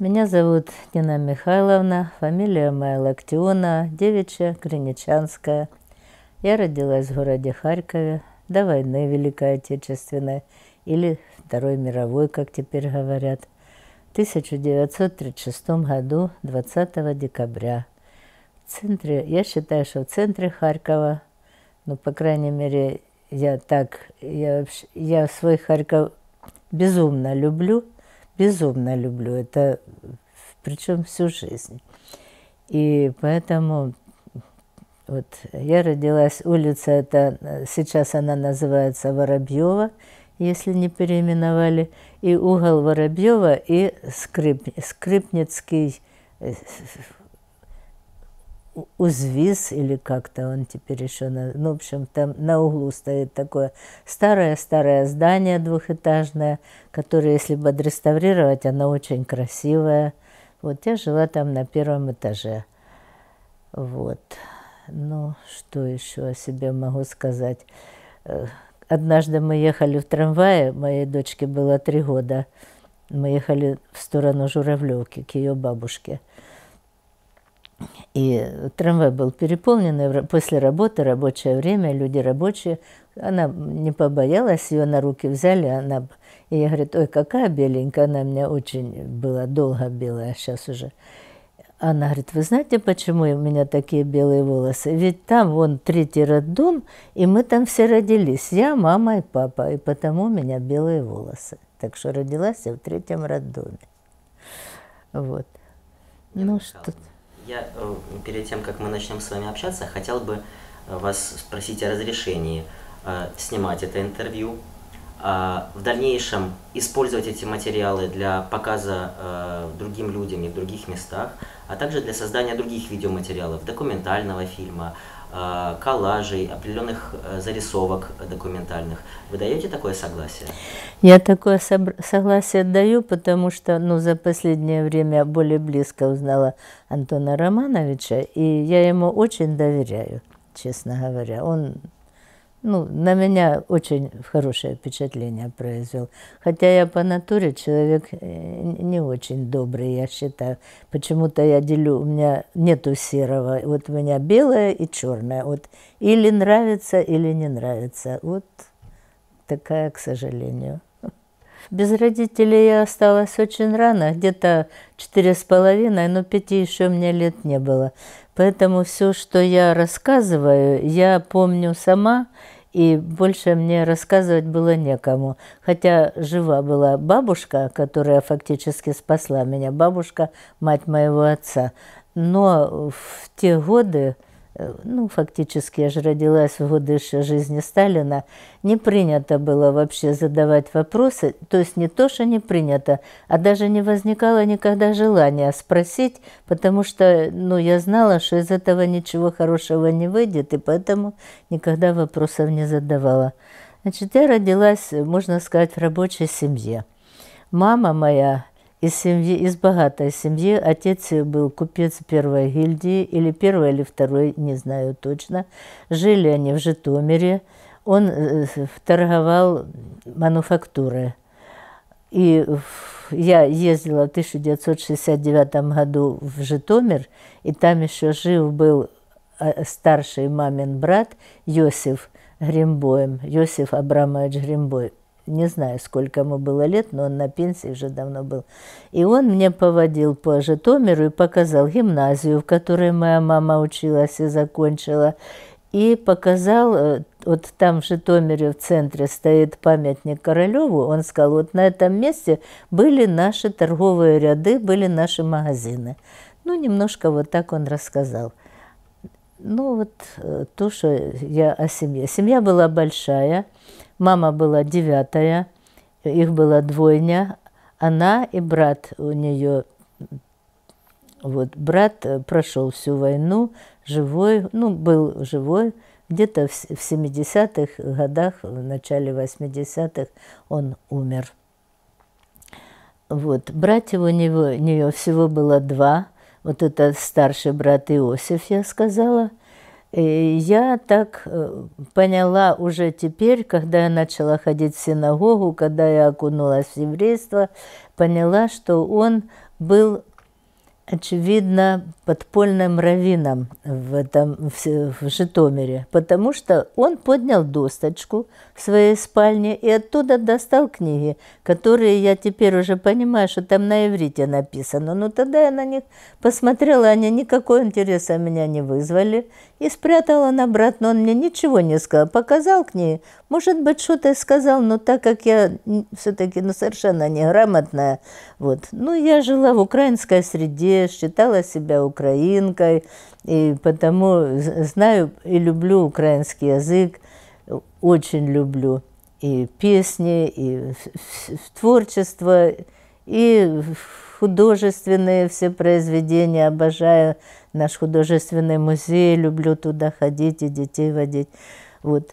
Меня зовут Нина Михайловна, фамилия моя Локтиона, девичья, Криничанская. Я родилась в городе Харькове до войны Великой Отечественной или Второй мировой, как теперь говорят, в 1936 году, 20 декабря. В центре, я считаю, что в центре Харькова, ну, по крайней мере, я так, я, я свой Харьков безумно люблю – безумно люблю. Это причем всю жизнь. И поэтому вот я родилась, улица это, сейчас она называется Воробьева, если не переименовали, и угол Воробьева, и Скрип, Скрипницкий э, узвис или как-то он теперь еще, на, ну, в общем, там на углу стоит такое старое-старое здание двухэтажное, которое, если бы отреставрировать, оно очень красивое. Вот я жила там на первом этаже. Вот. Ну, что еще о себе могу сказать? Э, однажды мы ехали в трамвае, моей дочке было три года. Мы ехали в сторону Журавлевки к ее бабушке – и трамвай был переполнен, и после работы, рабочее время, люди рабочие. Она не побоялась, ее на руки взяли, она... И я говорю, ой, какая беленькая, она у меня очень была долго белая, сейчас уже. Она говорит, вы знаете, почему у меня такие белые волосы? Ведь там вон третий роддом, и мы там все родились. Я, мама и папа, и потому у меня белые волосы. Так что родилась я в третьем роддоме. Вот. Я ну что-то. Я э, перед тем, как мы начнем с вами общаться, хотел бы э, вас спросить о разрешении э, снимать это интервью, а, в дальнейшем использовать эти материалы для показа другим людям и в других местах, а также для создания других видеоматериалов, документального фильма, Э, коллажей, определенных э, зарисовок документальных. Вы даете такое согласие? Я такое согласие даю, потому что ну, за последнее время более близко узнала Антона Романовича, и я ему очень доверяю, честно говоря. Он ну, на меня очень хорошее впечатление произвел. Хотя я по натуре человек э, не очень добрый, я считаю. Почему-то я делю, у меня нету серого. Вот у меня белое и черное. Вот или нравится, или не нравится. Вот такая, к сожалению. Без родителей я осталась очень рано, где-то четыре с половиной, но пяти еще мне лет не было. Поэтому все, что я рассказываю, я помню сама, и больше мне рассказывать было некому. Хотя жива была бабушка, которая фактически спасла меня, бабушка, мать моего отца. Но в те годы Э, ну, фактически я же родилась в годы еще жизни Сталина, не принято было вообще задавать вопросы, то есть не то, что не принято, а даже не возникало никогда желания спросить, потому что, ну, я знала, что из этого ничего хорошего не выйдет, и поэтому никогда вопросов не задавала. Значит, я родилась, можно сказать, в рабочей семье. Мама моя из семьи, из богатой семьи. Отец ее был купец первой гильдии, или первой, или второй, не знаю точно. Жили они в Житомире. Он э, торговал мануфактуры. И я ездила в 1969 году в Житомир, и там еще жив был э, старший мамин брат Йосиф Гримбоем, Йосиф Абрамович Гримбой не знаю, сколько ему было лет, но он на пенсии уже давно был. И он мне поводил по Житомиру и показал гимназию, в которой моя мама училась и закончила. И показал, э, вот там в Житомире в центре стоит памятник Королеву, он сказал, вот на этом месте были наши торговые ряды, были наши магазины. Ну, немножко вот так он рассказал. Ну, вот э, то, что я о семье. Семья была большая – Мама была девятая, их была двойня, она и брат у нее. Вот брат э, прошел всю войну, живой, ну, был живой. Где-то в 70-х годах, в начале 80-х он умер. Вот, братьев у него, у нее всего было два. Вот это старший брат Иосиф, я сказала, Э, я так э, поняла уже теперь, когда я начала ходить в синагогу, когда я окунулась в еврейство, поняла, что он был, очевидно, подпольным раввином в, этом, в, в Житомире, потому что он поднял досточку в своей спальне и оттуда достал книги, которые я теперь уже понимаю, что там на иврите написано. Но тогда я на них посмотрела, они никакого интереса меня не вызвали, и спрятал он обратно. Он мне ничего не сказал, показал к ней. Может быть, что-то сказал, но так как я все-таки ну, совершенно неграмотная, вот. Ну, я жила в украинской среде, считала себя украинкой, и потому знаю и люблю украинский язык, очень люблю и песни, и творчество, и художественные все произведения обожаю наш художественный музей, люблю туда ходить и детей водить. Вот.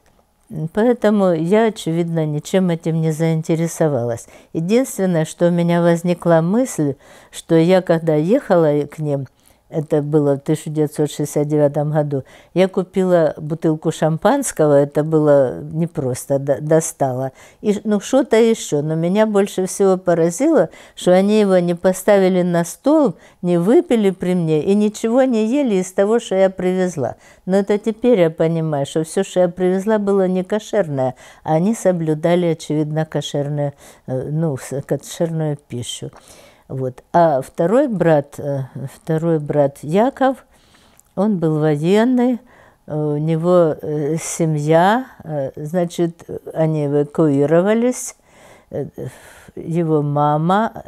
Поэтому я, очевидно, ничем этим не заинтересовалась. Единственное, что у меня возникла мысль, что я, когда ехала к ним – это было в 1969 году, я купила бутылку шампанского, это было непросто, до, достала. И, ну, что-то еще, но меня больше всего поразило, что они его не поставили на стол, не выпили при мне и ничего не ели из того, что я привезла. Но это теперь я понимаю, что все, что я привезла, было не кошерное, а они соблюдали, очевидно, кошерную, э, ну, кошерную пищу. Вот. А второй брат, э, второй брат Яков, он был военный, э, у него э, семья, значит, они эвакуировались, его мама,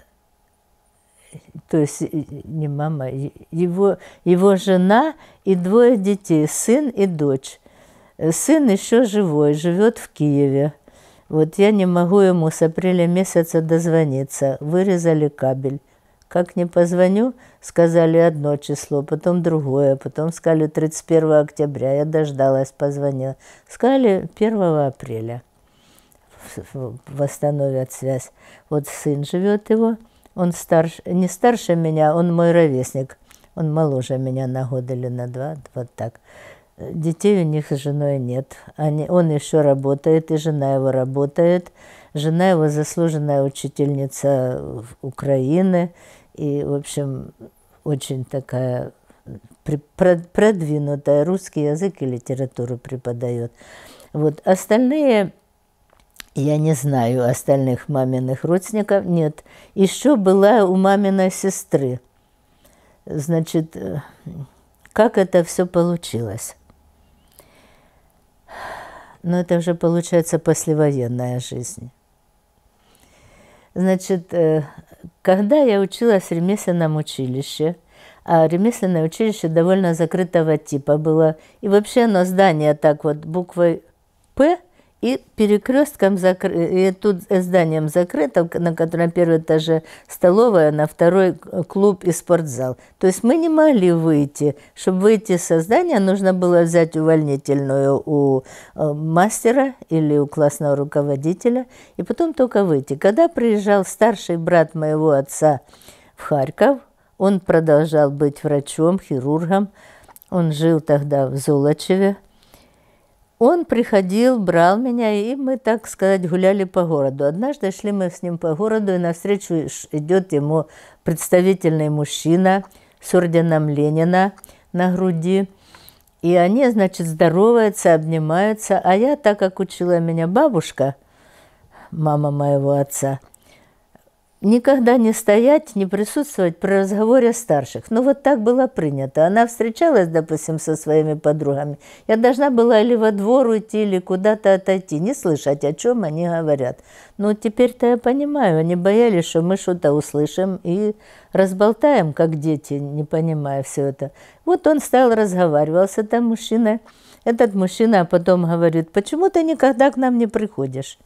то есть не мама, его, его жена и двое детей, сын и дочь. Сын еще живой, живет в Киеве. Вот я не могу ему с апреля месяца дозвониться. Вырезали кабель. Как не позвоню, сказали одно число, потом другое, потом сказали 31 октября. Я дождалась, позвонила. Сказали 1 апреля восстановят связь. Вот сын живет его, он старше, не старше меня, он мой ровесник. Он моложе меня на год или на два, вот так. Детей у них с женой нет. Они, он еще работает, и жена его работает. Жена его заслуженная учительница Украины. И, в общем, очень такая продвинутая русский язык и литературу преподает. Вот остальные, я не знаю, остальных маминых родственников нет. Еще была у маминой сестры. Значит, э, как это все получилось? но это уже получается послевоенная жизнь. Значит, э, когда я училась в ремесленном училище, а ремесленное училище довольно закрытого типа было, и вообще оно здание так вот буквой «П» И перекрестком закры... и тут зданием закрыто, на котором первый этаже столовая, на второй клуб и спортзал. То есть мы не могли выйти. Чтобы выйти со здания, нужно было взять увольнительную у э, мастера или у классного руководителя, и потом только выйти. Когда приезжал старший брат моего отца в Харьков, он продолжал быть врачом, хирургом. Он жил тогда в Золочеве – он приходил, брал меня, и мы, так сказать, гуляли по городу. Однажды шли мы с ним по городу, и навстречу идет ему представительный мужчина с орденом Ленина на груди. И они, значит, здороваются, обнимаются. А я, так как учила меня бабушка, мама моего отца – никогда не стоять, не присутствовать при разговоре старших. Но ну, вот так было принято. Она встречалась, допустим, со своими подругами. Я должна была или во двор уйти, или куда-то отойти, не слышать, о чем они говорят. Но теперь-то я понимаю, они боялись, что мы что-то услышим и разболтаем, как дети, не понимая все это. Вот он стал разговаривал с этим мужчиной. Этот мужчина а потом говорит, почему ты никогда к нам не приходишь?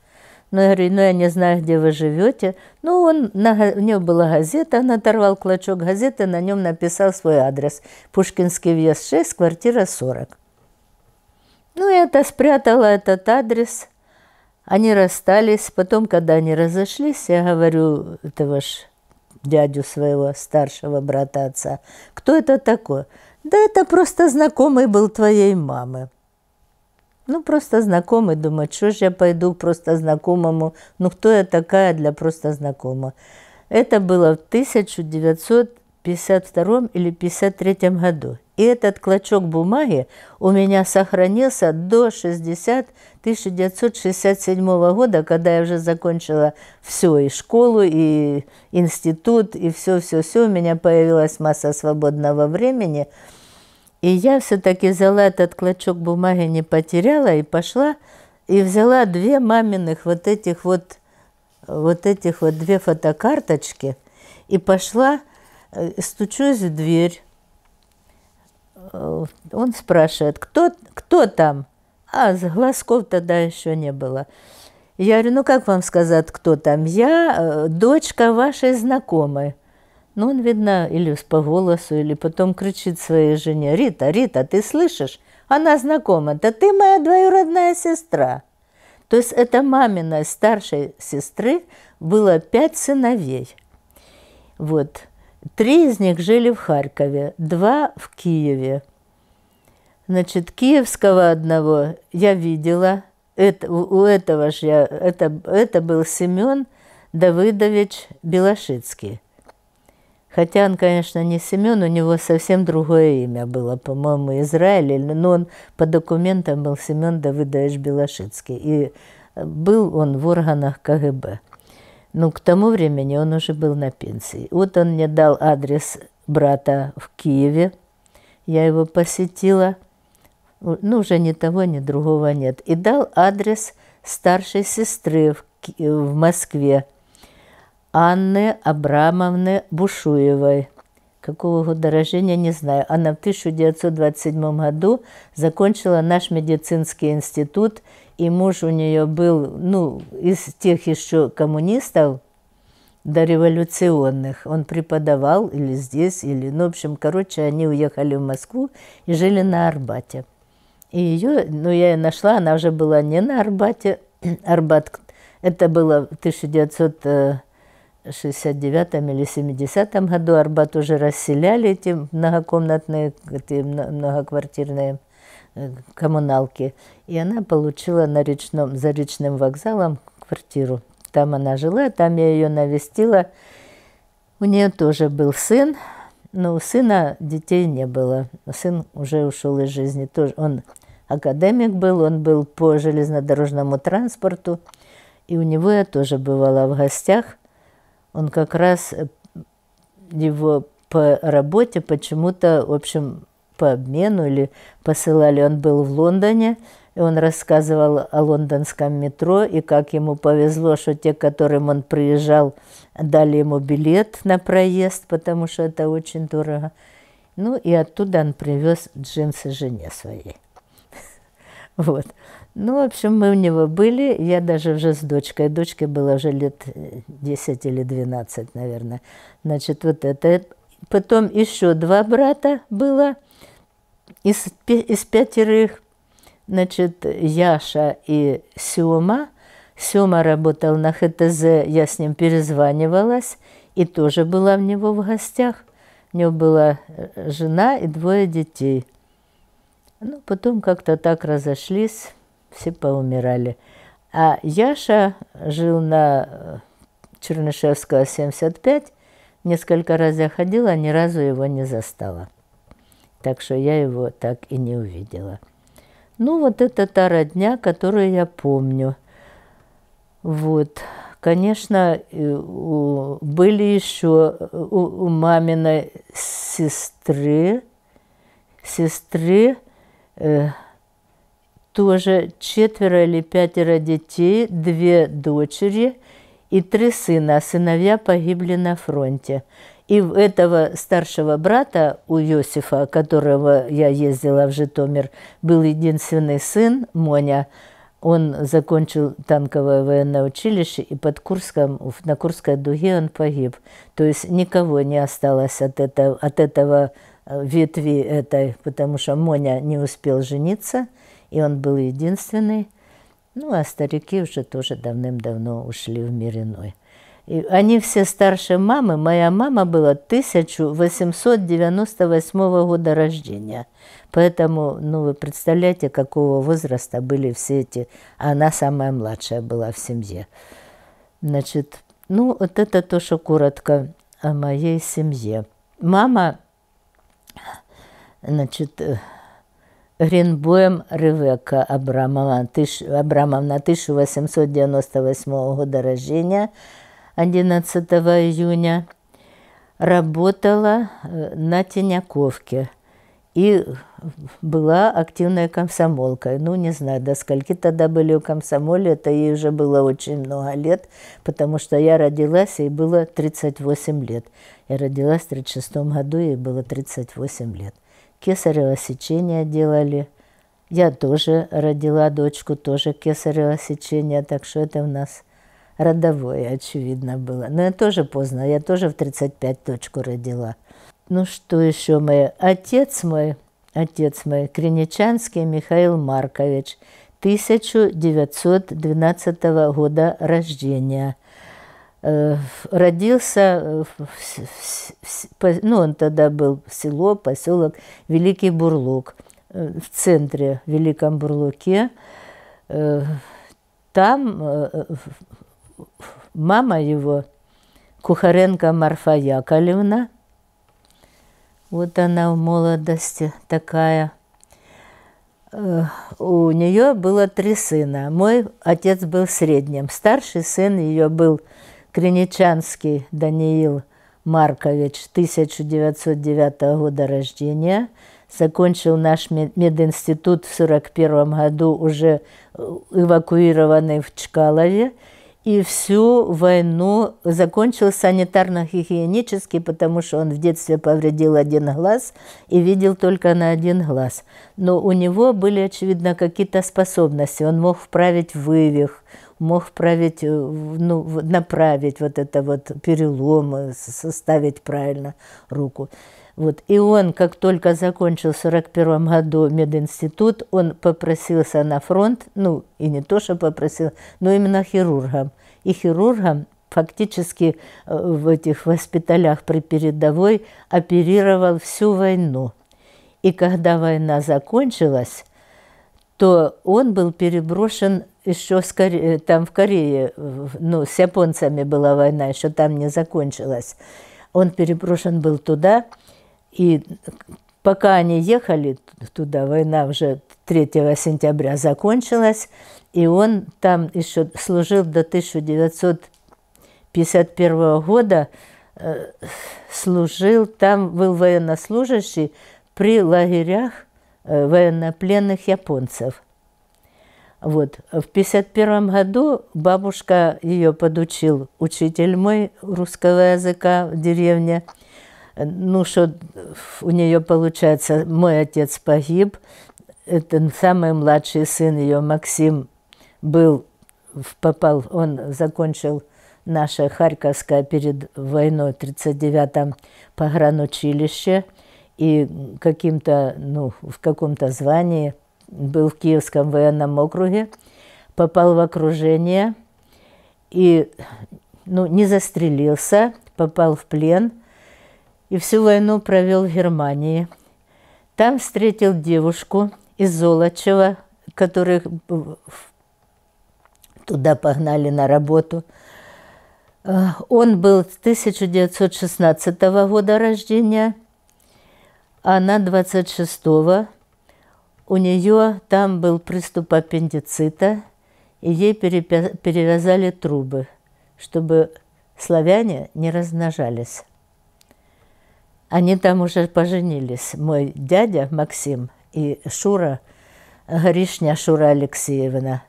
Но ну, я говорю, ну я не знаю, где вы живете. Ну, он, на, у него была газета, он оторвал клочок газеты, на нем написал свой адрес. Пушкинский въезд 6, квартира 40. Ну, я это спрятала этот адрес. Они расстались. Потом, когда они разошлись, я говорю, это ваш дядю своего старшего брата отца. Кто это такой? Да это просто знакомый был твоей мамы. Ну, просто знакомый думаю что же я пойду просто знакомому, ну, кто я такая для просто знакомого. Это было в 1952 или 1953 году. И этот клочок бумаги у меня сохранился до 60, 1967 года, когда я уже закончила все, и школу, и институт, и все-все-все. У меня появилась масса свободного времени – и я все-таки взяла этот клочок бумаги, не потеряла, и пошла, и взяла две маминых вот этих вот, вот этих вот две фотокарточки, и пошла, э, стучусь в дверь. Э, он спрашивает, кто, кто там? А, глазков тогда еще не было. Я говорю, ну как вам сказать, кто там? Я э, дочка вашей знакомой. Ну он, видно, или по голосу, или потом кричит своей жене, «Рита, Рита, ты слышишь? Она знакома, да ты моя двоюродная сестра». То есть это маминой старшей сестры было пять сыновей. Вот. Три из них жили в Харькове, два в Киеве. Значит, киевского одного я видела. Это, у этого же я, это, это был Семен Давыдович Белошицкий. Хотя он, конечно, не Семен, у него совсем другое имя было, по-моему, Израиль, но он по документам был Семен Давыдович Белошицкий. И э, был он в органах КГБ. Но к тому времени он уже был на пенсии. Вот он мне дал адрес брата в Киеве. Я его посетила. Ну, уже ни того, ни другого нет. И дал адрес старшей сестры в, э, в Москве – Анны Абрамовны Бушуевой. Какого года рождения, не знаю. Она в 1927 году закончила наш медицинский институт, и муж у нее был, ну, из тех еще коммунистов, до революционных. Он преподавал или здесь, или, ну, в общем, короче, они уехали в Москву и жили на Арбате. И ее, ну, я ее нашла, она уже была не на Арбате. Арбат, это было в 1900 69-м или 70-м году Арбат уже расселяли эти многокомнатные, эти многоквартирные э, коммуналки. И она получила на речном, за речным вокзалом квартиру. Там она жила, там я ее навестила. У нее тоже был сын, но у сына детей не было. Сын уже ушел из жизни. Тоже он академик был, он был по железнодорожному транспорту. И у него я тоже бывала в гостях – он как раз э, его по работе почему-то, в общем, по обмену или посылали. Он был в Лондоне, и он рассказывал о лондонском метро и как ему повезло, что те, которым он приезжал, дали ему билет на проезд, потому что это очень дорого. Ну и оттуда он привез джинсы жене своей. Вот. Ну, в общем, мы у него были. Я даже уже с дочкой. Дочке было уже лет 10 э, или 12, наверное. Значит, вот это. Потом еще два брата было из, из пятерых. Значит, Яша и Сема. Сема работал на ХТЗ, я с ним перезванивалась и тоже была у него в гостях. У него была э, жена и двое детей. Ну, потом как-то так разошлись все поумирали. А Яша жил на э, Чернышевского, 75. Несколько раз я ходила, ни разу его не застала. Так что я его так и не увидела. Ну, вот это та родня, которую я помню. Вот. Конечно, были еще э, у, у маминой сестры, сестры э, тоже четверо или пятеро детей, две дочери и три сына. Сыновья погибли на фронте. И в этого старшего брата у Иосифа, которого я ездила в Житомир, был единственный сын, Моня. Он закончил танковое военное училище, и под Курском, на Курской дуге он погиб. То есть никого не осталось от этого, от этого э, ветви этой, потому что Моня не успел жениться – и он был единственный. Ну, а старики уже тоже давным-давно ушли в мир иной. И они все старше мамы. Моя мама была 1898 года рождения. Поэтому, ну, вы представляете, какого возраста были все эти... Она самая младшая была в семье. Значит, ну, вот это то, что коротко о моей семье. Мама, значит, э, Грінбоєм Ревека Абрамова, Абрамовна 1898 года рождения, 11 июня, работала э, на Теняковке и была активной комсомолкой. Ну, не знаю, до скольки тогда были у комсомоле, это ей уже было очень много лет, потому что я родилась, ей было 38 лет. Я родилась в 36 году, ей было 38 лет кесарево сечение делали. Я тоже родила дочку, тоже кесарево сечение, так что это у нас родовое, очевидно, было. Но я тоже поздно, я тоже в 35 точку родила. Ну что еще мой Отец мой, отец мой, Криничанский Михаил Маркович, 1912 года рождения – Э, родился, э, ну, он тогда был село, поселок Великий Бурлук, э, в центре Великом Бурлуке. Там мама его, Кухаренко Марфа Яковлевна, вот она в молодости такая – у нее было три сына. Мой отец был средним. Старший сын ее был Криничанский Даниил Маркович, 1909 года рождения, закончил наш мединститут в 1941 году, уже э, эвакуированный в Чкалове, и всю войну закончил санитарно-хигиенически, потому что он в детстве повредил один глаз и видел только на один глаз. Но у него были, очевидно, какие-то способности. Он мог вправить вывих, мог править, э, ну, направить вот это вот перелом, э, составить правильно руку. Вот. И он, как только закончил в 1941 году мединститут, он попросился на фронт, ну, и не то, что попросил, но именно хирургом. И хирургом фактически э, в этих воспиталях при передовой оперировал всю войну. И когда война закончилась, то он был переброшен еще с Коре... Э, там в Корее, ну, с японцами была война, еще там не закончилась. Он переброшен был туда, и пока они ехали туда, война уже 3 сентября закончилась, и он там еще служил до 1951 года, э, служил, там был военнослужащий при лагерях э, военнопленных японцев. Вот. В 1951 году бабушка ее подучил, учитель мой русского языка в деревне. Ну, что у нее получается, мой отец погиб, это самый младший сын ее, Максим, был, попал, он закончил наше Харьковское перед войной в 1939-м погранучилище и каким-то, ну, в каком-то звании – был в Киевском военном округе, попал в окружение и ну, не застрелился, попал в плен и всю войну провел в Германии. Там встретил девушку из Золочева, которых туда погнали на работу. А, он был 1916 года рождения, а она 26 у нее там был приступ аппендицита, и ей перевязали трубы, чтобы славяне не размножались. Они там уже поженились. Мой дядя Максим и Шура, Горишня Шура Алексеевна.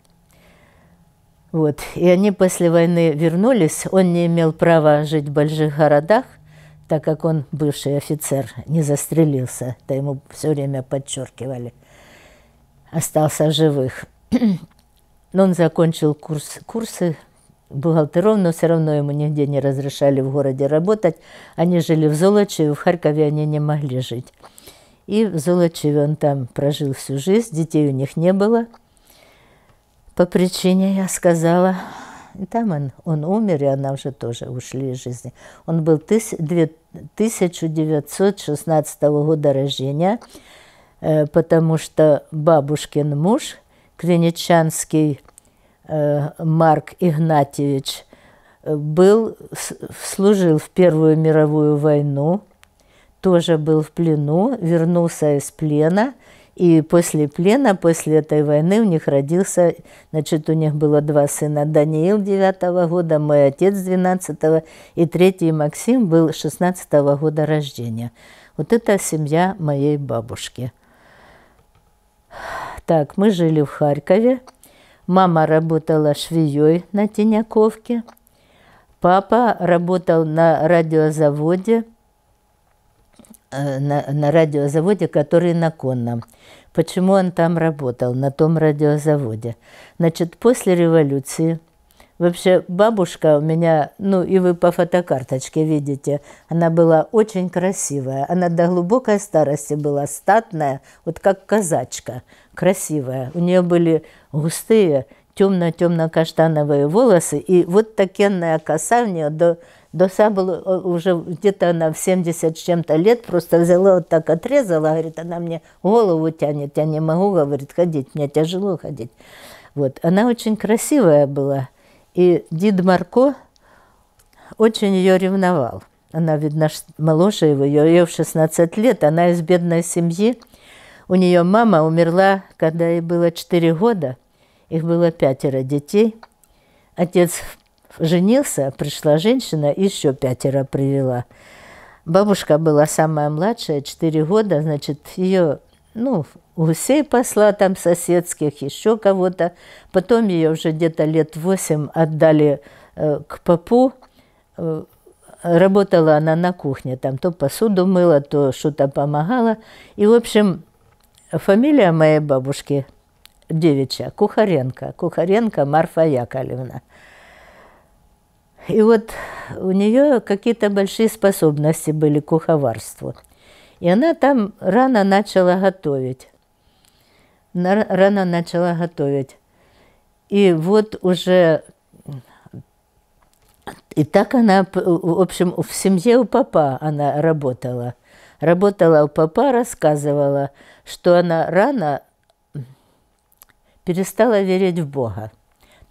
Вот. И они после войны вернулись. Он не имел права жить в больших городах, так как он бывший офицер, не застрелился. Это ему все время подчеркивали – остался в живых. Но он закончил курс, курсы бухгалтеров, но все равно ему нигде не разрешали в городе работать. Они жили в Золочеве, в Харькове они не могли жить. И в Золочеве он там прожил всю жизнь, детей у них не было. По причине, я сказала, и там он, он умер, и она уже тоже ушли из жизни. Он был тыс, 1916 года рождения, Э, потому что бабушкин муж, Клиничанский э, Марк Игнатьевич, э, был, служил в Первую мировую войну, тоже был в плену, вернулся из плена, и после плена, после этой войны у них родился, значит, у них было два сына, Даниил 9 года, мой отец 12 -го, и третий Максим был 16 -го года рождения. Вот это семья моей бабушки – так, мы жили в Харькове. Мама работала швеей на Тиняковке. Папа работал на радиозаводе, э, на, на радиозаводе, который на Конном. Почему он там работал, на том радиозаводе? Значит, после революции – Вообще бабушка у меня, ну и вы по фотокарточке видите, она была очень красивая. Она до глубокой старости была статная, вот как казачка, красивая. У нее были густые темно-темно-каштановые волосы и вот такенная коса у нее до, до было уже где-то она в 70 с чем-то лет просто взяла вот так отрезала, говорит, она мне голову тянет, я не могу, говорит, ходить, мне тяжело ходить. Вот, она очень красивая была. И Дид Марко очень ее ревновал. Она, видно, моложе его, ее в 16 лет, она из бедной семьи. У нее мама умерла, когда ей было 4 года, их было пятеро детей. Отец женился, пришла женщина и еще пятеро привела. Бабушка была самая младшая, 4 года, значит, ее ну, гусей посла там соседских, еще кого-то. Потом ее уже где-то лет восемь отдали э, к папу. Э, работала она на кухне, там то посуду мыла, то что-то помогала. И, в общем, фамилия моей бабушки девичья, Кухаренко, Кухаренко Марфа Яковлевна. И вот у нее какие-то большие способности были к куховарству. И она там рано начала готовить рано начала готовить. И вот уже... И так она, в общем, в семье у папа она работала. Работала у папа, рассказывала, что она рано перестала верить в Бога.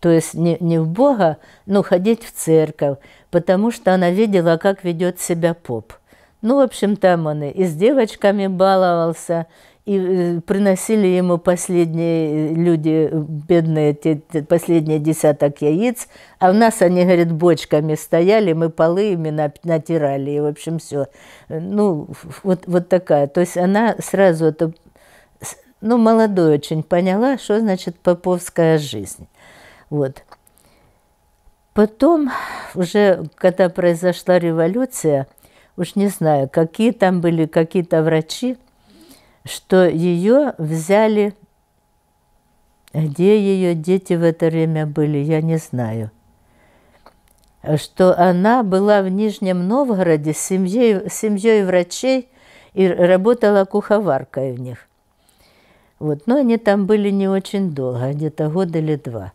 То есть не, не в Бога, но ходить в церковь, потому что она видела, как ведет себя поп. Ну, в общем, там он и с девочками баловался, и э, приносили ему последние э, люди, э, бедные, те, последние десяток яиц, а у нас они, говорит, бочками стояли, мы полы ими натирали, и, в общем, все. Ну, вот, вот такая. То есть она сразу это, ну, молодой очень поняла, что значит поповская жизнь. Вот. Потом, уже когда произошла революция, уж не знаю, какие там были какие-то врачи, что ее взяли, где ее дети в это время были, я не знаю, что она была в Нижнем Новгороде с семьей, семьей врачей и работала куховаркой в них. Вот. Но они там были не очень долго, где-то год или два.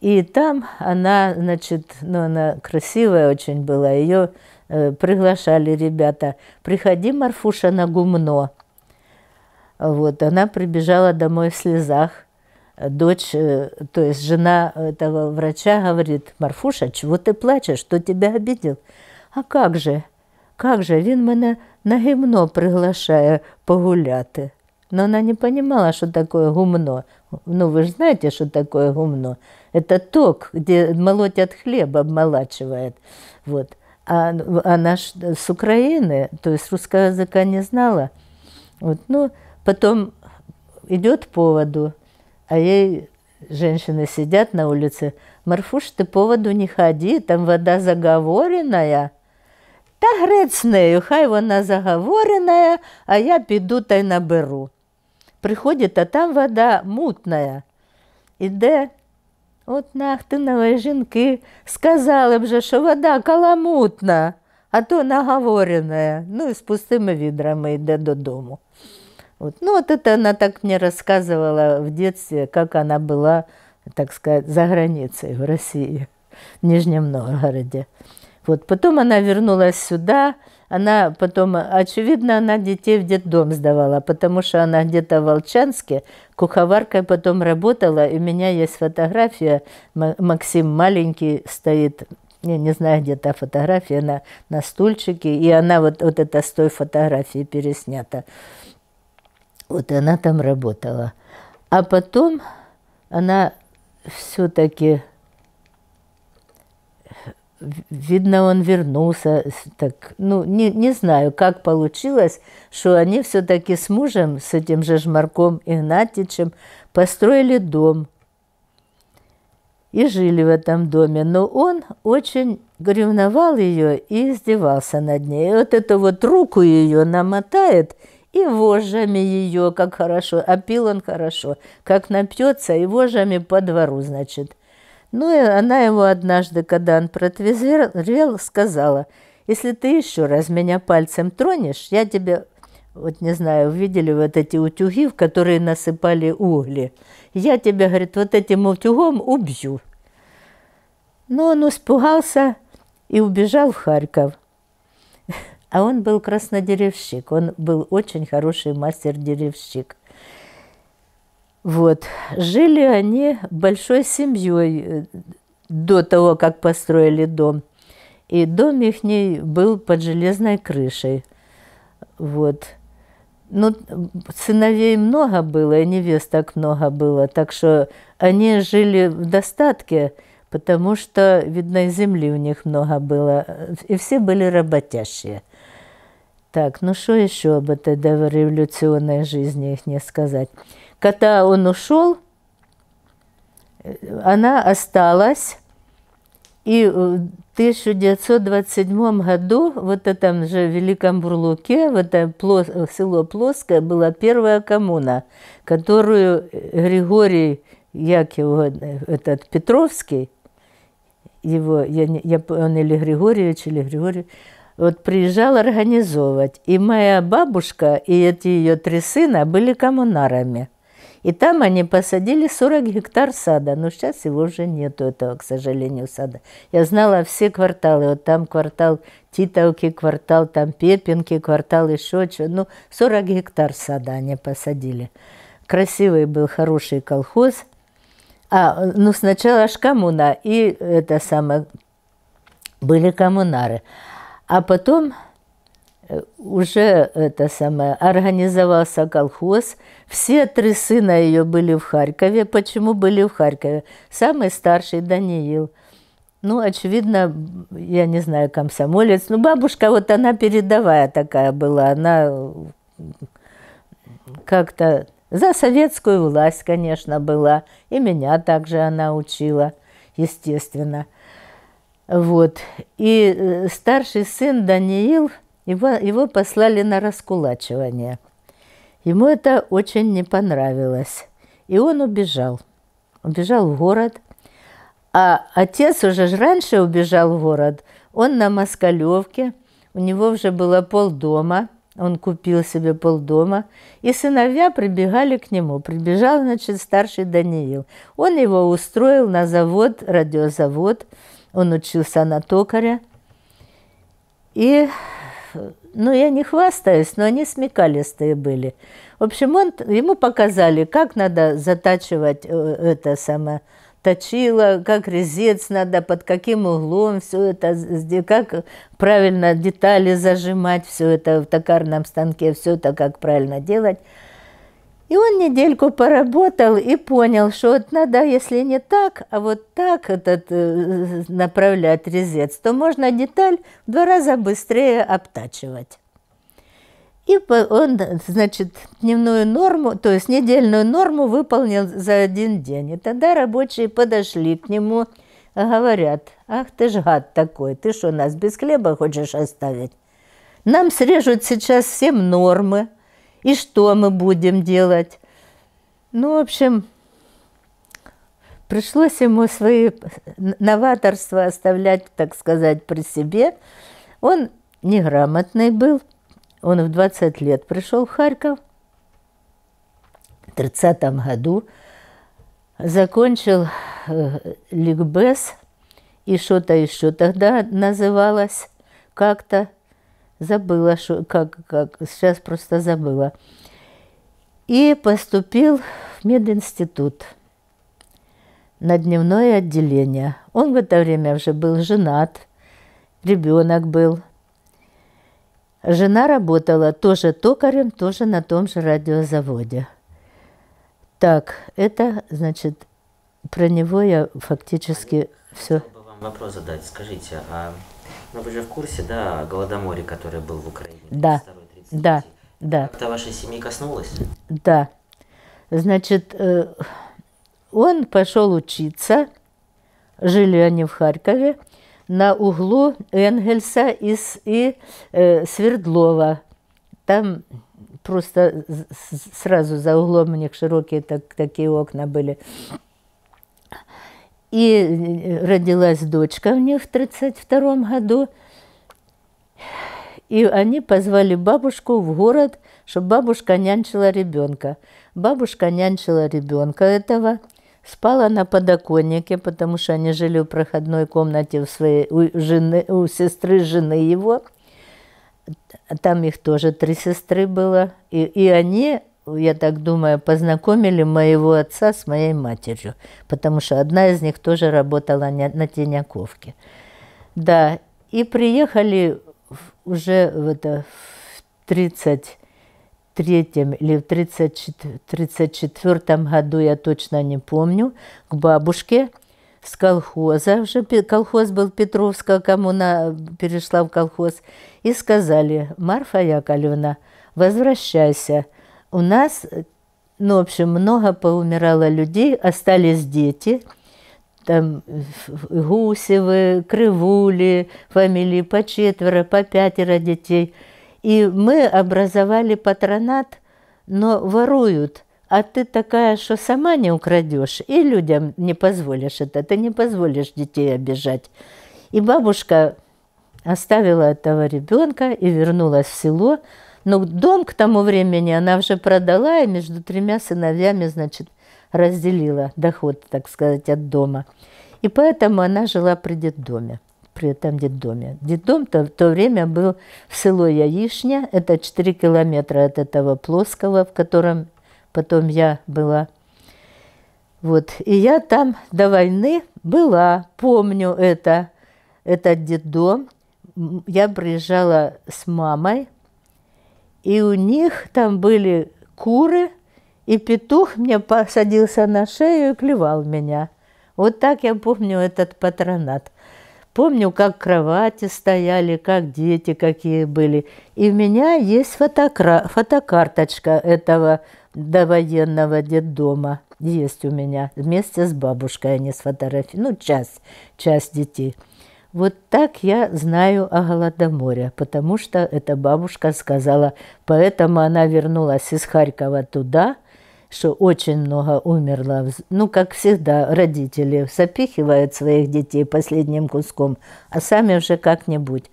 И там она, значит, ну она красивая очень была, ее Э, приглашали ребята, приходи, Марфуша, на гумно. Вот, она прибежала домой в слезах. Дочь, э, то есть жена этого врача говорит, Марфуша, чего ты плачешь, что тебя обидел? А как же, как же, він мене на гумно приглашає погулять, Но она не понимала, что такое гумно. Ну, вы же знаете, что такое гумно. Это ток, где молотят хлеб, обмолачивает. Вот. А она а ж э, с Украины, то есть русского языка не знала. Вот, ну, потом идет поводу, а ей женщины сидят на улице. Марфуш, ты поводу не ходи, там вода заговоренная. Та грець з нею, хай вона заговорена, а я піду та й наберу. Приходить, а там вода мутная. Іде от нахтинова жінки сказали б, же, що вода каламутна, а то наговорена, ну і з пустими відрами йде додому. Вот. Ну, вот это она так мне рассказывала в детстве, как она была, так сказать, за границей, в России, в Нижнем Новгороде. Вот. Потом она вернулась сюда, она потом, очевидно, она детей в детдом сдавала, потому что она где-то в Волчанске куховаркой потом работала. И у меня есть фотография, Максим маленький стоит, я не знаю, где та фотография, она на стульчике, и она вот, вот это с той фотографии переснята. Вот она там работала. А потом она все-таки Видно, он вернулся. Так, ну, не, не знаю, как получилось, что они все-таки с мужем, с этим же Жмарком Игнатичем, построили дом и жили в этом доме. Но он очень ревновал ее и издевался над ней. И вот эту вот руку ее намотает и вожжами ее, как хорошо, опил а он хорошо, как напьется, и вожжами по двору, значит – ну и она ему однажды, когда он протрезвел, сказала, «Если ты еще раз меня пальцем тронешь, я тебе...» Вот не знаю, видели вот эти утюги, в которые насыпали угли. «Я тебя, говорит, вот этим утюгом убью». Но ну, он испугался и убежал в Харьков. А он был краснодеревщик, он был очень хороший мастер-деревщик. Вот. Жили они большой семьей э, до того, как построили дом. И дом их был под железной крышей. Вот. Ну, сыновей много было, и невесток много было, так что они жили в достатке, потому что, видно, и земли у них много было, и все были работящие. Так, ну что еще об этой дореволюционной жизни их не сказать? Когда он ушел, она осталась. И в 1927 году вот этом же Великом Бурлуке, в это плос, село Плоское, была первая коммуна, которую Григорий як этот Петровский, его, я, я, он или Григорьевич, или Григорий, вот приезжал организовывать. И моя бабушка и эти ее три сына были коммунарами. И там они посадили 40 гектар сада. Но сейчас его уже нету этого, к сожалению, сада. Я знала все кварталы. Вот там квартал Титовки, квартал там Пепинки, квартал еще что. Ну, 40 гектар сада они посадили. Красивый был, хороший колхоз. А, ну, сначала аж коммуна. И это самое, были коммунары. А потом уже это самое, организовался колхоз. Все три сына ее были в Харькове. Почему были в Харькове? Самый старший Даниил. Ну, очевидно, я не знаю, комсомолец. Ну, бабушка, вот она передовая такая была. Она как-то за советскую власть, конечно, была. И меня также она учила, естественно. Вот. И э, старший сын Даниил – его, его послали на раскулачивание. Ему это очень не понравилось. И он убежал. Убежал в город. А отец уже раньше убежал в город. Он на Москалевке. У него уже было полдома. Он купил себе полдома. И сыновья прибегали к нему. Прибежал, значит, старший Даниил. Он его устроил на завод, радиозавод. Он учился на токаря. И ну, я не хвастаюсь, но они смекалистые были. В общем, он, ему показали, как надо затачивать э, это самое, точила, как резец надо, под каким углом все это, как правильно детали зажимать, все это в токарном станке, все это как правильно делать. И он недельку поработал и понял, что вот надо, если не так, а вот так этот э, направлять резец, то можно деталь в два раза быстрее обтачивать. И он, значит, дневную норму, то есть недельную норму выполнил за один день. И тогда рабочие подошли к нему, говорят, ах ты ж гад такой, ты что нас без хлеба хочешь оставить? Нам срежут сейчас всем нормы, и что мы будем делать. Ну, в общем, пришлось ему свои новаторства оставлять, так сказать, при себе. Он неграмотный был. Он в 20 лет пришел в Харьков. В 30 году закончил э, ликбез, и что-то еще тогда называлось как-то – забыла, что, как, как, сейчас просто забыла. И поступил в мединститут на дневное отделение. Он в это время уже был женат, ребенок был. Жена работала тоже токарем, тоже на том же радиозаводе. Так, это, значит, про него я фактически все. Хотела бы вам вопрос задать. Скажите, а но вы же в курсе, да, о голодоморе, который был в Украине? Да, да, да. Это вашей семьи коснулось? Да. Значит, э, он пошел учиться, жили они в Харькове, на углу Энгельса и, и э, Свердлова. Там просто сразу за углом у них широкие так, такие окна были. И э, родилась дочка мне нее в 1932 году. И они позвали бабушку в город, чтобы бабушка нянчила ребенка. Бабушка нянчила ребенка этого, спала на подоконнике, потому что они жили в проходной комнате у, своей, у, жены, у сестры жены его. Там их тоже три сестры было. И, и они я так думаю, познакомили моего отца с моей матерью, потому что одна из них тоже работала на Теняковке. Да, и приехали уже в, это, в 33 или в 34, 34 году, я точно не помню, к бабушке с колхоза, уже колхоз был Петровская коммуна, перешла в колхоз, и сказали, Марфа Яковлевна, возвращайся – у нас, э, ну, в общем, много поумирало людей, остались дети, там Гусевы, Кривули, фамилии по четверо, по пятеро детей. И мы образовали патронат, но воруют. А ты такая, что сама не украдешь, и людям не позволишь это, ты не позволишь детей обижать. И бабушка оставила этого ребенка и вернулась в село, но дом к тому времени она уже продала и между тремя сыновьями, значит, разделила доход, так сказать, от дома. И поэтому она жила при детдоме, при этом детдоме. Детдом-то в то время был в село Яишня, это 4 километра от этого плоского, в котором потом я была. Вот. И я там до войны была, помню это, этот детдом. Я приезжала с мамой, и у них там были куры, и петух мне посадился на шею и клевал меня. Вот так я помню этот патронат. Помню, как кровати стояли, как дети какие были. И у меня есть фотокра... фотокарточка этого довоенного детдома. Есть у меня. Вместе с бабушкой они сфотографировали. Ну, часть, часть детей. Вот так я знаю о Голодоморе, потому что эта бабушка сказала, поэтому она вернулась из Харькова туда, что очень много умерло. Ну, как всегда, родители запихивают своих детей последним куском, а сами уже как-нибудь.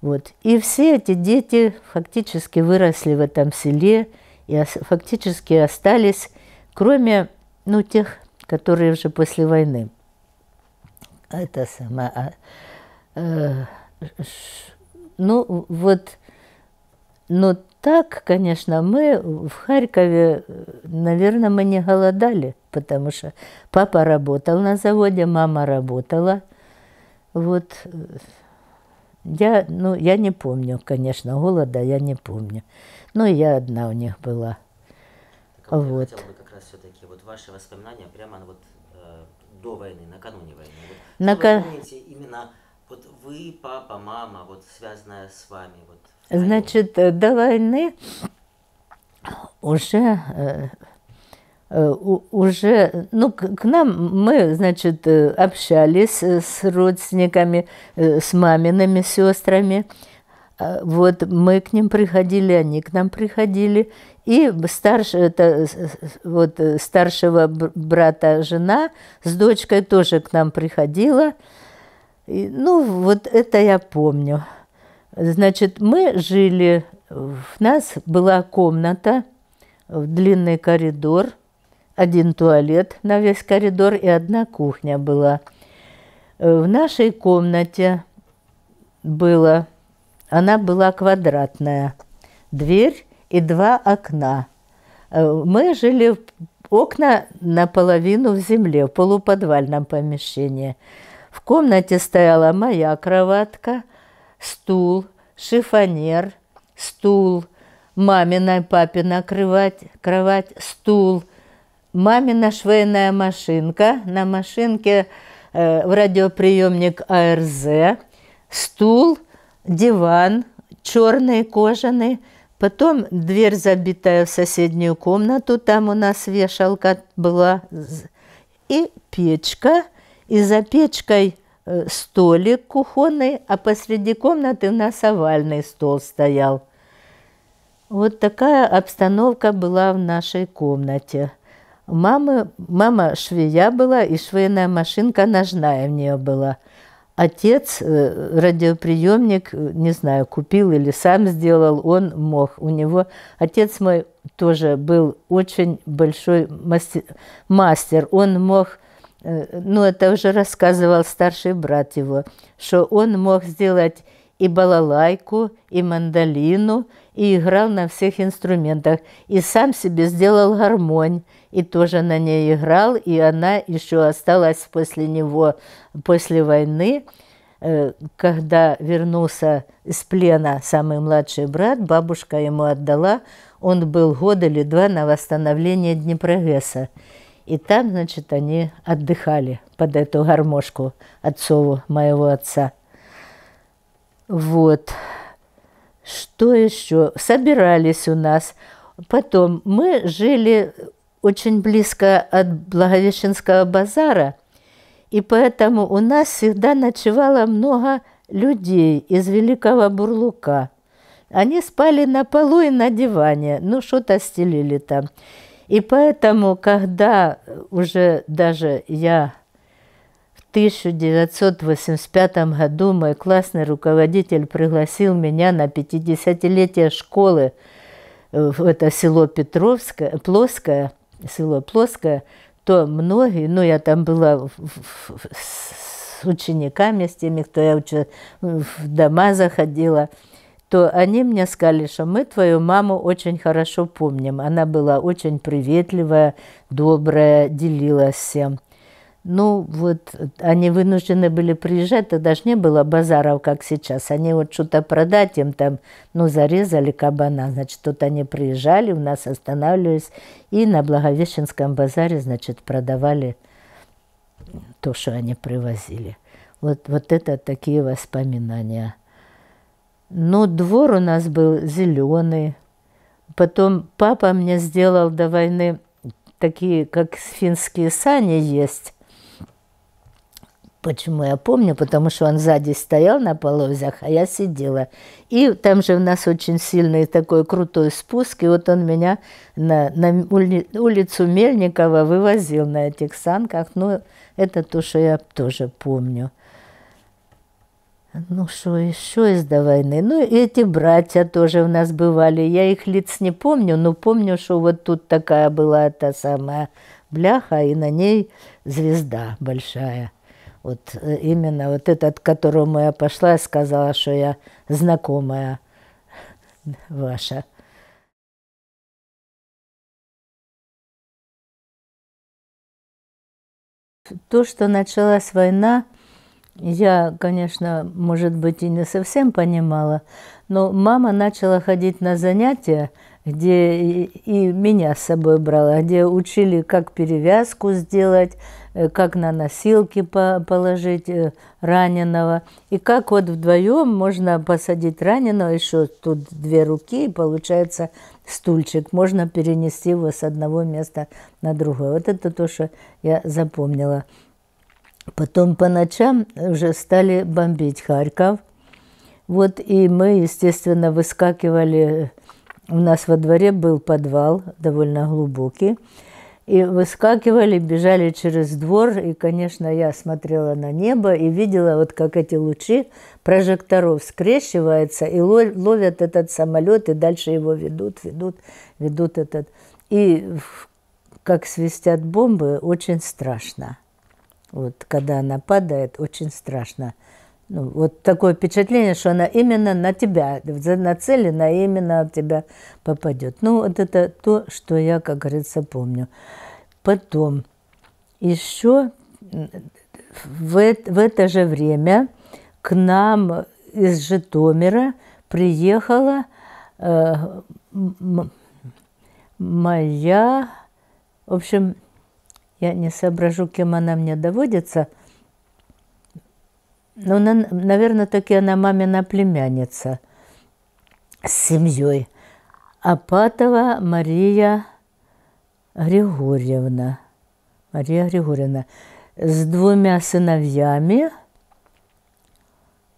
Вот. И все эти дети фактически выросли в этом селе и фактически остались, кроме ну, тех, которые уже после войны. Это самое... А, Э, ну вот, но ну, так, конечно, мы в Харькове, наверное, мы не голодали, потому что папа работал на заводе, мама работала. Вот э, я, ну, я не помню, конечно, голода я не помню. Но я одна у них была. Так, вот. Я бы как раз все-таки вот ваши воспоминания прямо вот э, до войны, накануне войны. Вот, Нака... Вы помните именно вот вы, папа, мама, вот связанная с вами. Вот, Значит, э, до войны уже э, э, уже, ну, к нам мы, значит, общались с родственниками, с мамиными сестрами. А вот мы к ним приходили, они к нам приходили. И старше, это, вот, старшего брата жена с дочкой тоже к нам приходила ну, вот это я помню. Значит, мы жили, у нас была комната, длинный коридор, один туалет на весь коридор и одна кухня была. В нашей комнате было, она была квадратная, дверь и два окна. Э, мы жили окна наполовину в земле, в полуподвальном помещении – в комнате стояла моя кроватка, стул, шифонер, стул, мамина и папина кровать, кровать, стул, мамина швейная машинка, на машинке э, в радиоприемник АРЗ, стул, диван, черный кожаный, Потом дверь, забитая в соседнюю комнату, там у нас вешалка была, и печка, и за печкой э, столик кухонный, а посреди комнаты у нас овальный стол стоял. Вот такая обстановка была в нашей комнате. Мамы, мама швея была, и швейная машинка ножная в нее была. Отец э, радиоприемник, э, не знаю, купил или сам сделал, он мог. У него отец мой тоже был очень большой мастер. Он мог Э, ну это уже рассказывал старший брат его, что он мог сделать и балалайку, и мандолину, и играл на всех инструментах, и сам себе сделал гармонь, и тоже на ней играл, и она еще осталась после него, после войны, э, когда вернулся из плена самый младший брат, бабушка ему отдала, он был год или два на восстановление Днепрогресса. И там, значит, они отдыхали под эту гармошку отцову моего отца. Вот. Что еще? Собирались у нас. Потом мы жили очень близко от Благовещенского базара, и поэтому у нас всегда ночевало много людей из Великого Бурлука. Они спали на полу и на диване, ну что-то стелили там. И поэтому, когда уже даже я в 1985 году мой классный руководитель пригласил меня на 50-летие школы в это село Петровское, Плоское, село Плоское, то многие, ну я там была в, в, с учениками, с теми, кто я учила, в дома заходила – то они мне сказали, что мы твою маму очень хорошо помним. Она была очень приветливая, добрая, делилась всем. Ну, вот они вынуждены были приезжать, тогда же не было базаров, как сейчас. Они вот что-то продать им там, ну, зарезали кабана, значит, тут они приезжали, у нас останавливались, и на Благовещенском базаре, значит, продавали то, что они привозили. Вот, вот это такие воспоминания – но двор у нас был зеленый. Потом папа мне сделал до войны такие, как финские сани есть. Почему я помню? Потому что он сзади стоял на полозьях, а я сидела. И там же у нас очень сильный такой крутой спуск, и вот он меня на, на улицу Мельникова вывозил на этих санках. Ну, это то, что я тоже помню. Ну, что еще из до войны? Ну, эти братья тоже у нас бывали. Я их лиц не помню, но помню, что вот тут такая была та самая бляха, и на ней звезда большая. Вот э, именно вот этот, к которому я пошла, сказала, что я знакомая ваша. То, что началась война – я, конечно, может быть, и не совсем понимала, но мама начала ходить на занятия, где и меня с собой брала, где учили, как перевязку сделать, э, как на носилки положить э, раненого, и как вот вдвоем можно посадить раненого, еще тут две руки, и получается стульчик, можно перенести его с одного места на другое. Вот это то, что я запомнила. Потом по ночам уже стали бомбить Харьков. Вот и мы, естественно, выскакивали. У нас во дворе был подвал довольно глубокий. И выскакивали, бежали через двор. И, конечно, я смотрела на небо и видела, вот как эти лучи прожекторов скрещиваются и ловят этот самолет, и дальше его ведут, ведут, ведут этот. И как свистят бомбы, очень страшно. Вот, когда она падает, очень страшно. Ну, вот такое впечатление, что она именно на тебя нацелена, именно от тебя попадет. Ну, вот это то, что я, как говорится, помню. Потом еще в, в это же время к нам из Житомира приехала э, моя, в общем, я не соображу, кем она мне доводится. Но, ну, наверное, таки она мамина племянница с семьей. Апатова Мария Григорьевна. Мария Григорьевна с двумя сыновьями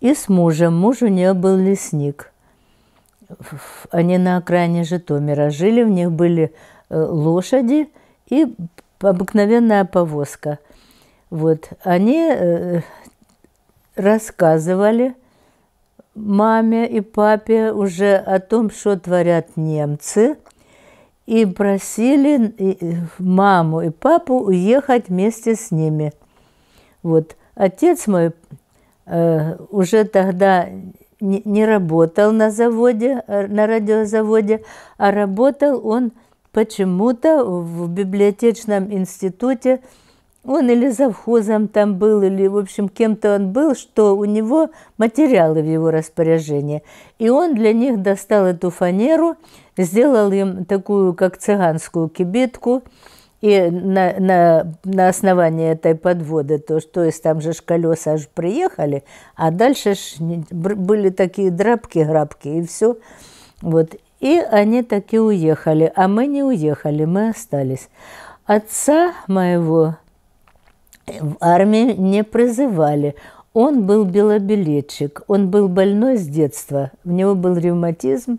и с мужем. Муж у нее был лесник. Они на окраине Житомира жили, у них были э, лошади, и обыкновенная повозка. Вот, они э, рассказывали маме и папе уже о том, что творят немцы, и просили маму и папу уехать вместе с ними. Вот, отец мой э, уже тогда не работал на заводе, э, на радиозаводе, а работал он почему-то в библиотечном институте он или завхозом там был, или, в общем, кем-то он был, что у него материалы в его распоряжении. И он для них достал эту фанеру, сделал им такую, как цыганскую кибитку, и на, на, на основании этой подводы, то, что есть там же ж колеса аж приехали, а дальше ж были такие драбки-грабки, и все. Вот. И они таки уехали, а мы не уехали, мы остались. Отца моего в армию не призывали. Он был белобилетчик, он был больной с детства, у него был ревматизм,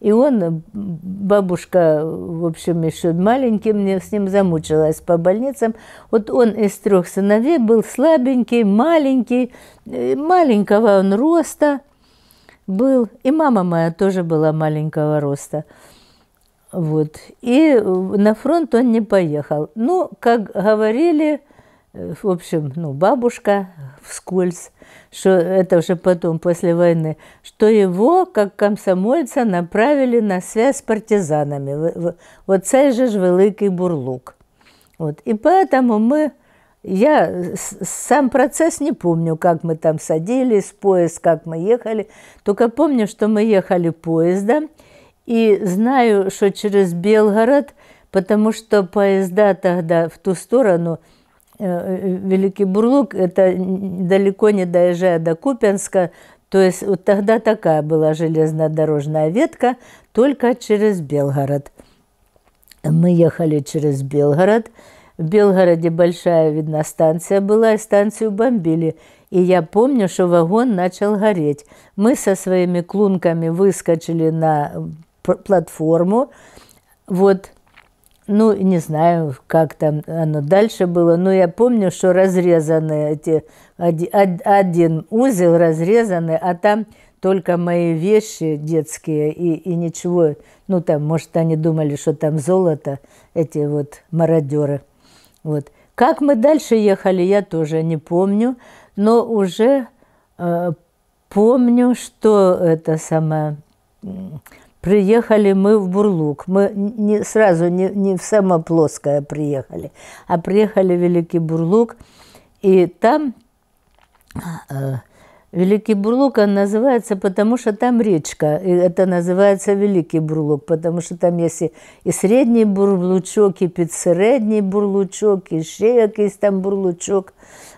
и он, бабушка, в общем, еще маленький, мне с ним замучилась по больницам. Вот он из трех сыновей был слабенький, маленький, э, маленького он роста – был. И мама моя тоже была маленького роста. Вот. И э, на фронт он не поехал. Ну, как говорили, э, в общем, ну, бабушка вскользь, что это уже потом, после войны, что его, как комсомольца, направили на связь с партизанами. Вот цей же ж великий бурлук. Вот. И поэтому мы я сам процесс не помню, как мы там садились, поезд, как мы ехали. Только помню, что мы ехали поездом. И знаю, что через Белгород, потому что поезда тогда в ту сторону, э, Великий Бурлук, это далеко не доезжая до Купенска, то есть вот тогда такая была железнодорожная ветка, только через Белгород. Мы ехали через Белгород, в Белгороде большая, видно, станция была, и станцию бомбили. И я помню, что вагон начал гореть. Мы со своими клунками выскочили на платформу. Вот, ну, не знаю, как там оно дальше было, но я помню, что разрезаны эти, один узел разрезаны, а там только мои вещи детские и, и ничего. Ну, там, может, они думали, что там золото, эти вот мародеры. Вот. Как мы дальше ехали, я тоже не помню, но уже э, помню, что это самое... Приехали мы в Бурлук. Мы не, сразу не, не в самое плоское приехали, а приехали в Великий Бурлук. И там а, э, Великий Бурлук он называется, потому что там речка. И это называется Великий Бурлук, потому что там есть и, и средний бурлучок, и подсредний бурлучок, и еще якийсь там бурлучок.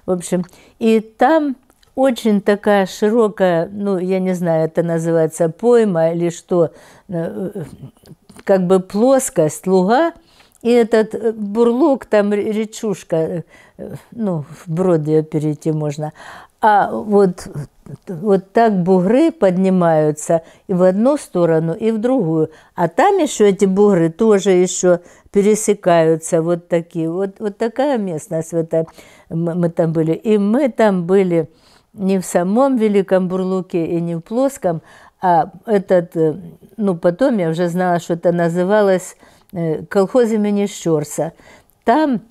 В общем, и там очень такая широкая, ну, я не знаю, это называется пойма или что, э, э, как бы плоскость луга, и этот э, бурлук, там речушка, ну, в брод ее перейти можно а вот, вот так бугры поднимаются и в одну сторону, и в другую. А там еще эти бугры тоже еще пересекаются вот такие. Вот, вот такая местность в этом, мы там были. И мы там были не в самом Великом Бурлуке и не в Плоском, а этот, э, ну, потом я уже знала, что это называлось э, колхоз имени Щерса. Там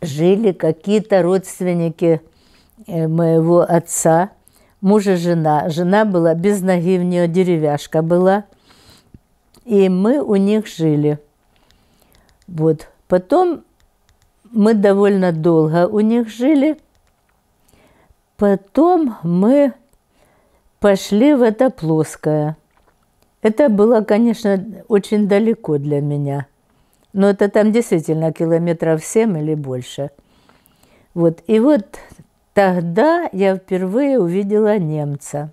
жили какие-то родственники – Э, моего отца, муж и жена. Жена была без ноги, у нее деревяшка была. И мы у них жили. Вот. Потом мы довольно долго у них жили. Потом мы пошли в это плоское. Это было, конечно, очень далеко для меня. Но это там действительно километров семь или больше. Вот. И вот Тогда я впервые увидела немца.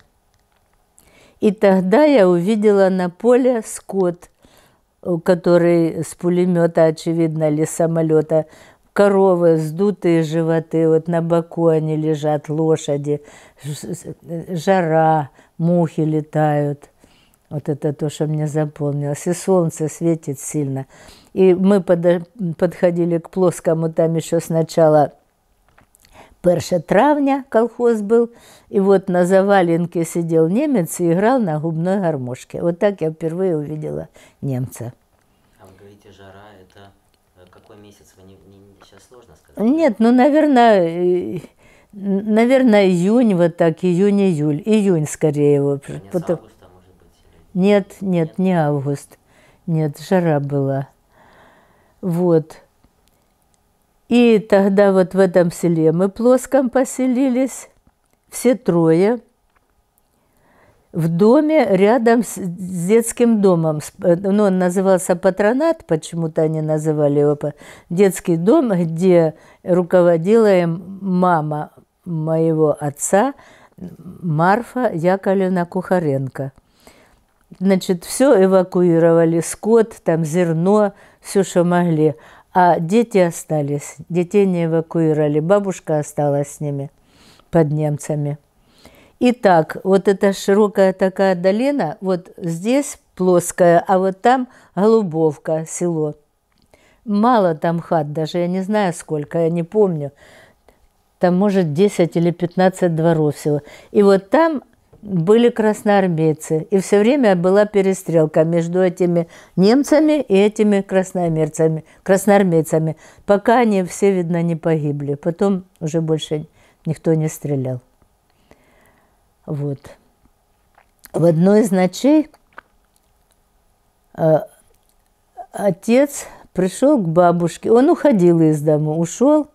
И тогда я увидела на поле скот, э, который с пулемета, очевидно, или самолета, коровы, сдутые животы, вот на боку они лежат, лошади, э, жара, мухи летают. Вот это то, что мне запомнилось. И солнце светит сильно. И мы подходили к плоскому, там еще сначала 1 травня колхоз был, и вот на заваленке сидел немец и играл на губной гармошке. Вот так я впервые увидела немца. А вы говорите, жара, это какой месяц? Вы не, не, сейчас сложно сказать. Нет, ну, наверное, наверное, июнь, вот так, июнь-июль, июнь скорее его. Конец Потом... августа, может быть? Или... Нет, нет, нет, не август, нет, жара была. Вот. И тогда вот в этом селе мы плоском поселились, все трое, в доме рядом с детским домом. Ну, он назывался патронат, почему-то они называли его детский дом, где руководила им мама моего отца, Марфа Яковлевна Кухаренко. Значит, все эвакуировали, скот, там зерно, все, что могли. А дети остались, детей не эвакуировали, бабушка осталась с ними под немцами. Итак, вот эта широкая такая долина, вот здесь плоская, а вот там Голубовка, село. Мало там хат, даже я не знаю сколько, я не помню. Там, может, 10 или 15 дворов всего. И вот там были красноармейцы, и все время была перестрелка между этими немцами и этими красноармейцами, красноармейцами, пока они все, видно, не погибли. Потом уже больше никто не стрелял. Вот. В одной из ночей э, отец пришел к бабушке. Он уходил из дома, ушел.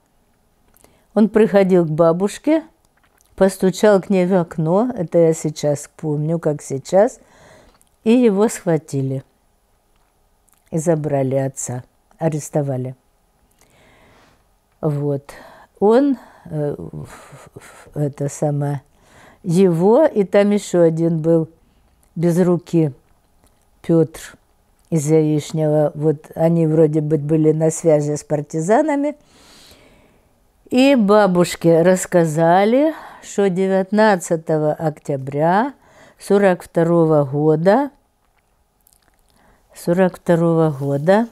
Он приходил к бабушке – постучал к ней в окно, это я сейчас помню, как сейчас, и его схватили и забрали отца, арестовали. Вот. Он, э, это сама, его, и там еще один был без руки, Петр из Яичнего. Вот они вроде бы были на связи с партизанами. И бабушке рассказали, что 19 октября 42 года 42 года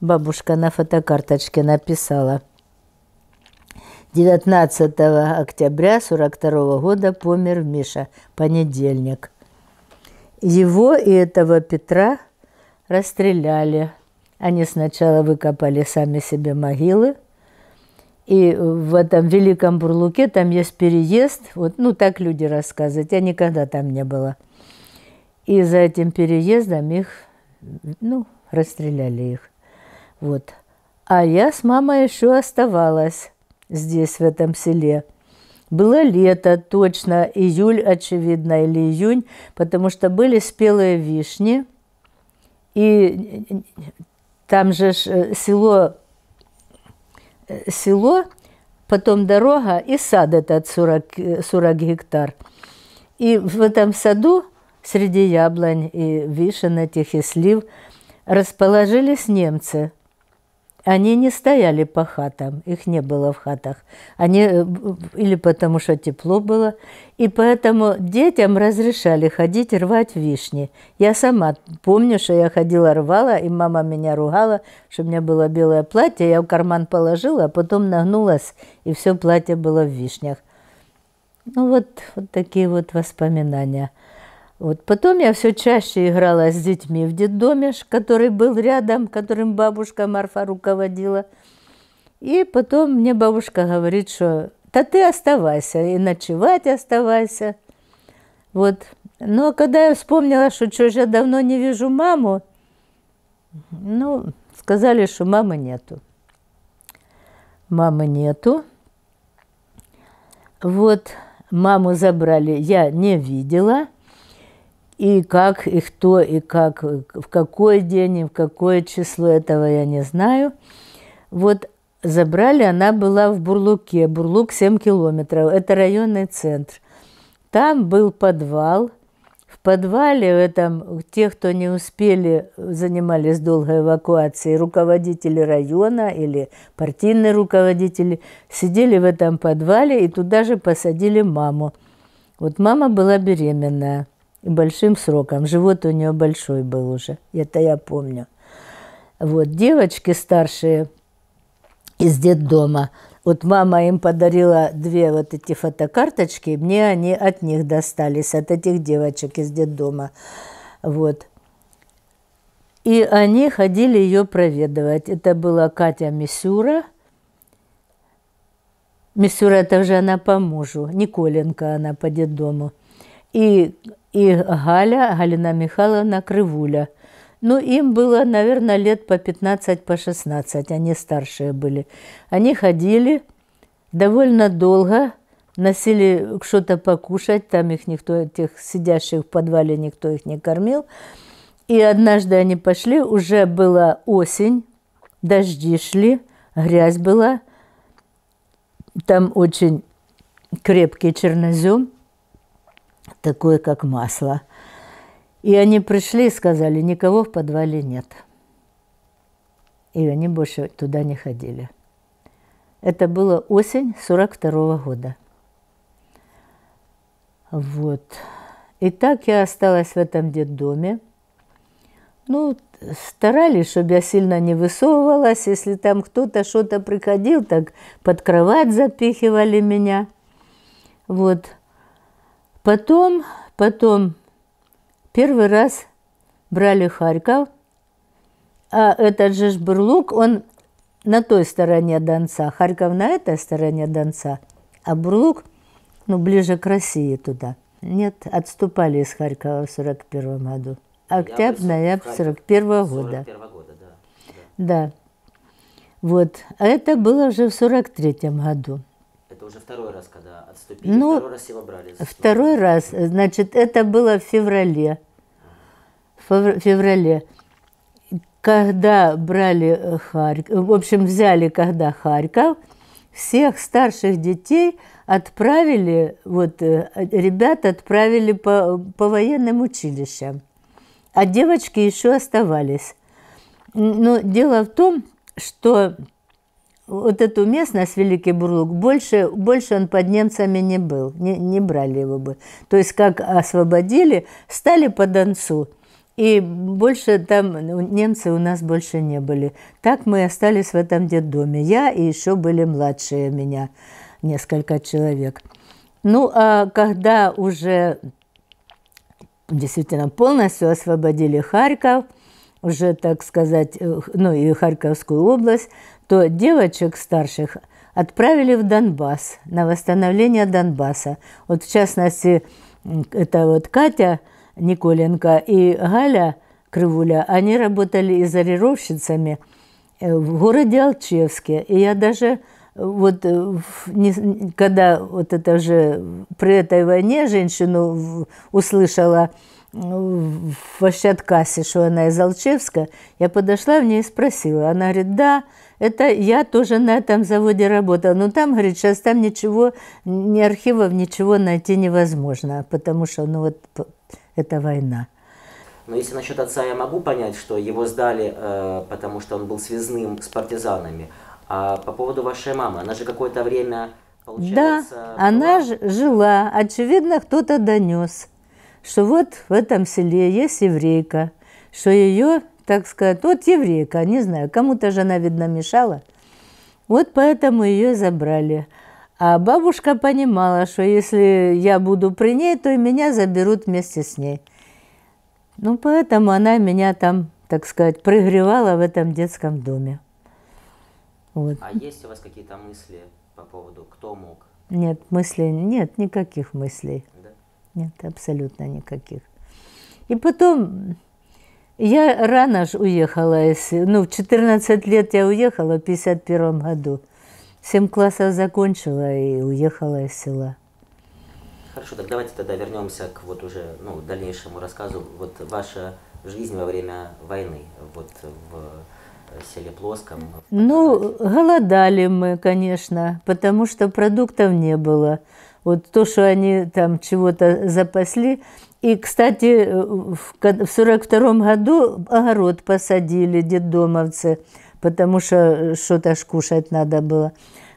бабушка на фотокарточке написала 19 октября 42 года помер Миша, понедельник. Его и этого Петра расстреляли. Они сначала выкопали сами себе могилы – и э, в этом великом бурлуке там есть переезд. Вот, ну, так люди рассказывают. Я никогда там не была. И за этим переездом их, ну, расстреляли их. Вот. А я с мамой еще оставалась здесь, в этом селе. Было лето, точно, июль, очевидно, или июнь, потому что были спелые вишни. И там же э, село село, потом дорога и сад этот 40, 40 э, гектар. И в этом саду среди яблонь и вишен этих и слив расположились немцы – они не стояли по хатам, их не было в хатах. Они, э, или потому что тепло было. И поэтому детям разрешали ходить рвать вишни. Я сама помню, что я ходила рвала, и мама меня ругала, что у меня было белое платье. Я в карман положила, а потом нагнулась, и все платье было в вишнях. Ну вот, вот такие вот воспоминания – вот. Потом я все чаще играла с детьми в детдоме, который был рядом, которым бабушка Марфа руководила. И потом мне бабушка говорит, что «Да ты оставайся, и ночевать оставайся». Вот. Но когда я вспомнила, что что же я давно не вижу маму, ну, сказали, что мамы нету. Мамы нету. Вот, маму забрали, я не видела – и как, и кто, и как, в какой день, и в какое число, этого я не знаю. Вот забрали, она была в Бурлуке. Бурлук 7 километров. Это районный центр. Там был подвал. В подвале в этом те, кто не успели, занимались долгой эвакуацией, руководители района или партийные руководители, сидели в этом подвале и туда же посадили маму. Вот мама была беременная и большим сроком. Живот у нее большой был уже, это я помню. Вот девочки старшие из детдома, вот мама им подарила две вот эти фотокарточки, мне они от них достались, от этих девочек из детдома. Вот. И они ходили ее проведывать. Это была Катя Мисюра. Мисюра, это уже она по мужу. Николенко она по детдому и, и Галя, Галина Михайловна Кривуля. Ну, им было, наверное, лет по 15, по 16, они старшие были. Они ходили довольно долго, носили что-то покушать, там их никто, тех сидящих в подвале никто их не кормил. И однажды они пошли, уже была осень, дожди шли, грязь была, там очень крепкий чернозем – такое, как масло. И они пришли и сказали, никого в подвале нет. И они больше туда не ходили. Это было осень 42 -го года. Вот. И так я осталась в этом детдоме. Ну, старались, чтобы я сильно не высовывалась. Если там кто-то что-то приходил, так под кровать запихивали меня. Вот. Потом, потом, первый раз брали Харьков, а этот же Бурлук, он на той стороне Донца, Харьков на этой стороне Донца, а Бурлук, ну, ближе к России туда. Нет, отступали из Харькова в 41 году. Октябрь, ноябрь 41 -го года. года, да. Да. Вот. А это было уже в 43 году. Это уже второй раз, когда отступили, ну, второй раз его брали. Второй раз, значит, это было в феврале. В феврале. Когда брали э, Харьков, э, в общем, взяли, когда Харьков, всех старших детей отправили, вот э, ребят отправили по, по военным училищам, а девочки еще оставались. Но дело в том, что вот эту местность, Великий Бурлук, больше, больше он под немцами не был, не, не брали его бы. То есть, как освободили, стали по Донцу. И больше там ну, немцы у нас больше не были. Так мы остались в этом детдоме. Я и еще были младшие меня, несколько человек. Ну, а когда уже действительно полностью освободили Харьков, уже, так сказать, э, ну и Харьковскую область, что девочек старших отправили в Донбасс, на восстановление Донбасса. Вот в частности, это вот Катя Николенко и Галя Крывуля, они работали изолировщицами э, в городе Алчевске. И я даже э, вот э, когда вот это же при этой войне женщину услышала в Ващаткасе, что она из Алчевска, я подошла в ней и спросила. Она говорит, да, это я тоже на этом заводе работала. Но там, говорит, сейчас там ничего, ни архивов, ничего найти невозможно, потому что, ну вот, это война. Но если насчет отца я могу понять, что его сдали, э, потому что он был связным с партизанами. А по поводу вашей мамы, она же какое-то время, получается... Да, была... она ж, жила. Очевидно, кто-то донес, что вот в этом селе есть еврейка, что ее так сказать, вот еврейка, не знаю, кому-то же она, видно, мешала. Вот поэтому ее забрали. А бабушка понимала, что если я буду при ней, то и меня заберут вместе с ней. Ну, поэтому она меня там, так сказать, прогревала в этом детском доме. Вот. А есть у вас какие-то мысли по поводу, кто мог? Нет, мыслей нет, никаких мыслей. Да? Нет, абсолютно никаких. И потом, я рано ж уехала, ну, в 14 лет я уехала, в 51 году. Семь классов закончила и уехала из села. Хорошо, так давайте тогда вернемся к вот уже ну, дальнейшему рассказу. Вот ваша жизнь во время войны, вот в э, селе Плоском. Ну, голодали мы, конечно, потому что продуктов не было. Вот то, что они там чего-то запасли, и, кстати, в 1942 году огород посадили детдомовцы, потому что э, что-то ж кушать надо было.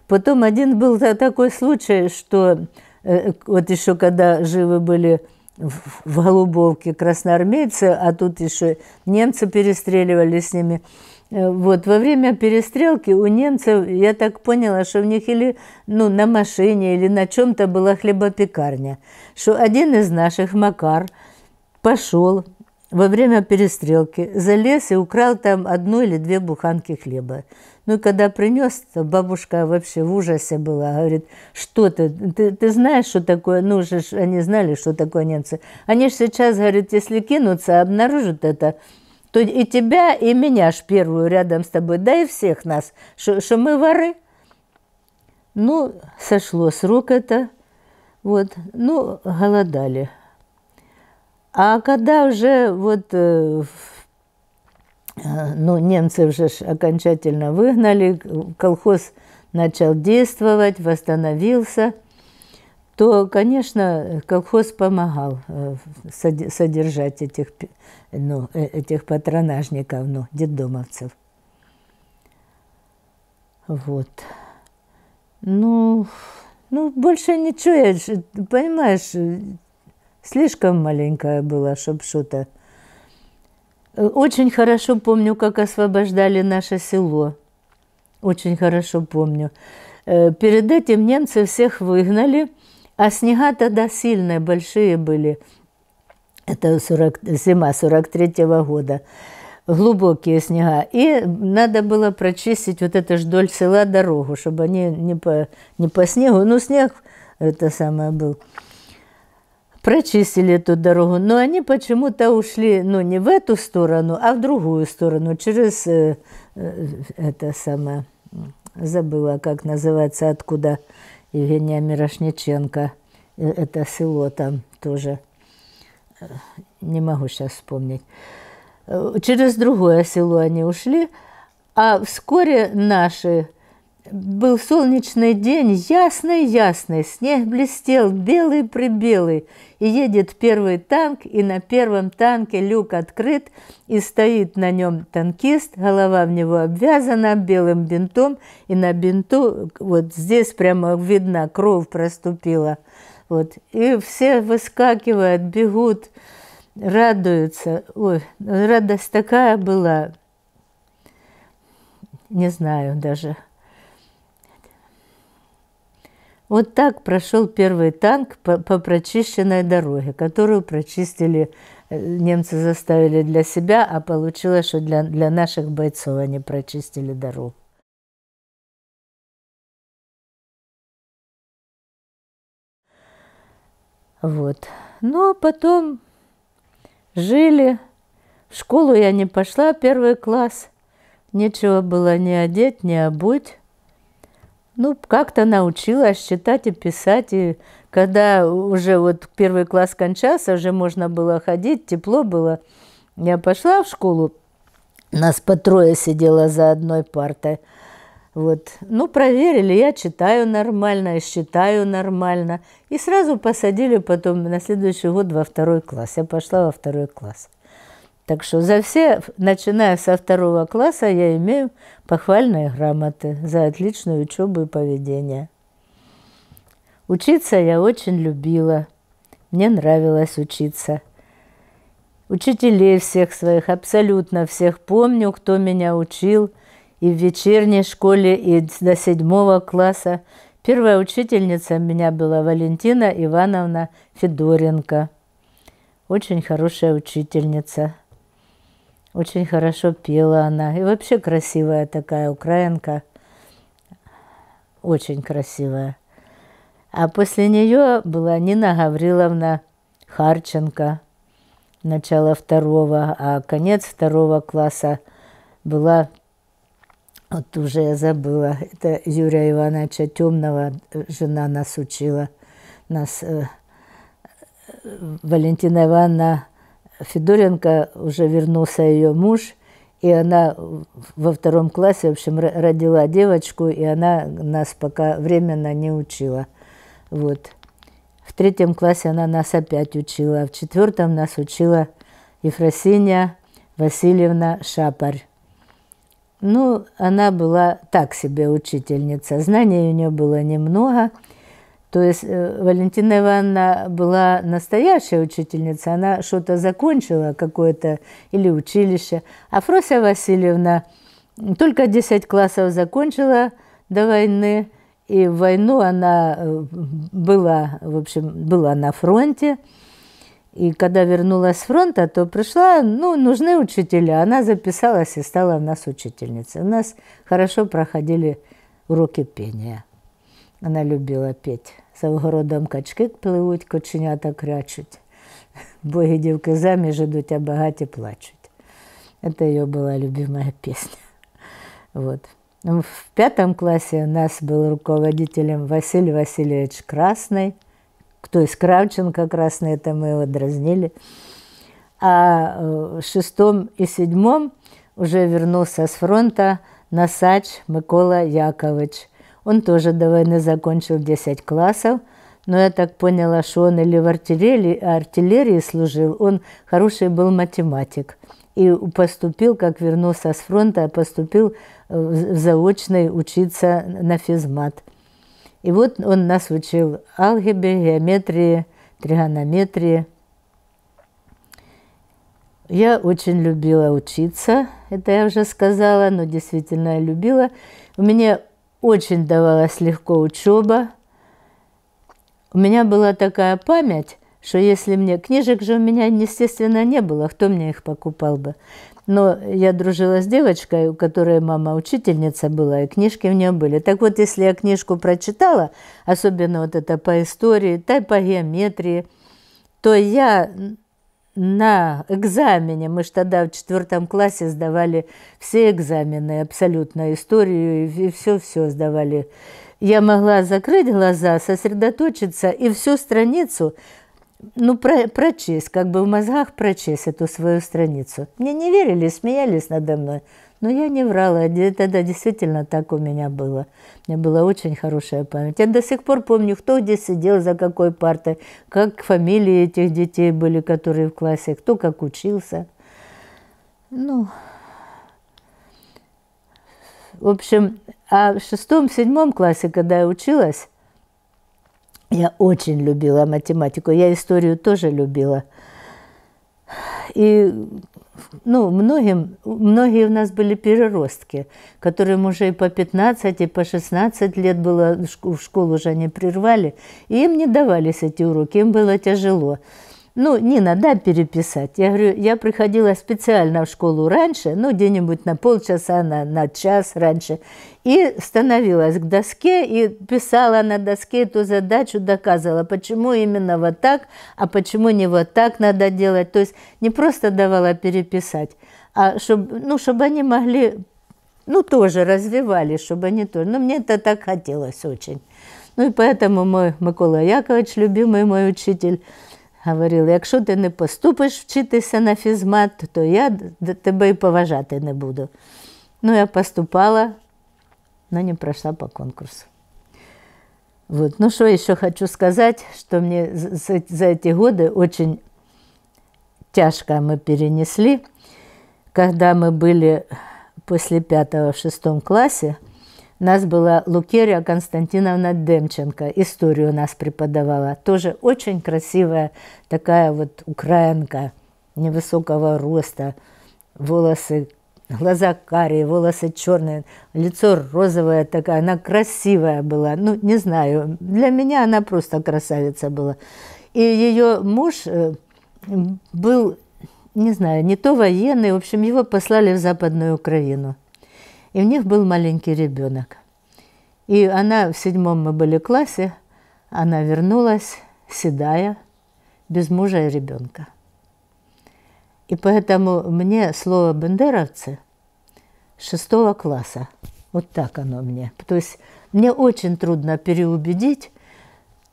Потом один был такой случай, что э, вот еще когда живы были в Голубовке красноармейцы, а тут еще немцы перестреливали с ними – Э, вот, во время перестрелки у немцев, я так поняла, что у них или ну, на машине, или на чем-то была хлебопекарня, что один из наших, Макар, пошел во время перестрелки, залез и украл там одну или две буханки хлеба. Ну, и когда принес, то бабушка вообще в ужасе была. Говорит, что ты, ты, ты знаешь, что такое? Ну, же они знали, что такое немцы. Они же сейчас, говорит, если кинутся, обнаружат это, то и тебя, и меня ж первую рядом с тобой, да и всех нас, что мы воры. Ну, сошло с рук это, вот, ну, голодали. А когда уже вот э, э, ну, немцы уже окончательно выгнали, колхоз начал действовать, восстановился – то, конечно, колхоз помогал э, содержать этих, ну, э, этих патронажников, ну, детдомовцев. Вот. Ну, ну, больше ничего, я, понимаешь, слишком маленькая была, чтобы что-то. Очень хорошо помню, как освобождали наше село. Очень хорошо помню. Э, перед этим немцы всех выгнали – а снега тогда сильные, большие были. Это 40, зима 43 -го года. Глубокие снега. И надо было прочистить вот это ж вдоль села дорогу, чтобы они не по, не по снегу. Ну, снег это самое был. Прочистили эту дорогу. Но они почему-то ушли, ну, не в эту сторону, а в другую сторону, через э, э это самое, забыла, как называется, откуда Евгения Мирошниченко. Э, это село там тоже. Э, не могу сейчас вспомнить. Э, через другое село они ушли, а вскоре наши был солнечный день, ясный-ясный, снег блестел, белый-прибелый. И едет первый танк, и на первом танке люк открыт, и стоит на нем танкист, голова в него обвязана белым бинтом, и на бинту вот здесь прямо видно кровь проступила. Вот. И все выскакивают, бегут, радуются. Ой, радость такая была, не знаю даже. Вот так прошел первый танк по, по прочищенной дороге, которую прочистили, э, немцы заставили для себя, а получилось, что для, для наших бойцов они прочистили дорогу. Вот. Но ну, а потом жили. В школу я не пошла, первый класс. Нечего было ни одеть, ни обуть ну, как-то научилась читать и писать. И когда уже вот первый класс кончался, уже можно было ходить, тепло было. Я пошла в школу, нас по трое сидела за одной партой. Вот. Ну, проверили, я читаю нормально, и считаю нормально. И сразу посадили потом на следующий год во второй класс. Я пошла во второй класс. Так что за все, начиная со второго класса, я имею похвальные грамоты за отличную учебу и поведение. Учиться я очень любила. Мне нравилось учиться. Учителей всех своих, абсолютно всех помню, кто меня учил и в вечерней школе, и до седьмого класса. Первая учительница у меня была Валентина Ивановна Федоренко. Очень хорошая учительница. Очень хорошо пела она. И вообще красивая такая украинка. Очень красивая. А после нее была Нина Гавриловна Харченко, начало второго, а конец второго класса была, вот уже я забыла, это Юрия Ивановича Темного, э, жена нас учила, нас э, э Валентина Ивановна Федоренко уже вернулся ее муж, и она во втором классе, в общем, родила девочку, и она нас пока временно не учила. Вот. В третьем классе она нас опять учила, в четвертом нас учила Ефросиня Васильевна Шапарь. Ну, она была так себе учительница. Знаний у нее было немного – то есть э, Валентина Ивановна была настоящая учительница, она что-то закончила какое-то или училище. А Фрося Васильевна только 10 классов закончила до войны, и в войну она э, была, в общем, была на фронте. И когда вернулась с фронта, то пришла, ну, нужны учителя. Она записалась и стала у нас учительницей. У нас хорошо проходили уроки пения. Она любила петь за огородом качки пливуть, коченята крячуть. Боги дівки заміж ідуть, а багаті плачуть. Це її була любимая пісня. Вот. Ну, в пятом классе у нас был руководителем Василий Васильевич Красный, кто из Кравченко Красный, это мы его дразнили. А в шестом и седьмом уже вернулся с фронта Насач Микола Якович – он тоже до войны закончил 10 классов, но я так поняла, что он или в артиллерии, артиллерии служил, он хороший был математик. И поступил, как вернулся с фронта, поступил в заочный учиться на физмат. И вот он нас учил алгебре, геометрии, тригонометрии. Я очень любила учиться, это я уже сказала, но действительно я любила. У меня очень давалась легко учеба. У меня была такая память, что если мне... Книжек же у меня, естественно, не было, кто мне их покупал бы? Но я дружила с девочкой, у которой мама учительница была, и книжки у нее были. Так вот, если я книжку прочитала, особенно вот это по истории, да и по геометрии, то я на экзамене, мы же тогда в четвертом классе сдавали все экзамены, абсолютно историю и все-все сдавали. Я могла закрыть глаза, сосредоточиться и всю страницу, ну, про, прочесть, как бы в мозгах прочесть эту свою страницу. Мне не верили, смеялись надо мной. Но я не врала, тогда действительно так у меня было. У меня была очень хорошая память. Я до сих пор помню, кто где сидел, за какой партой, как фамилии этих детей были, которые в классе, кто как учился. Ну, в общем, а в шестом-седьмом классе, когда я училась, я очень любила математику. Я историю тоже любила – и ну, многим, многие у нас были переростки, которым уже и по 15, и по 16 лет было, в школу уже они прервали, и им не давались эти уроки, им было тяжело ну, Нина, дай переписать. Я говорю, я приходила специально в школу раньше, ну, где-нибудь на полчаса, на, на час раньше, и становилась к доске и писала на доске эту задачу, доказывала, почему именно вот так, а почему не вот так надо делать. То есть не просто давала переписать, а чтобы, ну, чтобы они могли, ну, тоже развивали, чтобы они тоже. Но ну, мне это так хотелось очень. Ну, и поэтому мой Микола Яковлевич, любимый мой учитель, говорили, якщо ти не поступиш вчитися на фізмат, то я тебе і поважати не буду. Ну, я поступала, но не прошла по конкурсу. Вот. Ну, что еще хочу сказать, что мне за, за эти годы очень тяжко мы перенесли. Когда мы были после пятого в шестом классе, нас была Лукерия Константиновна Демченко, историю нас преподавала. Тоже очень красивая такая вот украинка невысокого роста, волосы, глаза карие, волосы черные, лицо розовое такая, она красивая была. Ну, не знаю, для меня она просто красавица была. И ее муж э, был, не знаю, не то военный, в общем, его послали в Западную Украину – и у них был маленький ребенок. И она в седьмом мы были классе, она вернулась седая, без мужа и ребенка. И поэтому мне слово «бендеровцы» шестого класса. Вот так оно мне. То есть мне очень трудно переубедить,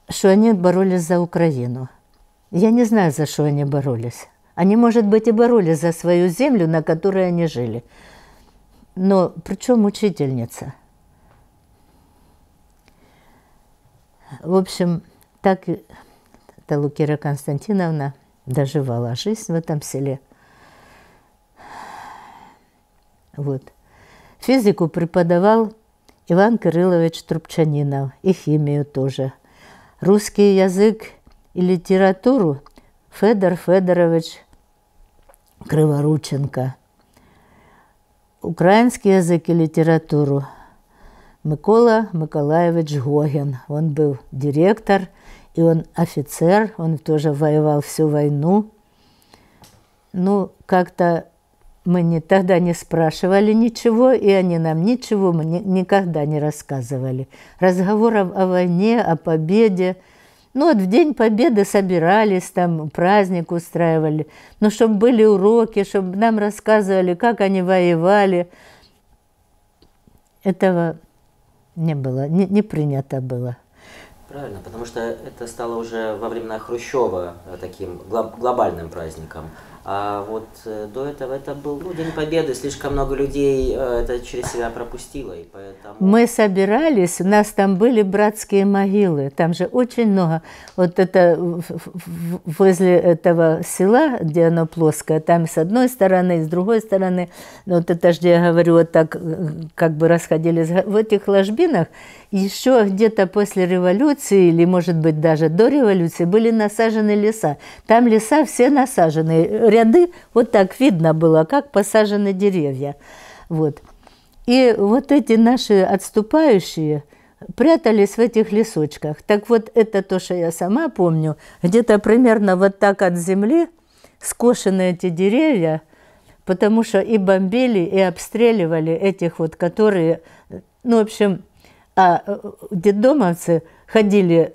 что они боролись за Украину. Я не знаю, за что они боролись. Они, может быть, и боролись за свою землю, на которой они жили. Но причем учительница. В общем, так Талукира Константиновна доживала жизнь в этом селе. Вот. Физику преподавал Иван Кириллович Трубчанинов и химию тоже. Русский язык и литературу Федор Федорович Криворученко – український язик і літературу Микола Миколаевич Гоген. Он был директор, и он офицер, он тоже воевал всю войну. Ну, как-то мы не, тогда не спрашивали ничего, и они нам ничего мы не, никогда не рассказывали. Разговоров о войне, о победе – ну вот в День Победы собирались, там праздник устраивали, но ну, чтобы были уроки, чтобы нам рассказывали, как они воевали. Этого не было, не, не принято было. Правильно, потому что это стало уже во времена Хрущева э, таким глобальным праздником. А вот э, до этого это был ну, День Победы, слишком много людей э, это через себя пропустило. И поэтому... Мы собирались, у нас там были братские могилы, там же очень много. Вот это возле этого села, где оно плоское, там с одной стороны, с другой стороны, ну, вот это же, я говорю, вот так э, как бы расходились в этих ложбинах, еще где-то после революции, или, может быть, даже до революции, были насажены леса. Там леса все насажены. Ряды вот так видно было, как посажены деревья. Вот. И вот эти наши отступающие прятались в этих лесочках. Так вот, это то, что я сама помню. Где-то примерно вот так от земли скошены эти деревья, потому что и бомбили, и обстреливали этих вот, которые, ну, в общем, а э, э, детдомовцы ходили,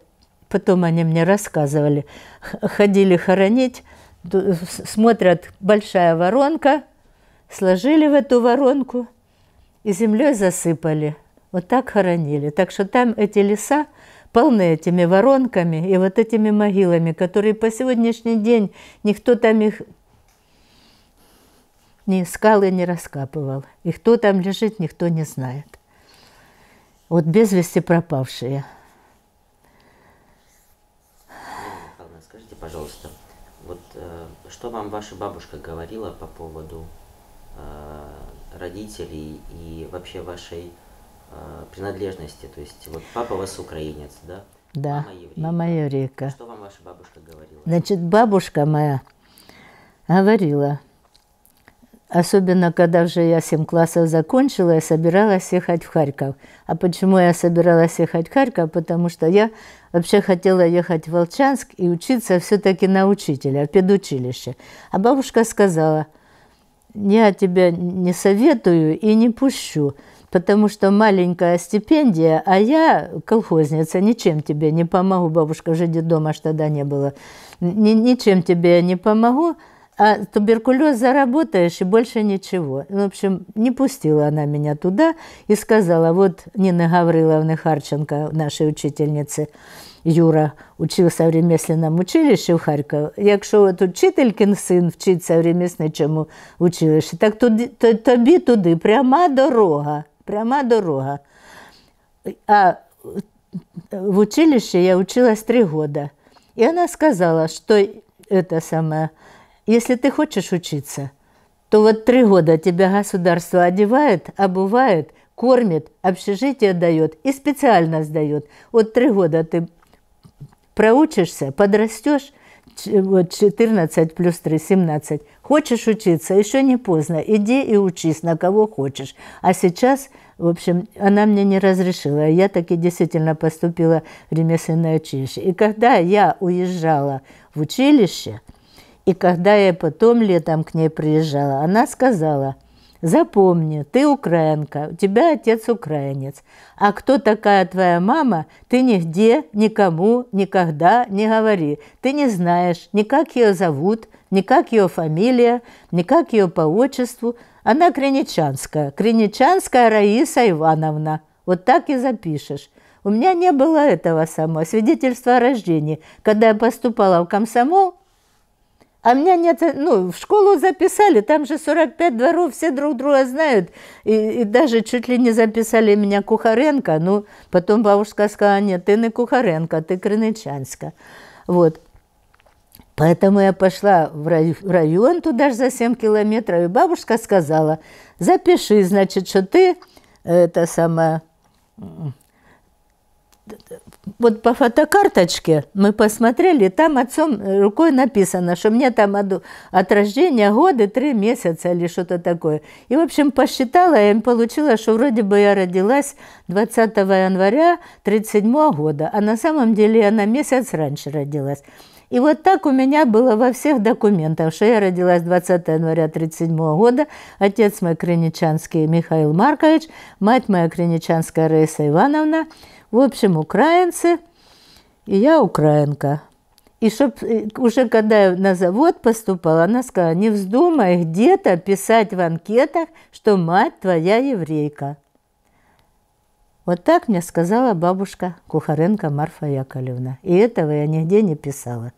потом они мне рассказывали, ходили хоронить, э, смотрят, большая воронка, сложили в эту воронку и землей засыпали. Вот так хоронили. Так что там эти леса полны этими воронками и вот этими могилами, которые по сегодняшний день никто там их не искал и не раскапывал. И кто там лежит, никто не знает. Вот без вести пропавшие. Михайловна, скажите, пожалуйста, вот э, что вам ваша бабушка говорила по поводу э, родителей и вообще вашей э, принадлежности? То есть вот папа у вас украинец, да? Да, мама еврейка. мама еврейка. Что вам ваша бабушка говорила? Значит, бабушка моя говорила, Особенно, когда уже я 7 классов закончила, я собиралась ехать в Харьков. А почему я собиралась ехать в Харьков? Потому что я вообще хотела ехать в Волчанск и учиться все-таки на учителя, в педучилище. А бабушка сказала, я тебя не советую и не пущу, потому что маленькая стипендия, а я колхозница, ничем тебе не помогу. Бабушка уже дома, что тогда не было. Ни, ничем тебе не помогу а туберкулез заработаешь и больше ничего. Ну, в общем, не пустила она меня туда и сказала, вот Нина Гавриловна Харченко, нашей учительницы, Юра учився в ремесленному училище в Харькове, Якщо от учителькин сын вчится в ремісничому училищі, так туди, то, тобі туди пряма дорога. Пряма дорога. А в училище я училась три года. И она сказала, что это самое – если ты хочешь учиться, то вот три года тебя государство одевает, обувает, кормит, общежитие дает и специально сдает. Вот три года ты проучишься, подрастешь, вот 14 плюс 3, 17. Хочешь учиться, еще не поздно, иди и учись на кого хочешь. А сейчас, в общем, она мне не разрешила. Я таки действительно поступила в ремесленное училище. И когда я уезжала в училище – и когда я потом летом к ней приезжала, она сказала, запомни, ты украинка, у тебя отец украинец, а кто такая твоя мама, ты нигде, никому, никогда не говори. Ты не знаешь, ни как ее зовут, ни как ее фамилия, ни как ее по отчеству. Она криничанская, криничанская Раиса Ивановна. Вот так и запишешь. У меня не было этого самого свидетельства о рождении. Когда я поступала в комсомол, а меня нет, ну, в школу записали, там же 45 дворов, все друг друга знают. И, и даже чуть ли не записали меня Кухаренко. Ну, потом бабушка сказала, нет, ты не Кухаренко, ты Крынычанска. Вот. Поэтому я пошла в район, туда же за 7 километров, и бабушка сказала, запиши, значит, что ты, э, это самое, вот по фотокарточке мы посмотрели, там отцом рукой написано, что мне там от, от рождения годы три месяца или что-то такое. И, в общем, посчитала и получила, что вроде бы я родилась 20 января 37 года, а на самом деле я на месяц раньше родилась. И вот так у меня было во всех документах, что я родилась 20 января 1937 года, отец мой Криничанский Михаил Маркович, мать моя Криничанская Раиса Ивановна – в общем, украинцы, и я украинка. И чтоб, э, уже когда я на завод поступала, она сказала, не вздумай где-то писать в анкетах, что мать твоя еврейка. Вот так мне сказала бабушка Кухаренко Марфа Яковлевна. И этого я нигде не писала.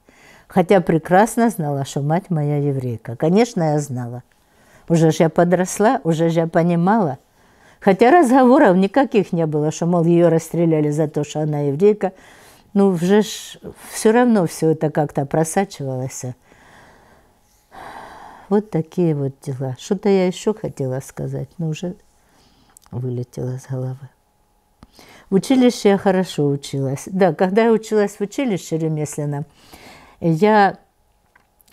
Хотя прекрасно знала, что мать моя еврейка. Конечно, я знала. Уже же я подросла, уже же я понимала – Хотя разговоров никаких не было, что, мол, ее расстреляли за то, что она еврейка. Ну, уже ж, все равно все это как-то просачивалось. Вот такие вот дела. Что-то я еще хотела сказать, но уже вылетело с головы. В училище я хорошо училась. Да, когда я училась в училище ремесленном, я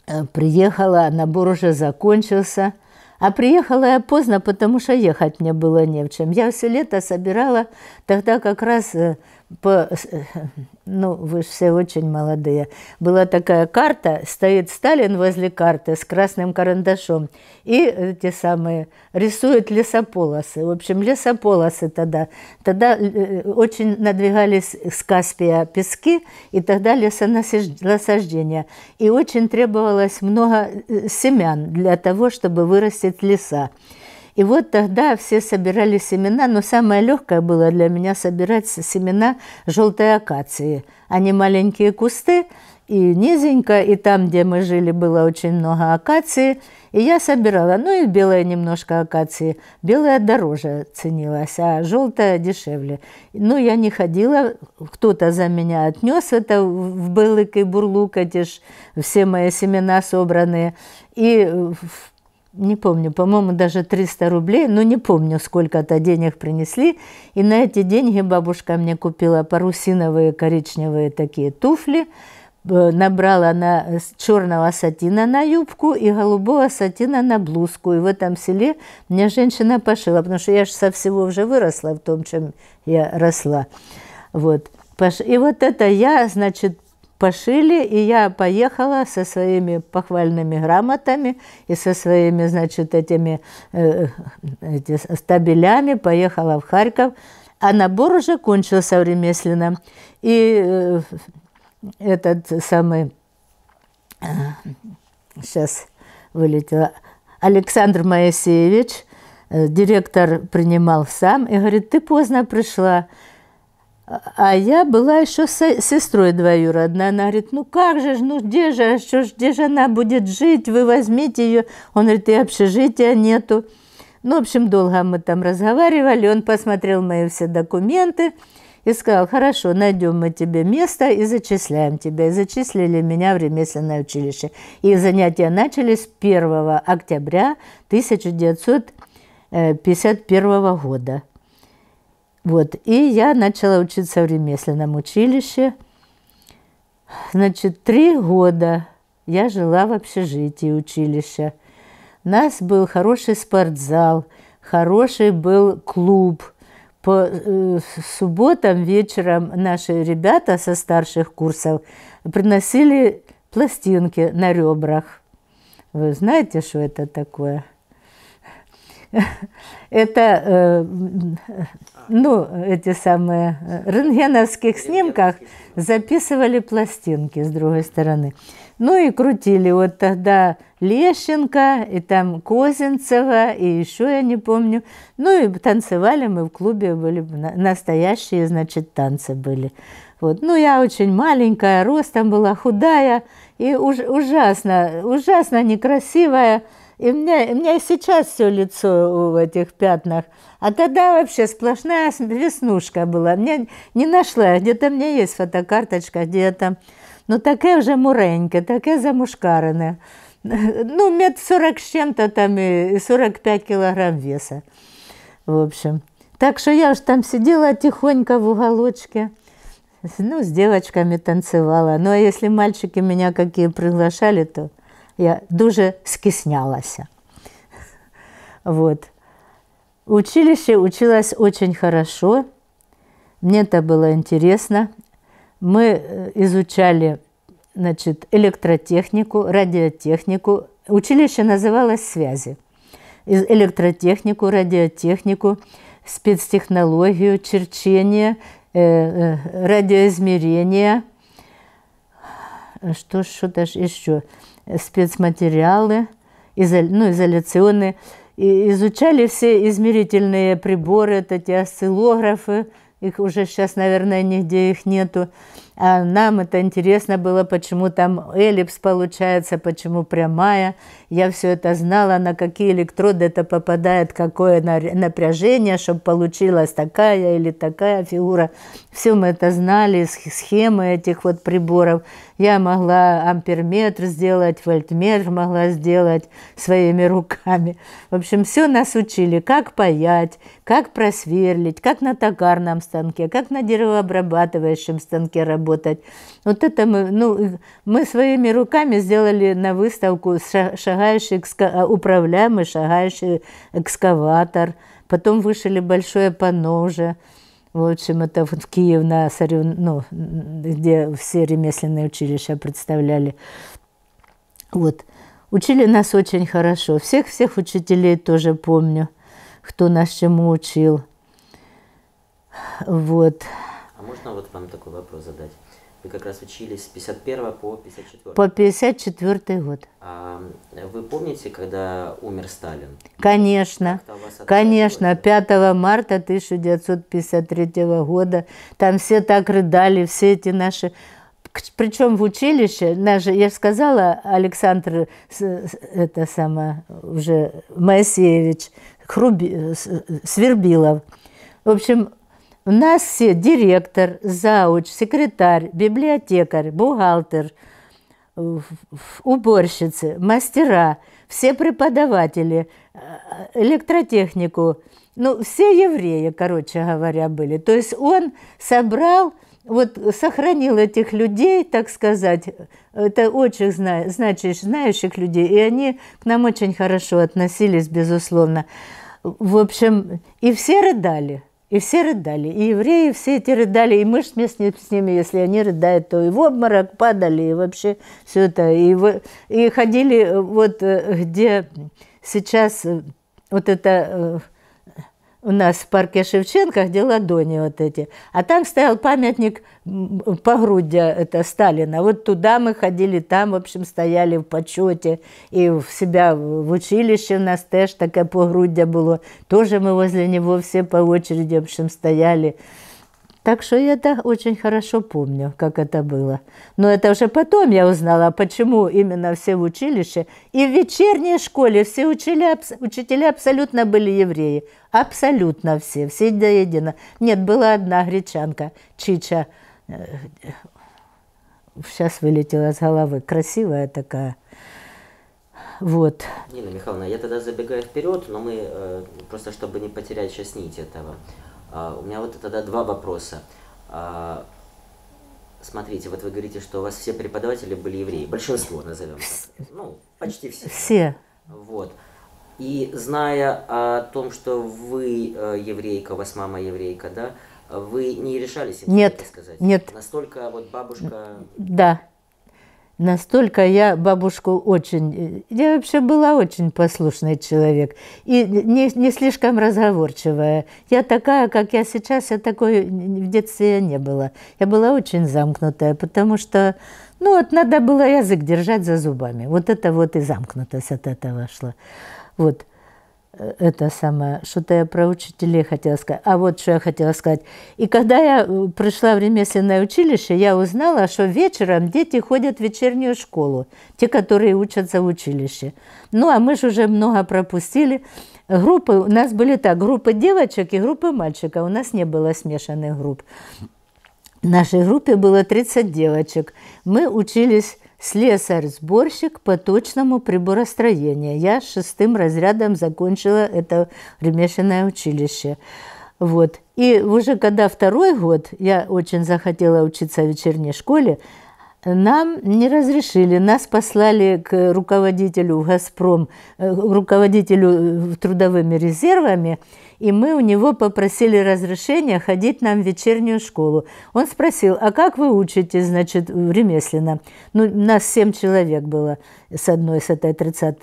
э, приехала, набор уже закончился – а приехала я поздно, потому что ехать мне было не в чем. Я все лето собирала, тогда как раз э, по э, ну, вы же все очень молодые. Была такая карта, стоит Сталин возле карты с красным карандашом и те самые рисует лесополосы. В общем, лесополосы тогда. Тогда э, э, очень надвигались с Каспия пески и тогда лесонасаждения. И очень требовалось много э, семян для того, чтобы вырастить леса. И вот тогда все собирали семена, но самое легкое было для меня собирать семена желтой акации. Они маленькие кусты, и низенько, и там, где мы жили, было очень много акации. И я собирала, ну и белая немножко акации. Белая дороже ценилась, а желтая дешевле. Ну, я не ходила, кто-то за меня отнес это в Белык и Бурлук, эти ж все мои семена собранные. И э, в не помню, по-моему, даже 300 рублей, но не помню, сколько это денег принесли. И на эти деньги бабушка мне купила парусиновые коричневые такие туфли, э, набрала на э, черного сатина на юбку и голубого сатина на блузку. И в этом селе мне женщина пошила, потому что я же со всего уже выросла в том, чем я росла. Вот. И вот это я, значит, пошили, и я поехала со своими похвальными грамотами и со своими, значит, этими э, эти стабелями поехала в Харьков. А набор уже кончился в Ремеслино. И э, этот самый... Э, сейчас вылетела. Александр Моисеевич, э, директор, принимал сам и говорит, ты поздно пришла. А, а я была еще с сестрой двоюродная. Она говорит, ну как же, ну где же, а что, где же она будет жить, вы возьмите ее. Он говорит, и общежития нету. Ну, в общем, долго мы там разговаривали. Он посмотрел мои все документы и сказал, хорошо, найдем мы тебе место и зачисляем тебя. И зачислили меня в ремесленное училище. И занятия начались 1 октября 1951 э, года. Вот. И я начала учиться в ремесленном училище. Значит, три года я жила в общежитии училища. У нас был хороший спортзал, хороший был клуб. По э, субботам вечером наши ребята со старших курсов приносили пластинки на ребрах. Вы знаете, что это такое? это, э, ну, эти самые рентгеновских снимках записывали пластинки с другой стороны. Ну и крутили вот тогда Лещенко, и там Козинцева, и еще я не помню. Ну и танцевали мы в клубе, были настоящие, значит, танцы были. Вот. Ну, я очень маленькая, ростом была худая и уж, ужасно, ужасно некрасивая. И у меня, у меня и сейчас все лицо в этих пятнах. А тогда вообще сплошная веснушка была. Мне не нашла. Где-то у меня есть фотокарточка, где-то. Ну, таке вже муреньке, таке замушкарене. Ну, мет 40 с чем то там і 45 килограмм веса. В общем. Так что я уж там сидела тихонько в уголочке. Ну, с девочками танцевала. Ну, а если мальчики меня какие приглашали, то я дуже скиснялася. Вот. училище училась очень хорошо. Мне это было интересно. Мы э, изучали значит, электротехнику, радиотехнику. Училище называлось «Связи». Электротехнику, радиотехнику, спецтехнологию, черчение, э, э, радиоизмерение. Что, что даже еще? спецматериалы, изо, ну, изоляционные, и изучали все измерительные приборы, вот эти осциллографы, их уже сейчас, наверное, нигде их нету. А нам это интересно было, почему там эллипс получается, почему прямая. Я все это знала, на какие электроды это попадает, какое напряжение, чтобы получилась такая или такая фигура. Все мы это знали, схемы этих вот приборов. Я могла амперметр сделать, вольтметр могла сделать своими руками. В общем, все нас учили, как паять, как просверлить, как на токарном станке, как на деревообрабатывающем станке работать работать. Вот это мы, ну, мы своими руками сделали на выставку шагающий, а, управляемый шагающий экскаватор, потом вышили большое панно уже. В общем, это вот в Киев на сорев... ну, где все ремесленные училища представляли. Вот. Учили нас очень хорошо. Всех-всех учителей тоже помню, кто нас чему учил. Вот. Можно вот вам такой вопрос задать? Вы как раз учились с 51 по 54. По 54 год. А вы помните, когда умер Сталин? Конечно, конечно. 5 марта 1953 года. Там все так рыдали, все эти наши... Причем в училище, даже, я же сказала, Александр, это сама уже Моисеевич, Хруби, э, Свербилов. В общем, у нас все директор, зауч, секретарь, библиотекарь, бухгалтер, уборщицы, мастера, все преподаватели, электротехнику, ну, все евреи, короче говоря, были. То есть он собрал, вот сохранил этих людей, так сказать, это очень зна значит, знающих людей, и они к нам очень хорошо относились, безусловно. В общем, и все рыдали. И все рыдали, и евреи все эти рыдали, и мы ж вместе с ними, если они рыдают, то и в обморок падали, и вообще все это. И, в, и ходили э, вот э, где сейчас э, вот это у нас в парке Шевченко, где ладони вот эти. А там стоял памятник погрудья это Сталина. Вот туда мы ходили, там, в общем, стояли в почете. И в себя в училище у нас теж таке погруддя было. Тоже мы возле него все по очереди, в общем, стояли. Так что я это очень хорошо помню, как это было. Но это уже потом я узнала, почему именно все в училище. И в вечерней школе все учили, учителя абсолютно были евреи. Абсолютно все, все до едино. Нет, была одна гречанка, Чича. Сейчас э, вылетела с головы. Красивая такая. Вот. Нина Михайловна, я тогда забегаю вперед, но мы э, просто, чтобы не потерять сейчас нить этого. А, у меня вот тогда два вопроса. А, смотрите, вот вы говорите, что у вас все преподаватели были евреи. Большинство, назовем так. Ну, почти все. Все. Вот. И зная о том, что вы э, еврейка, у вас мама еврейка, да, вы не решались им нет, сказать? Нет. Настолько вот бабушка... Да. Настолько я бабушку очень... Э, я вообще была очень послушный человек и не, не слишком разговорчивая. Я такая, как я сейчас, я такой в детстве я не была. Я была очень замкнутая, потому что, ну вот надо было язык держать за зубами. Вот это вот и замкнутость от этого шла. Вот. Э, это самое, что-то я про учителей хотела сказать. А вот что я хотела сказать. И когда я э, пришла в ремесленное училище, я узнала, что вечером дети ходят в вечернюю школу, те, которые учатся в училище. Ну, а мы же уже много пропустили. Группы, у нас были так, группы девочек и группы мальчиков. У нас не было смешанных групп. В нашей группе было 30 девочек. Мы учились слесарь-сборщик по точному приборостроению. Я шестым разрядом закончила это ремешанное училище. Вот. И уже когда второй год я очень захотела учиться в вечерней школе, нам не разрешили, нас послали к руководителю «Газпром», э, руководителю э, трудовыми резервами, и мы у него попросили разрешения ходить нам в вечернюю школу. Он спросил, а как вы учите, значит, ремесленно? Ну, нас семь человек было с одной, с этой 30,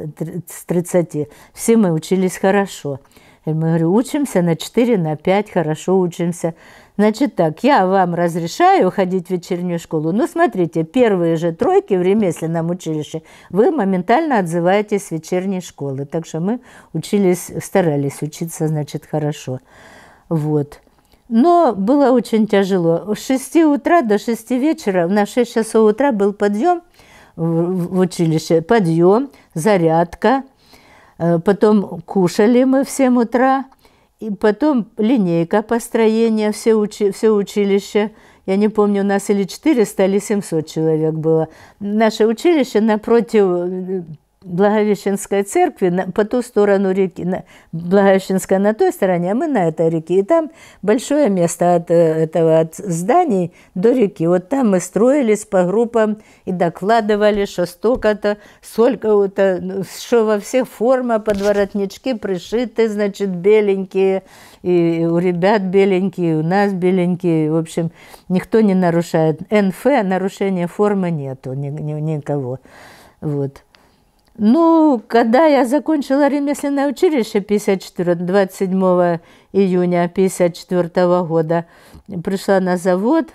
с 30. Все мы учились хорошо. И мы, говорю, учимся на 4, на 5, хорошо учимся. Значит так, я вам разрешаю ходить в вечернюю школу, но ну, смотрите, первые же тройки в ремесленном училище вы моментально отзываетесь с вечерней школы. Так что мы учились, старались учиться, значит, хорошо. Вот. Но было очень тяжело. С 6 утра до 6 вечера, на 6 часов утра был подъем в училище, подъем, зарядка, э, потом кушали мы в 7 утра, и потом линейка построения, все, учи, все училища. Я не помню, у нас или 400, или 700 человек было. Наше училище напротив э, Благовещенской церкви на по ту сторону реки. Благовещенская на той стороне, а мы на этой реке. И там большое место от э, этого от зданий до реки. Вот там мы строились по группам и докладывали, что столько-то, сколько-то, э, ну, что во всех форма подворотнички пришиты, значит, беленькие. И у ребят беленькие, и у нас беленькие. В общем, никто не нарушает. НФ нарушения формы нету ни, ни, никого. Вот. Ну, когда я закончила ремесленное училище 54, 27 июня 54 года, пришла на завод,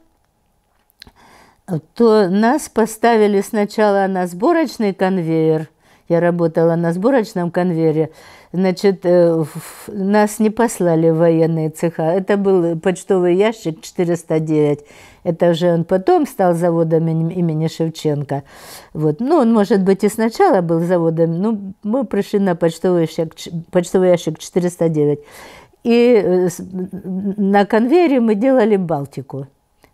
то нас поставили сначала на сборочный конвейер. Я работала на сборочном конвейере. Значит, э, нас не послали в военные цеха. Это был почтовый ящик 409. Это уже он потом стал заводом имени Шевченко. Вот. Ну, он, может быть, и сначала был заводом, но ну, мы пришли на почтовый ящик, почтовый ящик 409. И э, на конвейере мы делали Балтику,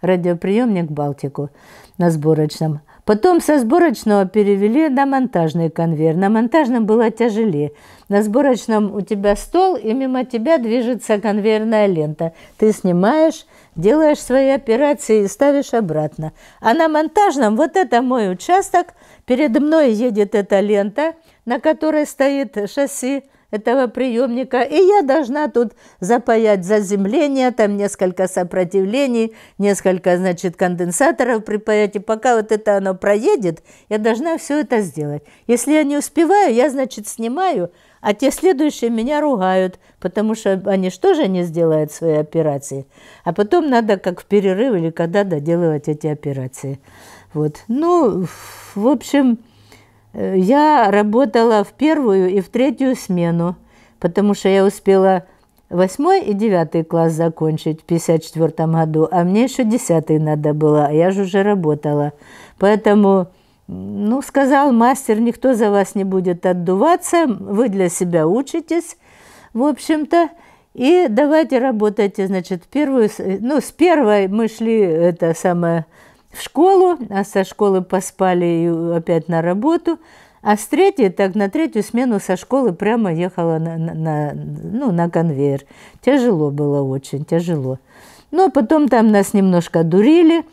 радиоприемник Балтику на сборочном. Потом со сборочного перевели на монтажный конвейер. На монтажном было тяжелее. На сборочном у тебя стол, и мимо тебя движется конвейерная лента. Ты снимаешь, делаешь свои операции и ставишь обратно. А на монтажном, вот это мой участок, передо мной едет эта лента, на которой стоит шасси этого приемника, и я должна тут запаять заземление, там несколько сопротивлений, несколько, значит, конденсаторов припаять, и пока вот это оно проедет, я должна все это сделать. Если я не успеваю, я, значит, снимаю, а те следующие меня ругают, потому что они что же не сделают свои операции, а потом надо как в перерыв или когда доделывать эти операции. Вот. Ну, в общем, э, я работала в первую и в третью смену, потому что я успела восьмой и девятый класс закончить в 54 году, а мне еще десятый надо было, а я же уже работала. Поэтому ну, сказал мастер, никто за вас не будет отдуваться, вы для себя учитесь, в общем-то, и давайте работайте, значит, первую, ну, с первой мы шли, это самое, в школу, а со школы поспали и опять на работу, а с третьей, так на третью смену со школы прямо ехала на, на, на, ну, на конвейер. Тяжело было очень, тяжело. Но потом там нас немножко дурили,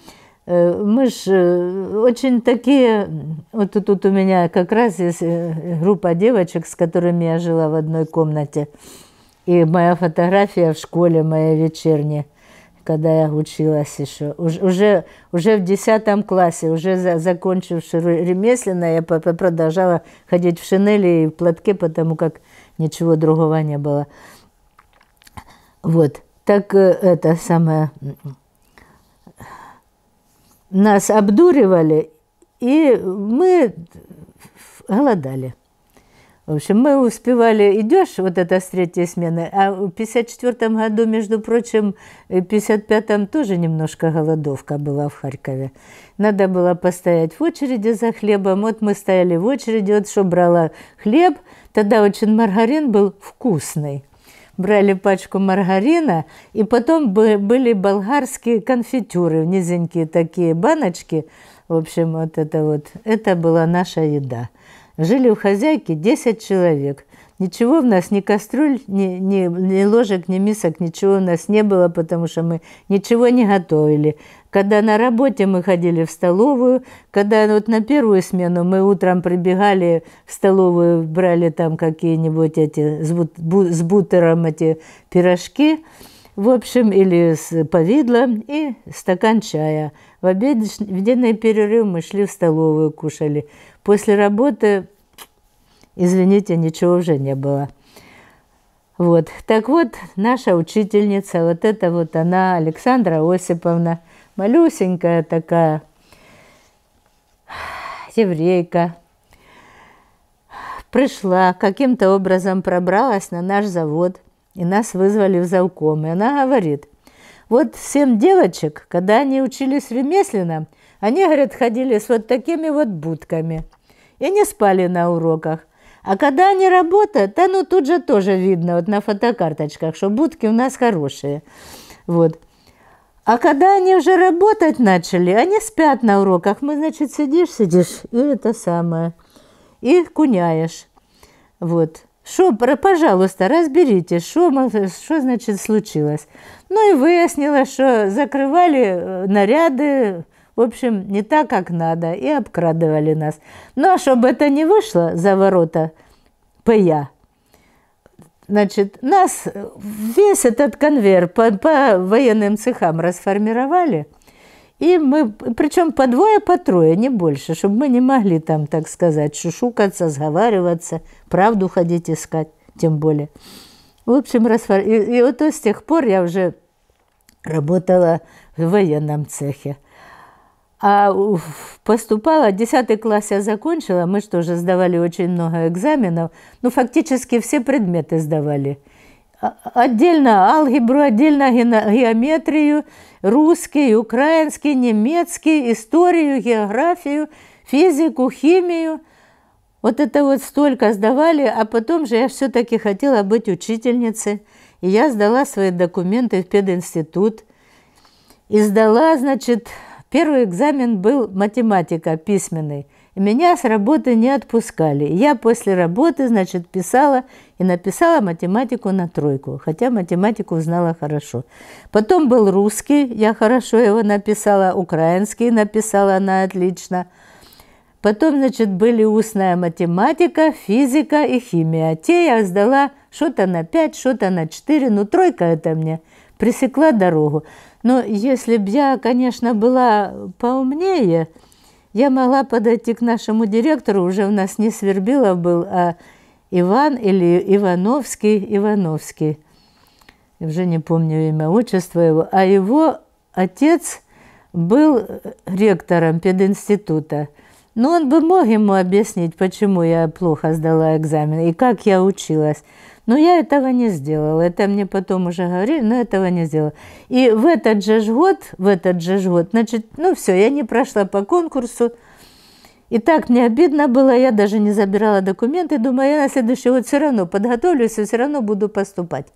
Э, мы же э, очень такие, вот тут у меня как раз есть э, группа девочек, с которыми я жила в одной комнате, и моя фотография в школе, моя вечерняя, когда я училась еще, уже, уже в 10 классе, уже за, закончивши ремесленное, я продолжала ходить в шинели и в платке, потому как ничего другого не было. Вот, так это самое, нас обдуривали, и мы голодали. В общем, мы успевали, идешь, вот это с третьей смены, а в 54 году, между прочим, в 55-м тоже немножко голодовка была в Харькове. Надо было постоять в очереди за хлебом, вот мы стояли в очереди, вот что брала хлеб, тогда очень маргарин был вкусный брали пачку маргарина, и потом были болгарские конфитюры, низенькие такие баночки. В общем, вот это вот, это была наша еда. Жили у хозяйки 10 человек. Ничего у нас, ни кастрюль, ни, ни, ни ложек, ни мисок, ничего у нас не было, потому что мы ничего не готовили. Когда на работе мы ходили в столовую, когда вот на первую смену мы утром прибегали в столовую, брали там какие-нибудь эти с бутером эти пирожки, в общем, или с повидлом и стакан чая. В обеденный перерыв мы шли в столовую, кушали. После работы извините, ничего уже не было. Вот. Так вот, наша учительница, вот это вот она, Александра Осиповна, малюсенькая такая, еврейка, пришла, каким-то образом пробралась на наш завод, и нас вызвали в завком. И она говорит, вот всем девочек, когда они учились ремесленно, они, говорят, ходили с вот такими вот будками и не спали на уроках. А когда они работают, то ну тут же тоже видно вот на фотокарточках, что будки у нас хорошие. Вот. А когда они уже работать начали, они спят на уроках. Мы, значит, сидишь, сидишь, и это самое. И куняешь. Вот. Шо, пожалуйста, разберитесь, что значит случилось. Ну и выяснилось, что закрывали э, наряды в общем, не так, как надо, и обкрадывали нас. Ну, а чтобы это не вышло за ворота ПЯ, значит, нас весь этот конвейер по, по военным цехам расформировали, и мы, причем по двое, по трое, не больше, чтобы мы не могли там, так сказать, шушукаться, сговариваться, правду ходить искать, тем более. В общем, расфор... и, и вот с тех пор я уже работала в военном цехе. А поступала, 10 класс я закончила, мы что же сдавали очень много экзаменов, ну фактически все предметы сдавали. А, отдельно алгебру, отдельно геометрию, русский, украинский, немецкий, историю, географию, физику, химию. Вот это вот столько сдавали, а потом же я все-таки хотела быть учительницей. И я сдала свои документы в пединститут. И сдала, значит, Первый экзамен был математика письменный. Меня с работы не отпускали. Я после работы, значит, писала и написала математику на тройку, хотя математику знала хорошо. Потом был русский, я хорошо его написала, украинский написала она отлично. Потом, значит, были устная математика, физика и химия. Те я сдала что-то на 5, что-то на 4, но ну, тройка это мне пресекла дорогу. Но ну, если б я, конечно, была поумнее, я могла подойти к нашему директору, уже у нас не Свербилов был, а Иван или Ивановский, Ивановский. Я уже не помню имя, отчество его. А его отец был ректором пединститута. Но он бы мог ему объяснить, почему я плохо сдала экзамен и как я училась. Но «Ну, я этого не сделала. Это мне потом уже говорили, но «Ну, этого не сделала. И в этот же год, в этот же год, значит, ну все, я не прошла по конкурсу. И так мне обидно было, я даже не забирала документы, думаю, я на следующий год все равно подготовлюсь и все равно буду поступать.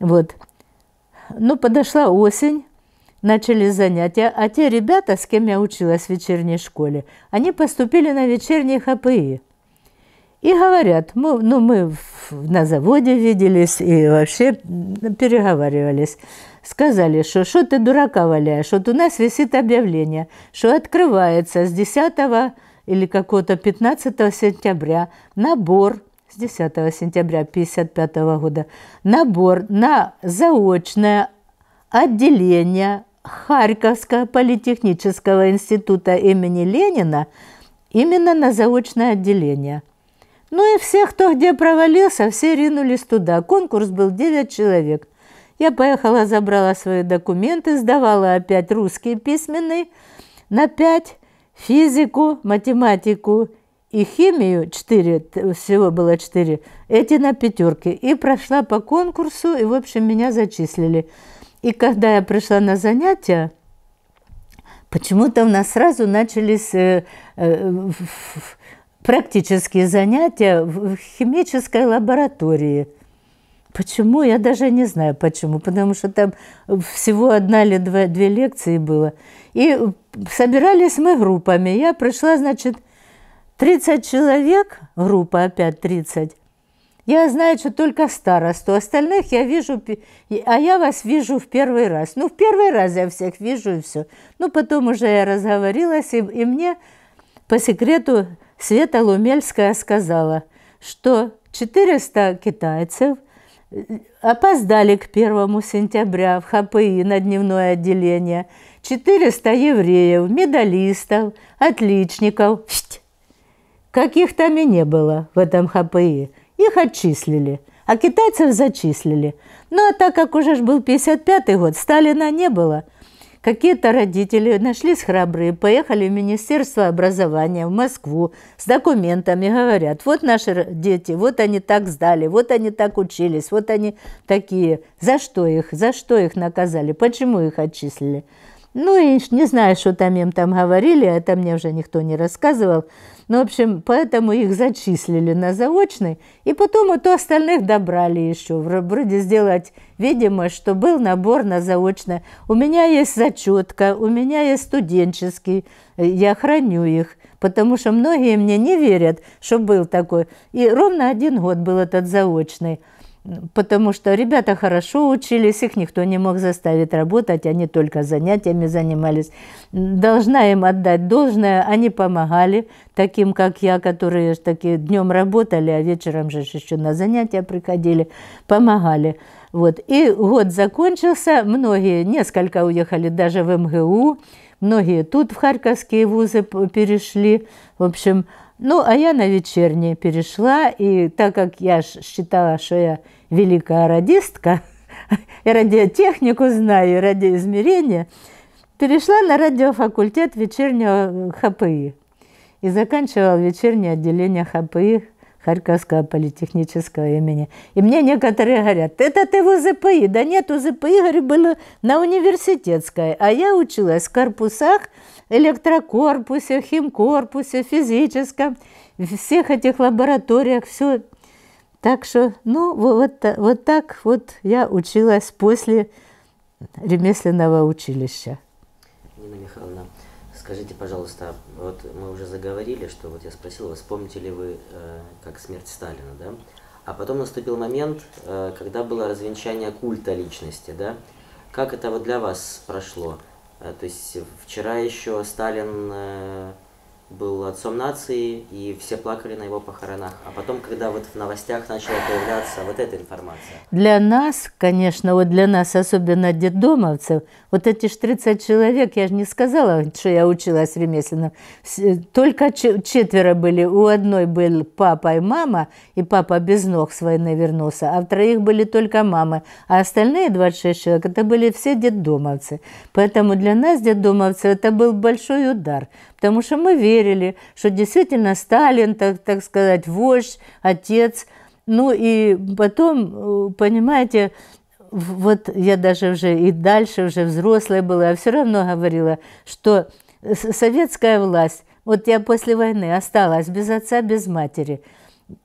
Вот. Ну, подошла осень, начали занятия, а те ребята, с кем я училась в вечерней школе, они поступили на вечерние ХПИ. И говорят, мы, ну мы на заводе виделись и вообще переговаривались. Сказали, что что ты дурака валяешь, вот у нас висит объявление, что открывается с 10 или какого-то 15 сентября набор с 10 сентября 1955 года набор на заочное отделение Харьковского политехнического института имени Ленина именно на заочное отделение – ну и все, кто где провалился, все ринулись туда. Конкурс был 9 человек. Я поехала, забрала свои документы, сдавала опять русский письменный на 5, физику, математику и химию, 4, всего было 4, эти на пятерке. И прошла по конкурсу, и, в общем, меня зачислили. И когда я пришла на занятия, почему-то у нас сразу начались э, э, практические занятия в химической лаборатории. Почему? Я даже не знаю почему. Потому что там всего одна или два, две лекции было. И собирались мы группами. Я пришла, значит, 30 человек, группа опять 30. Я знаю, что только старосту, остальных я вижу, а я вас вижу в первый раз. Ну, в первый раз я всех вижу и все. Ну, потом уже я разговорилась, и, и мне по секрету Света Лумельская сказала, что 400 китайцев э, опоздали к 1 сентября в ХПИ на дневное отделение, 400 евреев, медалистов, отличников, каких там и не было в этом ХПИ. Их отчислили, а китайцев зачислили. Ну а так как уже ж был 55-й год, Сталина не было, Какие-то родители нашлись храбрые, поехали в Министерство образования в Москву с документами, говорят, вот наши дети, вот они так сдали, вот они так учились, вот они такие. За что их, за что их наказали, почему их отчислили? Ну и не знаю, что там им там говорили, это мне уже никто не рассказывал. Ну, в общем, поэтому их зачислили на заочный, и потом вот остальных добрали еще, вроде сделать видимо, что был набор на заочное. У меня есть зачетка, у меня есть студенческий, э, я храню их, потому что многие мне не верят, что был такой. И ровно один год был этот заочный потому что ребята хорошо учились, их никто не мог заставить работать, они только занятиями занимались. Должна им отдать должное, они помогали таким, как я, которые такие днем работали, а вечером же еще на занятия приходили, помогали. Вот. И год закончился, многие, несколько уехали даже в МГУ, многие тут в харьковские вузы перешли. В общем, ну, а я на вечернее перешла, и так как я считала, что я великая радистка, и радиотехнику знаю, и радиоизмерения, перешла на радиофакультет вечернего ХПИ и заканчивала вечернее отделение ХПИ Харьковского политехнического имени. И мне некоторые говорят, это ты в УЗПИ. Да нет, УЗПИ, говорю, было на университетской. А я училась в корпусах электрокорпусе, химкорпусе, физическом, всех этих лабораториях, все. Так что, ну, вот, вот так вот я училась после ремесленного училища. Нина Михайловна, скажите, пожалуйста, вот мы уже заговорили, что вот я спросила, вас, ли вы, э, как смерть Сталина, да? А потом наступил момент, э, когда было развенчание культа личности, да? Как это вот для вас прошло? Э, то есть вчера еще Сталин э, был отцом нации, и все плакали на его похоронах. А потом, когда вот в новостях начала появляться вот эта информация. Для нас, конечно, вот для нас, особенно детдомовцев, вот эти ж 30 человек, я же не сказала, что я училась ремесленно, только четверо были. У одной был папа и мама, и папа без ног с войны вернулся, а в троих были только мамы. А остальные 26 человек, это были все детдомовцы. Поэтому для нас, детдомовцы, это был большой удар, потому что мы верили, что действительно Сталин, так, так сказать, вождь, отец. Ну и потом, э, понимаете, вот я даже уже и дальше уже взрослая была, а все равно говорила, что советская власть, вот я после войны осталась без отца, без матери –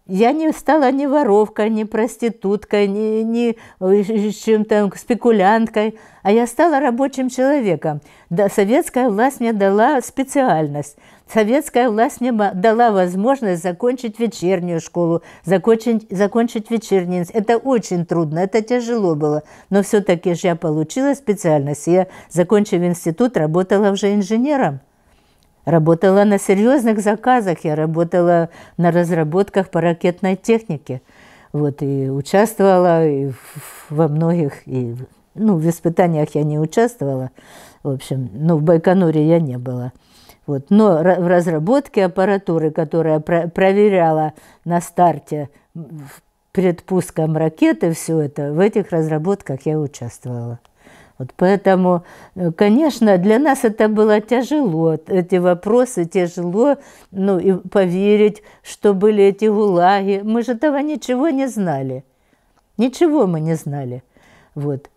я не стала ни воровкой, ни проституткой, ни, ни э, чем-то спекулянткой, а я стала рабочим человеком. Да, советская власть мне дала специальность. Советская власть мне дала возможность закончить вечернюю школу, закончить, закончить вечерний. Это очень трудно, это тяжело было, но все-таки же я получила специальность. Я, закончив институт, работала уже инженером. Работала на серьезных заказах, я работала на разработках по ракетной технике. Вот, и участвовала и во многих, и, ну, в испытаниях я не участвовала, в общем, ну, в Байконуре я не была. Вот. Но в разработке аппаратуры, которая про проверяла на старте перед пуском ракеты все это, в этих разработках я участвовала. Вот поэтому, э, конечно, для нас это было тяжело, эти вопросы тяжело, ну и поверить, что были эти гулаги. Мы же этого ничего не знали. Ничего мы не знали. Вот.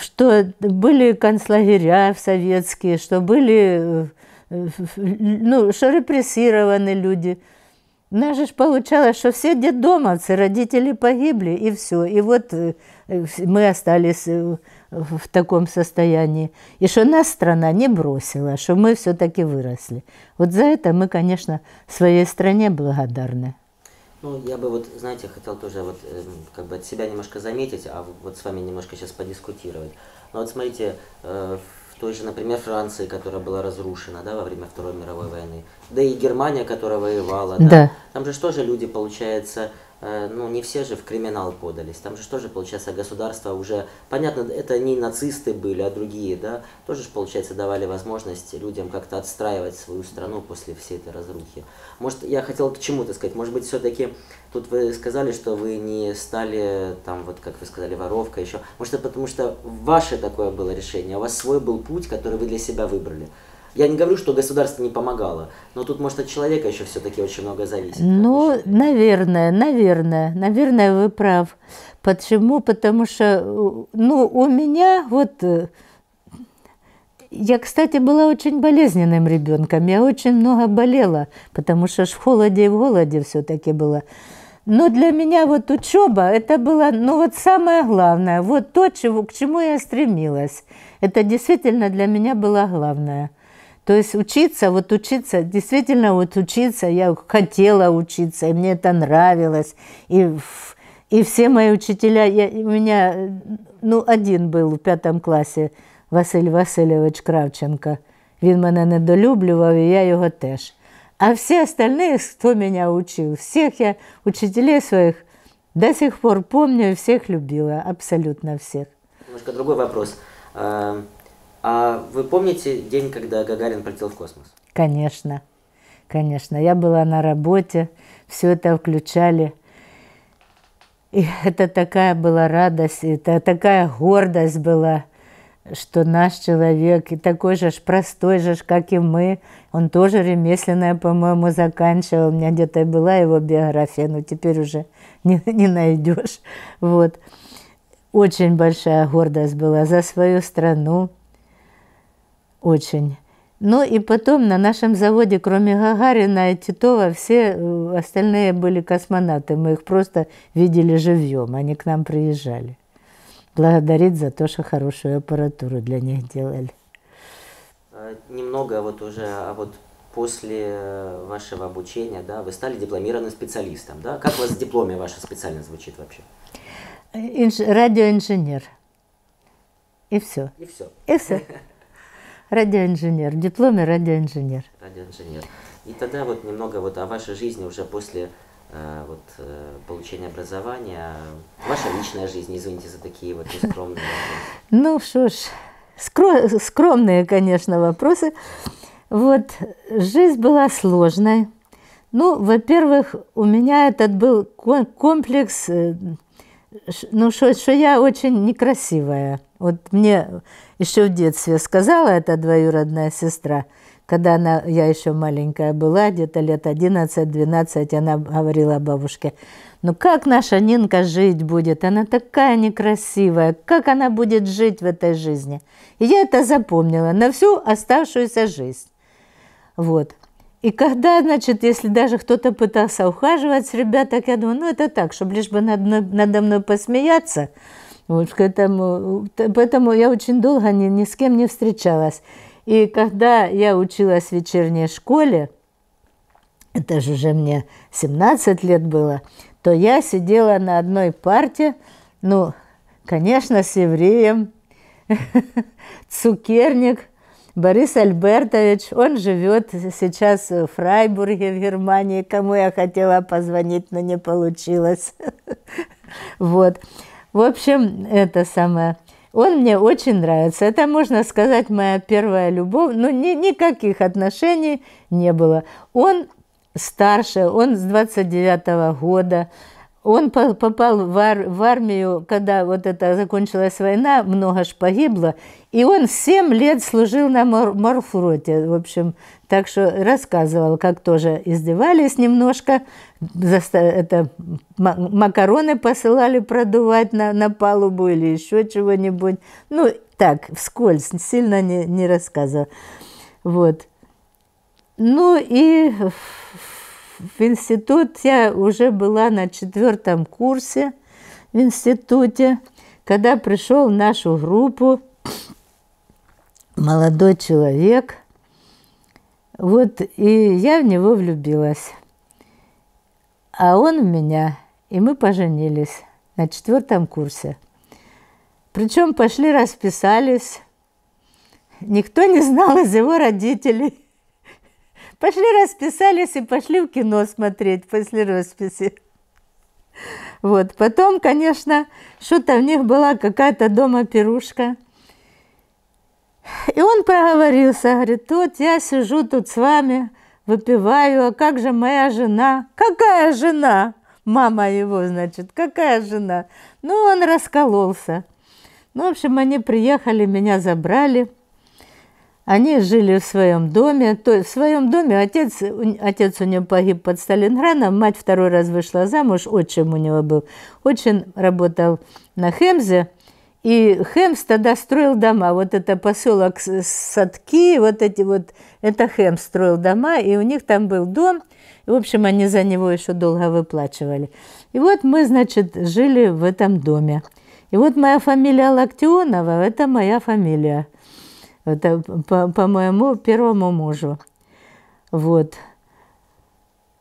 Что были концлагеря в советские, что были, э, ну, что репрессированы люди. У нас же получалось, что все детдомовцы, родители погибли, и все. И вот э, мы остались в таком состоянии, и что нас страна не бросила, а что мы все-таки выросли. Вот за это мы, конечно, своей стране благодарны. Ну, я бы вот, знаете, хотел тоже вот эм, как бы от себя немножко заметить, а вот с вами немножко сейчас подискутировать. Ну вот смотрите, э, в той же, например, Франции, которая была разрушена, да, во время Второй мировой войны, да и Германия, которая воевала, да. да. Там же тоже люди, получается, Э, ну, не все же в криминал подались. Там же тоже, получается, государство уже, понятно, это не нацисты были, а другие, да, тоже, получается, давали возможность людям как-то отстраивать свою страну после всей этой разрухи. Может, я хотел к чему-то сказать, может быть, все-таки тут вы сказали, что вы не стали, там, вот, как вы сказали, воровка еще. Может, это потому что ваше такое было решение, у вас свой был путь, который вы для себя выбрали. Я не говорю, что государство не помогало, но тут, может, от человека еще все-таки очень много зависит. Ну, наверное, наверное, наверное, вы прав. Почему? Потому что, ну, у меня вот... Э, я, кстати, была очень болезненным ребенком. Я очень много болела, потому что ж в холоде и в голоде все-таки было. Но для меня вот учеба, это было, ну вот самое главное, вот то, чего, к чему я стремилась. Это действительно для меня было главное – то есть учиться, вот учиться, действительно вот учиться, я хотела учиться, и мне это нравилось. И, и все мои учителя, я, у меня, ну, один был в пятом классе, Василь Васильевич Кравченко. Він мене недолюблював, і я его тоже, А все остальные, кто меня учил, всех я учителей своих до сих пор помню и всех любила, абсолютно всех. Немножко другой вопрос. Э, а вы помните день, когда Гагарин полетел в космос? Конечно, конечно. Я была на работе, все это включали. И это такая была радость, это такая гордость была, что наш человек, и такой же ж простой же, ж, как и мы, он тоже ремесленное, по-моему, заканчивал. У меня где-то была его биография, но теперь уже не, не найдешь. Вот. Очень большая гордость была за свою страну, очень. Ну и потом на нашем заводе, кроме Гагарина и Титова, все э, остальные были космонавты. Мы их просто видели живьем, они к нам приезжали. Благодарить за то, что хорошую аппаратуру для них делали. А, немного вот уже, а вот после э, вашего обучения, да, вы стали дипломированным специалистом, да? Как у вас в дипломе ваша специальность звучит вообще? Инж... Радиоинженер. И все. И все. И все. радиоинженер, в дипломе радиоинженер. Радиоинженер. И тогда вот немного вот о вашей жизни уже после э, вот, э, получения образования, ваша личная жизнь, извините за такие вот нескромные вопросы. Ну что ж, скро- скромные, конечно, вопросы. Вот, жизнь была сложной. Ну, во-первых, у меня этот был комплекс э, ну, что, что я очень некрасивая. Вот мне еще в детстве сказала эта двоюродная сестра, когда она, я еще маленькая была, где-то лет 11-12, она говорила бабушке, ну как наша Нинка жить будет? Она такая некрасивая. Как она будет жить в этой жизни? И я это запомнила на всю оставшуюся жизнь. Вот. И когда, значит, если даже кто-то пытался ухаживать с ребяток, я думаю, ну это так, чтобы лишь бы над мной, надо мной посмеяться. Вот, поэтому, поэтому я очень долго ни, ни с кем не встречалась. И когда я училась в вечерней школе, это же уже мне 17 лет было, то я сидела на одной парте, ну, конечно, с евреем, цукерник – Борис Альбертович, он живет сейчас в Фрайбурге, в Германии, кому я хотела позвонить, но не получилось. Вот. В общем, это самое. Он мне очень нравится. Это, можно сказать, моя первая любовь. Ну, ни, никаких отношений не было. Он старше, он с 29 -го года. Он попал в, ар в армию, когда вот эта закончилась война, много ж погибло, и он 7 лет служил на мор морфроте, в общем, так что рассказывал, как тоже издевались немножко, это, макароны посылали продувать на, на палубу или еще чего-нибудь. Ну, так, вскользь, сильно не, не рассказывал. Вот. Ну и в институт я уже была на четвертом курсе в институте, когда пришел в нашу группу молодой человек. Вот, и я в него влюбилась. А он в меня, и мы поженились на четвертом курсе. Причем пошли расписались. Никто не знал из его родителей. Пошли расписались и пошли в кино смотреть после росписи. Вот. Потом, конечно, что-то в них была какая-то дома пирушка. И он проговорился, говорит, вот я сижу тут с вами, выпиваю, а как же моя жена? Какая жена? Мама его, значит, какая жена? Ну, он раскололся. Ну, в общем, они приехали, меня забрали – они жили в своем доме. То, в своем доме отец, отец у него погиб под Сталинградом, мать второй раз вышла замуж, отчим у него был. Отчим работал на Хемзе, и Хемс тогда строил дома. Вот это поселок Садки, вот эти вот, это Хемс строил дома, и у них там был дом. В общем, они за него еще долго выплачивали. И вот мы, значит, жили в этом доме. И вот моя фамилия Локтионова, это моя фамилия. Это по, по моему первому мужу. Вот.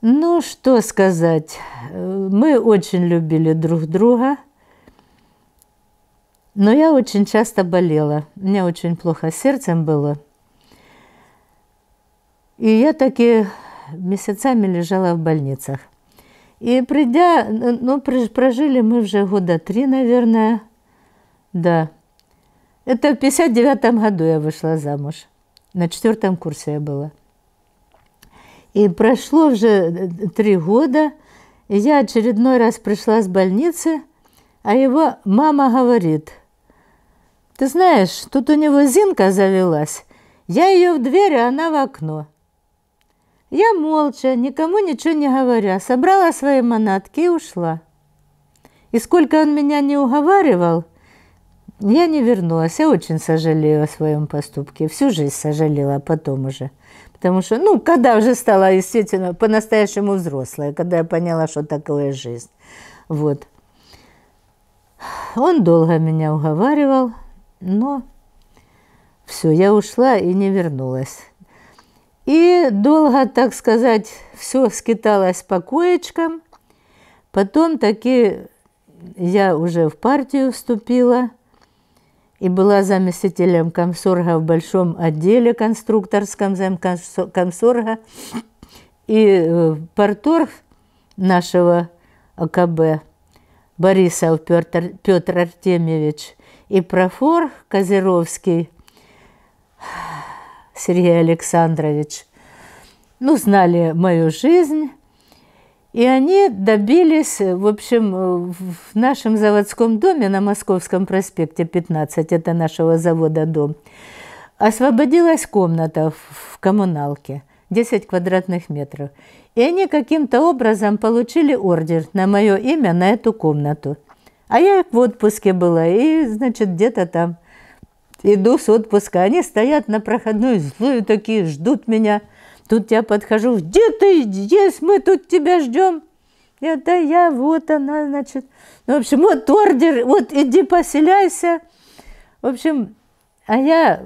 Ну, что сказать. Мы очень любили друг друга. Но я очень часто болела. У меня очень плохо сердцем было. И я таки месяцами лежала в больницах. И придя, ну, ну прожили мы уже года три, наверное, да, это в 59 году я вышла замуж. На четвертом курсе я была. И прошло уже э, три года, и я очередной раз пришла с больницы, а его мама говорит, «Ты знаешь, тут у него Зинка завелась. Я ее в дверь, а она в окно». Я молча, никому ничего не говоря, собрала свои манатки и ушла. И сколько он меня не уговаривал – я не вернулась, я очень сожалела о своем поступке, всю жизнь сожалела, а потом уже. Потому что, ну, когда уже стала действительно по-настоящему взрослая, когда я поняла, что такое жизнь. Вот. Он долго меня уговаривал, но все, я ушла и не вернулась. И долго, так сказать, все скиталось по коечкам. Потом таки я уже в партию вступила – и была заместителем комсорга в большом отделе конструкторском замкомсорга. И э, порторг нашего АКБ Борисов Петр, Петр Артемьевич и профор Козыровский Сергей Александрович. Ну, знали мою жизнь, и они добились, в общем, э, в нашем заводском доме на Московском проспекте 15, это нашего завода дом, освободилась комната в коммуналке, 10 квадратных метров. И они каким-то образом получили ордер на мое имя на эту комнату. А я в отпуске была, и, значит, где-то там иду с отпуска. Они стоят на проходной, злые такие, ждут меня – Тут я подхожу, где ты есть, мы тут тебя ждем. Я, да я, вот она, значит. Ну, в общем, вот ордер, вот иди поселяйся. В общем, а я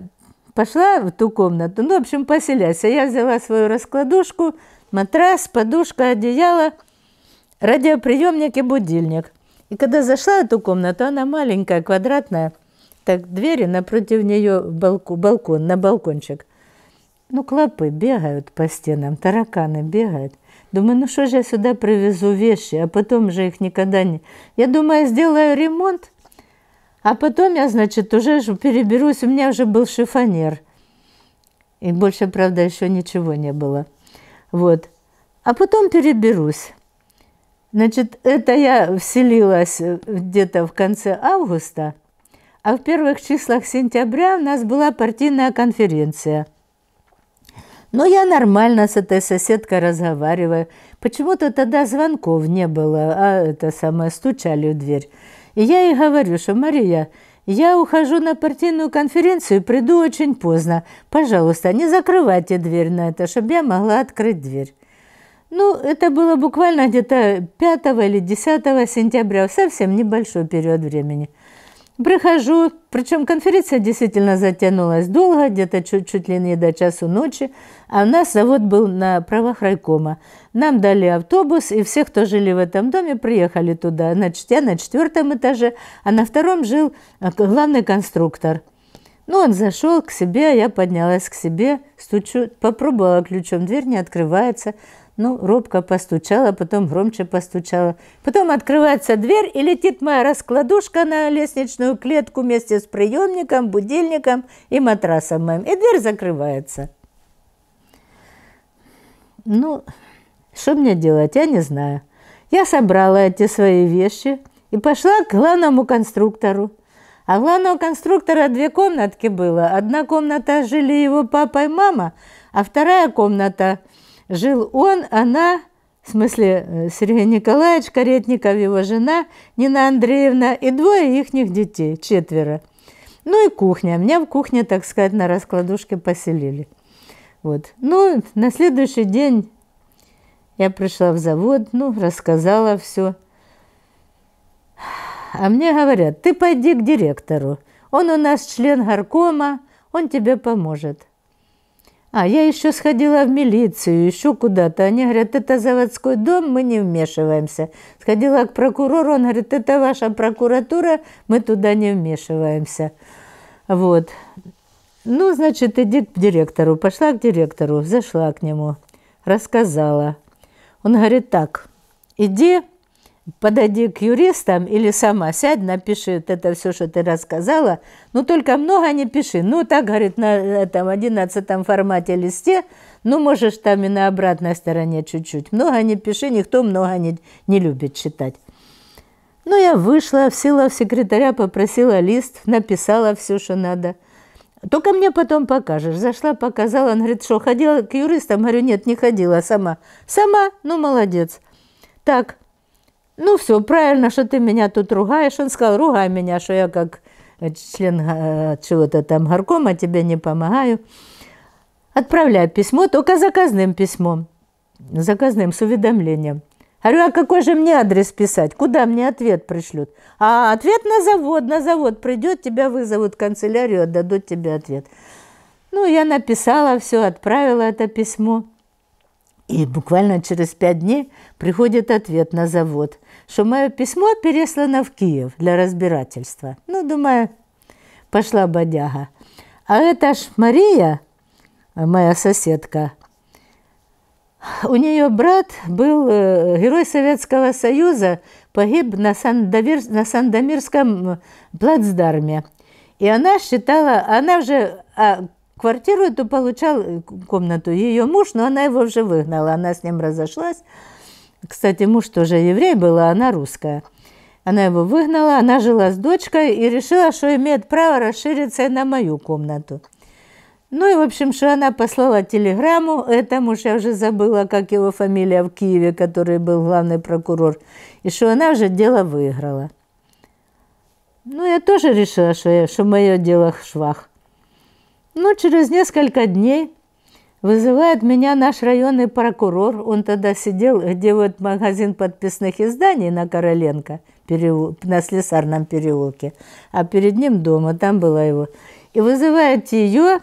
пошла в ту комнату, ну, в общем, поселяйся. Я взяла свою раскладушку, матрас, подушка, одеяло, радиоприемник и будильник. И когда зашла в эту комнату, она маленькая, квадратная, так двери напротив нее балкон, на балкончик – ну, клопы бегают по стенам, тараканы бегают. Думаю, ну что же я сюда привезу вещи, а потом же их никогда не... Я думаю, сделаю ремонт, а потом я, значит, уже переберусь. У меня уже был шифонер. И больше, правда, еще ничего не было. Вот. А потом переберусь. Значит, это я вселилась где-то в конце августа, а в первых числах сентября у нас была партийная конференция – но я нормально с этой соседкой разговариваю. Почему-то тогда звонков не было, а это самое, стучали в дверь. И я ей говорю, что «Мария, я ухожу на партийную конференцию, приду очень поздно. Пожалуйста, не закрывайте дверь на это, чтобы я могла открыть дверь». Ну, это было буквально где-то 5 или 10 сентября, совсем небольшой период времени – Прихожу, причем конференция действительно затянулась долго, где-то чуть-чуть ли до часу ночи, а у нас завод был на правах райкома. Нам дали автобус, и все, кто жили в этом доме, приехали туда. Значит, я на четвертом этаже, а на втором жил э, главный конструктор. Ну, он зашел к себе, а я поднялась к себе, стучу, попробовала ключом, дверь не открывается. Ну, робко постучала, потом громче постучала. Потом открывается дверь, и летит моя раскладушка на лестничную клетку вместе с приемником, будильником и матрасом моим. И дверь закрывается. Ну, что мне делать, я не знаю. Я собрала эти свои вещи и пошла к главному конструктору. А главного конструктора две комнатки было. Одна комната жили его папа и мама, а вторая комната – Жил он, она, в смысле э, Сергей Николаевич Каретников, его жена Нина Андреевна и двое ихних детей, четверо. Ну и кухня. Меня в кухне, так сказать, на раскладушке поселили. Вот. Ну, на следующий день я пришла в завод, ну, рассказала все. А мне говорят, ты пойди к директору. Он у нас член горкома, он тебе поможет. А я еще сходила в милицию, еще куда-то. Они говорят, это заводской дом, мы не вмешиваемся. Сходила к прокурору, он говорит, это ваша прокуратура, мы туда не вмешиваемся. Вот. Ну, значит, иди к директору. Пошла к директору, зашла к нему, рассказала. Он говорит, так, иди подойди к юристам или сама сядь, напиши вот это все, что ты рассказала, но ну, только много не пиши. Ну, так, говорит, на этом одиннадцатом формате листе, ну, можешь там и на обратной стороне чуть-чуть. Много не пиши, никто много не, не любит читать. Ну, я вышла, в силу секретаря попросила лист, написала все, что надо. Только мне потом покажешь. Зашла, показала, он говорит, что ходила к юристам? Говорю, нет, не ходила, сама. Сама? Ну, молодец. Так, ну все, правильно, что ты меня тут ругаешь. Он сказал, ругай меня, что я как э, член э, чего-то там горкома тебе не помогаю. Отправляю письмо, только заказным письмом, заказным с уведомлением. Говорю, а какой же мне адрес писать? Куда мне ответ пришлют? А ответ на завод, на завод придет, тебя вызовут в канцелярию, отдадут тебе ответ. Ну, я написала все, отправила это письмо. И буквально через пять дней приходит ответ на завод, что мое письмо переслано в Киев для разбирательства. Ну, думаю, пошла бодяга. А это ж Мария, моя соседка, у нее брат был э, герой Советского Союза, погиб на, Сандомир, на Сандомирском плацдарме. И она считала, она уже а квартиру эту получал, э, комнату ее муж, но она его уже выгнала, она с ним разошлась. Кстати, муж тоже еврей был, а она русская. Она его выгнала, она жила с дочкой и решила, что имеет право расшириться на мою комнату. Ну и, в общем, что она послала телеграмму этому, что я уже забыла, как его фамилия в Киеве, который был главный прокурор, и что она уже дело выиграла. Ну, я тоже решила, что, я, что мое дело в швах. Ну через несколько дней вызывает меня наш районный прокурор. Он тогда сидел, где вот магазин подписных изданий на Короленко, на Слесарном переулке, а перед ним дома, там была его. И вызывает ее,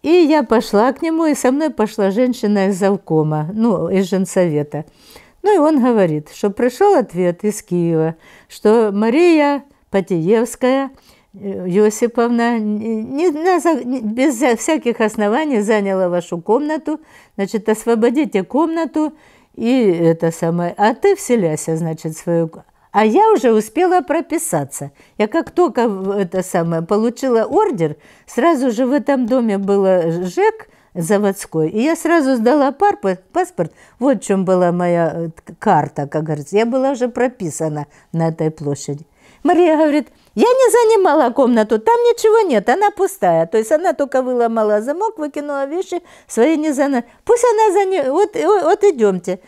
и я пошла к нему, и со мной пошла женщина из завкома, ну, из женсовета. Ну и он говорит, что пришел ответ из Киева, что Мария Потеевская – Йосиповна не, не, без всяких оснований заняла вашу комнату, значит, освободите комнату и это самое, а ты вселяйся, значит, свою а я уже успела прописаться. Я как только это самое получила ордер, сразу же в этом доме было ЖЭК заводской, и я сразу сдала пар, паспорт. Вот в чем была моя карта, как говорится. Я была уже прописана на этой площади. Мария говорит, я не занимала комнату, там ничего нет, она пустая. То есть она только выломала замок, выкинула вещи свои не за Пусть она за ней, вот, вот, идемте.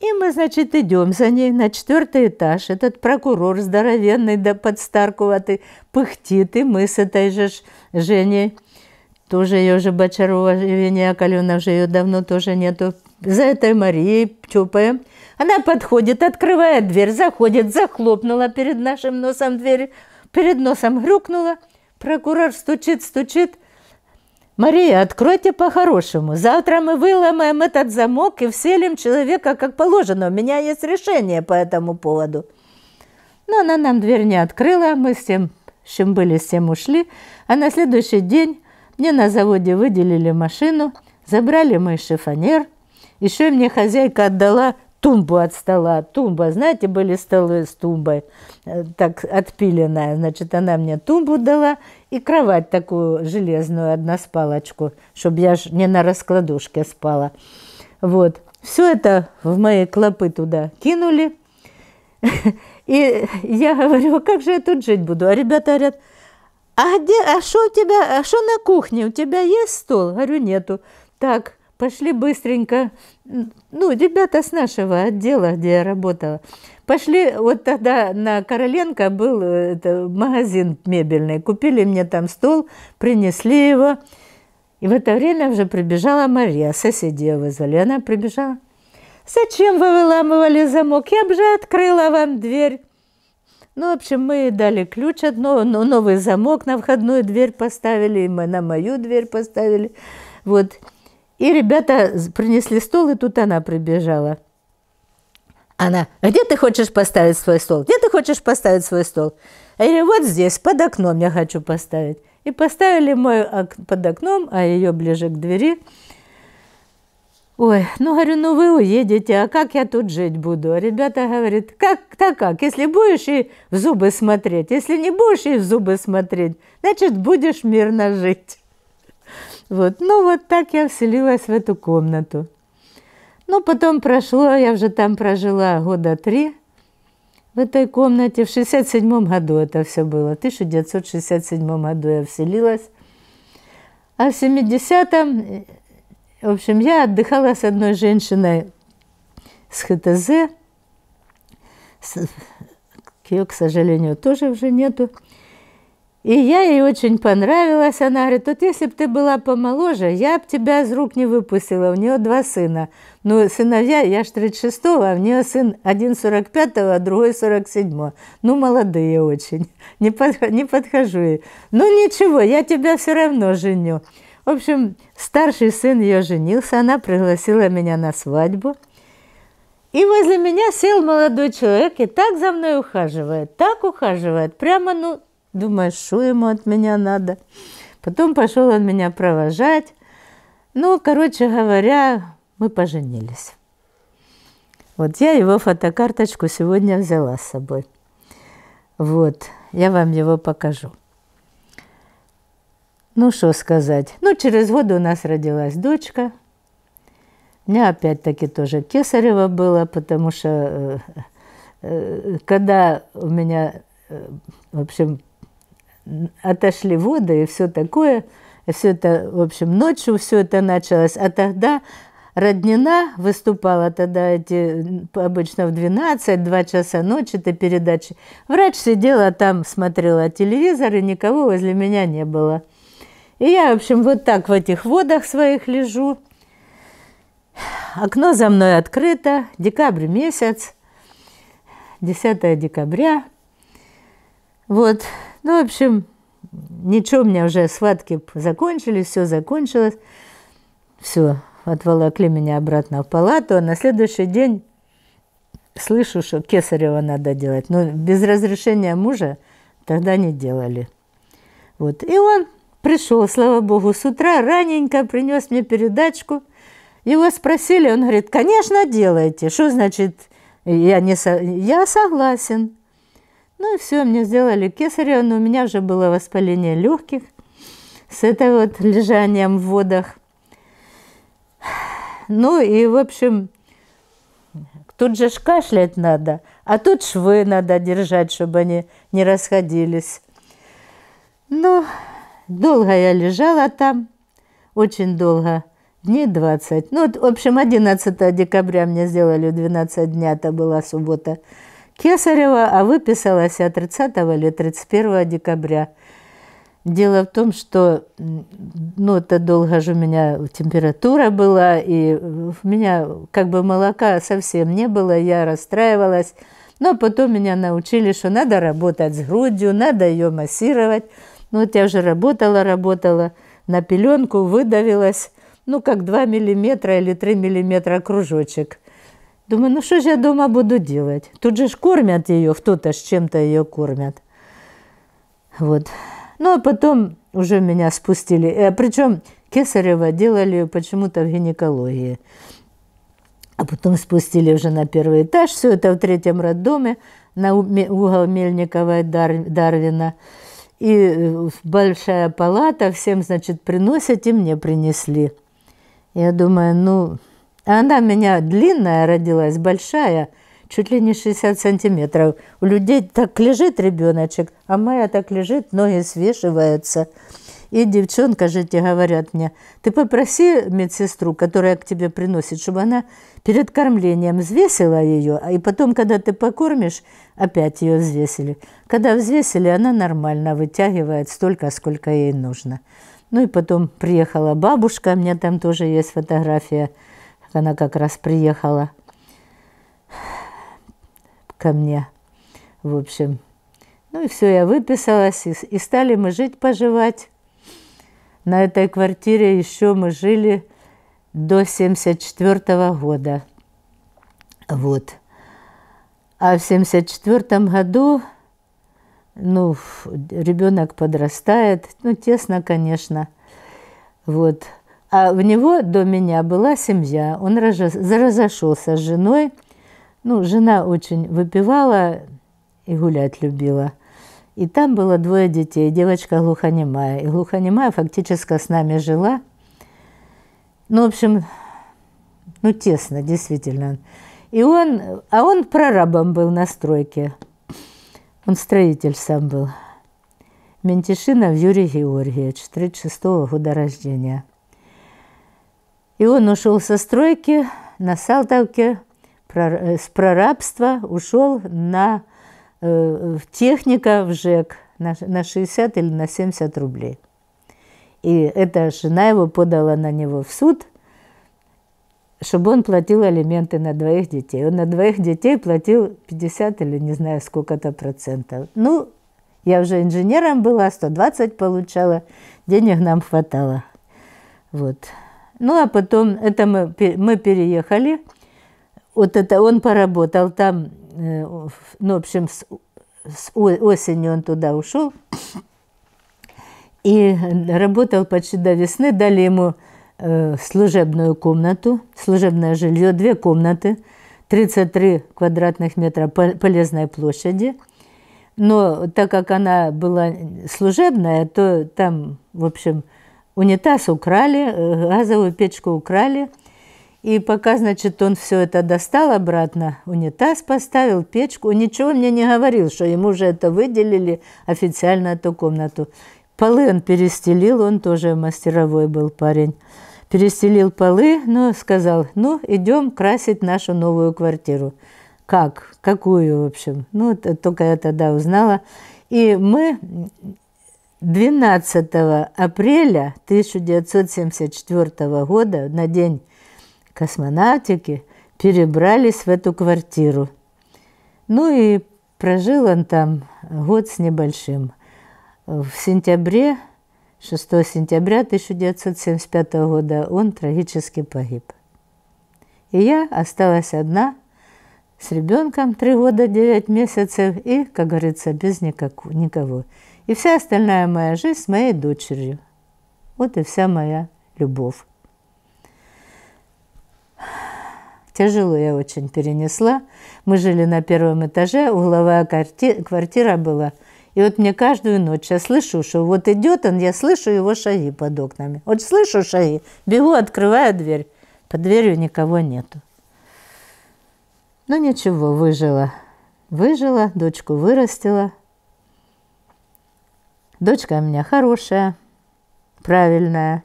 И мы, значит, идем за ней на четвертый этаж. Этот прокурор здоровенный, да подстарковатый пыхтит, и мы с этой же Женей, тоже ее же Бочарова, Евгения Акалена, уже ее давно тоже нету, за этой Марией чупаем – она подходит, открывает дверь, заходит, захлопнула перед нашим носом дверь, перед носом грюкнула. Прокурор стучит, стучит. «Мария, откройте по-хорошему. Завтра мы выломаем этот замок и вселим человека, как положено. У меня есть решение по этому поводу». Но она нам дверь не открыла, мы с тем, с чем были, с тем ушли. А на следующий день мне на заводе выделили машину, забрали мой шифонер. Еще мне хозяйка отдала тумбу от стола. Тумба, знаете, были столы с тумбой, э, так отпиленная. Значит, она мне тумбу дала и кровать такую железную, одна с палочку, чтобы я ж не на раскладушке спала. Вот. Все это в мои клопы туда кинули. И я говорю, «А как же я тут жить буду? А ребята говорят, а где, а что у тебя, а что на кухне? У тебя есть стол? Говорю, нету. Так, Пошли быстренько, ну, ребята с нашего отдела, где я работала, пошли, вот тогда на Короленко был э, это, магазин мебельный, купили мне там стол, принесли его, и в это время уже прибежала Мария, соседи ее вызвали, она прибежала. Зачем вы выламывали замок? Я бы же открыла вам дверь. Ну, в общем, мы дали ключ от но ну, новый замок на входную дверь поставили, и мы на мою дверь поставили. Вот. И ребята принесли стол, и тут она прибежала. Она, где ты хочешь поставить свой стол? Где ты хочешь поставить свой стол? Я вот здесь, под окном я хочу поставить. И поставили мой ок под окном, а ее ближе к двери. Ой, ну, говорю, ну вы уедете, а как я тут жить буду? А ребята говорят, как, так как, если будешь и в зубы смотреть, если не будешь и в зубы смотреть, значит, будешь мирно жить. Вот. Ну, вот так я вселилась в эту комнату. Ну, потом прошло, я уже там прожила года три в этой комнате. В 67 году это все было. В 1967 году я вселилась. А в 70-м, в общем, я отдыхала с одной женщиной с ХТЗ. Ее, к сожалению, тоже уже нету. И я ей очень понравилась. Она говорит, вот если бы ты была помоложе, я бы тебя из рук не выпустила. У нее два сына. Ну, сыновья, я ж 36-го, а у нее сын один 45-го, а другой 47-го. Ну, молодые очень. Не, подх... не подхожу ей. Ну, ничего, я тебя все равно женю. В общем, старший сын ее женился, она пригласила меня на свадьбу. И возле меня сел молодой человек и так за мной ухаживает, так ухаживает, прямо, ну, Думаю, что ему от меня надо. Потом пошел он меня провожать. Ну, короче говоря, мы поженились. Вот я его фотокарточку сегодня взяла с собой. Вот, я вам его покажу. Ну, что сказать. Ну, через год у нас родилась дочка. У меня опять-таки тоже кесарево было, потому что э, э, э, когда у меня, в общем, отошли воды и все такое. все это, в общем, ночью все это началось. А тогда Роднина выступала тогда эти, обычно в 12, 2 часа ночи, это передачи. Врач сидела там, смотрела телевизор, и никого возле меня не было. И я, в общем, вот так в этих водах своих лежу. Окно за мной открыто, декабрь месяц, 10 декабря. Вот, ну, в общем, ничего, у меня уже схватки закончились, все закончилось. Все, отволокли меня обратно в палату, а на следующий день слышу, что кесарево надо делать. Но без разрешения мужа тогда не делали. Вот. И он пришел, слава богу, с утра раненько принес мне передачку. Его спросили, он говорит, конечно, делайте. Что значит, я, не со... я согласен. Ну и все, мне сделали кесарево, но у меня уже было воспаление легких с этой вот лежанием в водах. Ну и, в общем, тут же ж кашлять надо, а тут швы надо держать, чтобы они не расходились. Ну, долго я лежала там, очень долго, дней 20. Ну, в общем, 11 декабря мне сделали, 12 дня, это была суббота, Кесарева, а выписалась от 30 или 31 декабря. Дело в том, что ну, это долго же у меня температура была, и у меня как бы молока совсем не было, я расстраивалась. Но потом меня научили, что надо работать с грудью, надо ее массировать. Ну, вот я уже работала, работала, на пеленку выдавилась, ну, как 2 миллиметра или 3 миллиметра кружочек – Думаю, ну что же я дома буду делать? Тут же ж кормят ее, кто-то с чем-то ее кормят. Вот. Ну, а потом уже меня спустили. Э, Причем Кесарева делали почему-то в гинекологии. А потом спустили уже на первый этаж. Все это в третьем роддоме на угол Мельникова и Дарвина. И э, большая палата всем, значит, приносят, и мне принесли. Я думаю, ну, а она у меня длинная родилась, большая, чуть ли не 60 сантиметров. У людей так лежит ребеночек, а моя так лежит, ноги свешиваются. И девчонка же тебе говорят мне, ты попроси медсестру, которая к тебе приносит, чтобы она перед кормлением взвесила ее, а и потом, когда ты покормишь, опять ее взвесили. Когда взвесили, она нормально вытягивает столько, сколько ей нужно. Ну и потом приехала бабушка, у меня там тоже есть фотография – она как раз приехала ко мне. В общем, ну и все, я выписалась, и, стали мы жить-поживать. На этой квартире еще мы жили до 74 -го года. Вот. А в 74 году, ну, ребенок подрастает, ну, тесно, конечно. Вот. А в него до меня была семья. Он разошелся с женой. Ну, жена очень выпивала и гулять любила. И там было двое детей, девочка глухонемая. И глухонемая фактически с нами жила. Ну, в общем, ну, тесно, действительно. И он, а он прорабом был на стройке. Он строитель сам был. Ментишинов Юрий Георгиевич, 36 -го года рождения. И он ушел со стройки на Салтовке, э, с прорабства ушел на э, в техника в ЖЭК на на 60 или на 70 рублей. И эта жена его подала на него в суд, чтобы он платил алименты на двоих детей. Он на двоих детей платил 50 или не знаю сколько-то процентов. Ну, я уже инженером была, 120 получала, денег нам хватало. Вот. Ну, а потом это мы, мы переехали. Вот это он поработал там, э, ну, в общем, с, с осенью он туда ушел. И работал почти до весны. Дали ему э, служебную комнату, служебное жилье, две комнаты, 33 квадратных метра полезной площади. Но так как она была служебная, то там, в общем, унитаз украли, э, газовую печку украли. И пока, значит, он все это достал обратно, унитаз поставил, печку, ничего мне не говорил, что ему уже это выделили официально эту комнату. Полы он перестелил, он тоже мастеровой был парень. Перестелил полы, но сказал, ну, идем красить нашу новую квартиру. Как? Какую, в общем? Ну, только я тогда узнала. И мы 12 апреля 1974 года, на день космонавтики, перебрались в эту квартиру. Ну и прожил он там год с небольшим. В сентябре, 6 сентября 1975 года, он трагически погиб. И я осталась одна с ребенком 3 года 9 месяцев и, как говорится, без никого. И вся остальная моя жизнь с моей дочерью. Вот и вся моя любовь. Тяжело я очень перенесла. Мы жили на первом этаже, угловая квартира была. И вот мне каждую ночь я слышу, что вот идет он, я слышу его шаги под окнами. Вот слышу шаги, бегу, открываю дверь. Под дверью никого нету. Но ну, ничего, выжила. Выжила, дочку вырастила – Дочка у меня хорошая, правильная.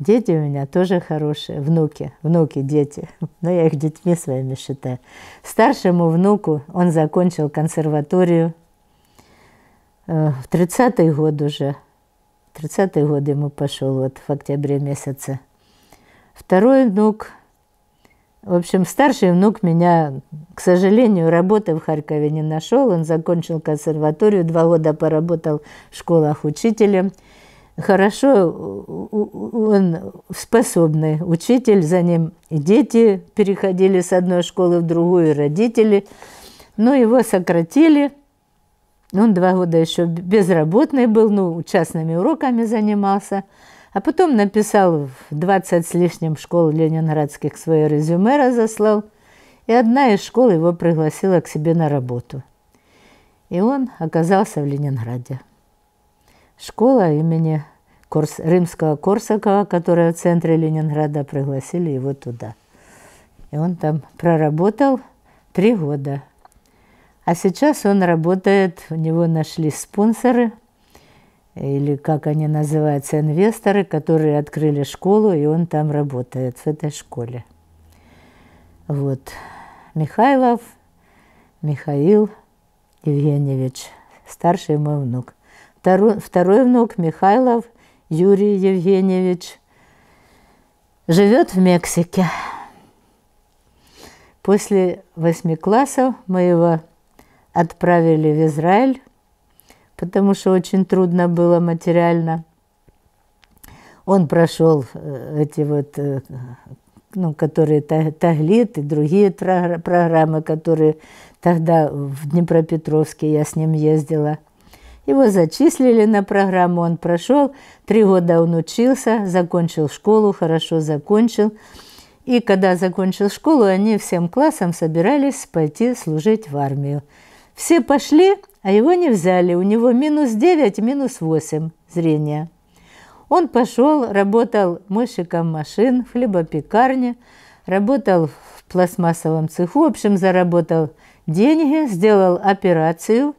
Дети у меня тоже хорошие, внуки, внуки, дети. Но я их детьми своими считаю. Старшему внуку он закончил консерваторию э, в 30-й год уже. 30-й год ему пошел, вот в октябре месяце. Второй внук в общем, старший внук меня, к сожалению, работы в Харькове не нашел. Он закончил консерваторию, два года поработал в школах учителем. Хорошо, он способный учитель, за ним и дети переходили с одной школы в другую, и родители. Но ну, его сократили. Он два года еще безработный был, ну, частными уроками занимался – а потом написал в 20 с лишним школ ленинградских свое резюме разослал, и одна из школ его пригласила к себе на работу. И он оказался в Ленинграде. Школа имени Корс, римского Корсакова, которая в центре Ленинграда, пригласили его туда. И он там проработал три года. А сейчас он работает, у него нашли спонсоры – или как они называются, инвесторы, которые открыли школу, и он там работает, в этой школе. Вот. Михайлов Михаил Евгеньевич, старший мой внук. Второй, второй внук Михайлов Юрий Евгеньевич живет в Мексике. После восьми классов мы его отправили в Израиль, потому что очень трудно было материально. Он прошел э, эти вот, э, ну, которые Таглит и другие программы, которые тогда в Днепропетровске я с ним ездила. Его зачислили на программу, он прошел, три года он учился, закончил школу, хорошо закончил. И когда закончил школу, они всем классом собирались пойти служить в армию. Все пошли, а его не взяли, у него минус 9, минус 8 зрения. Он пошел, работал мойщиком машин в хлебопекарне, работал в пластмассовом цеху, в общем, заработал деньги, сделал операцию,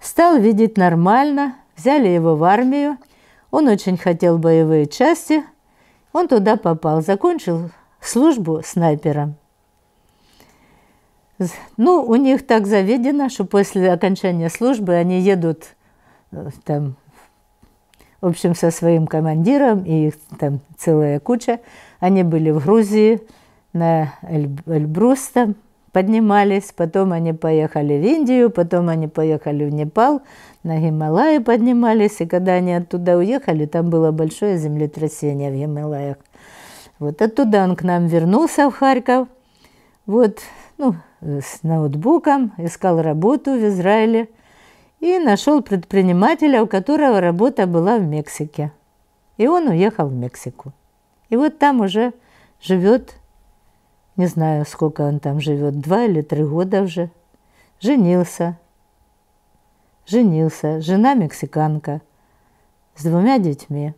стал видеть нормально, взяли его в армию, он очень хотел боевые части, он туда попал, закончил службу снайпером. Ну, у них так заведено, что после окончания службы они едут э, там, в общем, со своим командиром, и их там целая куча. Они были в Грузии, на Эльбрус там поднимались, потом они поехали в Индию, потом они поехали в Непал, на Гималаи поднимались, и когда они оттуда уехали, там было большое землетрясение в Гималаях. Вот оттуда он к нам вернулся в Харьков. Вот, ну, с ноутбуком, искал работу в Израиле и нашел предпринимателя, у которого работа была в Мексике. И он уехал в Мексику. И вот там уже живет, не знаю, сколько он там живет, два или три года уже. Женился. Женился. Жена мексиканка с двумя детьми.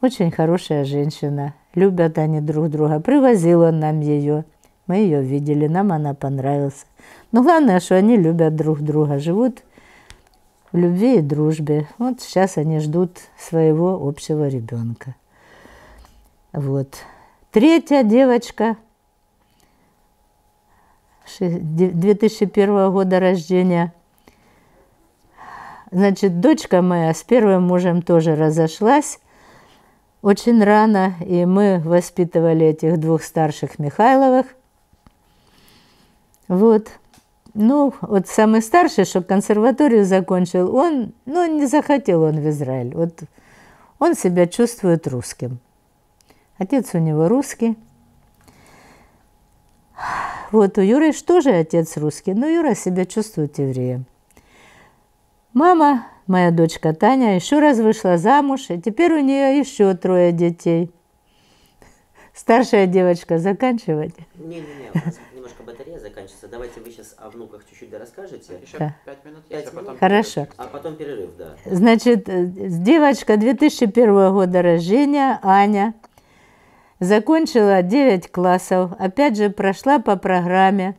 Очень хорошая женщина. Любят они друг друга. Привозил он нам ее. Мы ее видели, нам она понравилась. Но ну, главное, что они любят друг друга, живут в любви и дружбе. Вот сейчас они ждут своего общего ребенка. Вот. Третья девочка 2001 года рождения. Значит, дочка моя с первым мужем тоже разошлась очень рано, и мы воспитывали этих двух старших Михайловых – вот. Ну, вот самый старший, что консерваторию закончил, он, ну, не захотел он в Израиль. Вот он себя чувствует русским. Отец у него русский. Вот у Юры что же отец русский, но Юра себя чувствует евреем. Мама, моя дочка Таня, еще раз вышла замуж, и теперь у нее еще трое детей. Старшая девочка, заканчивать? Не, не, не, заканчивается. Давайте вы сейчас о внуках чуть-чуть расскажете. Еще да. 5 минут есть, а потом Хорошо. Перерыв. А потом перерыв, да. Значит, э, девочка 2001 года рождения, Аня, закончила 9 классов, опять же прошла по программе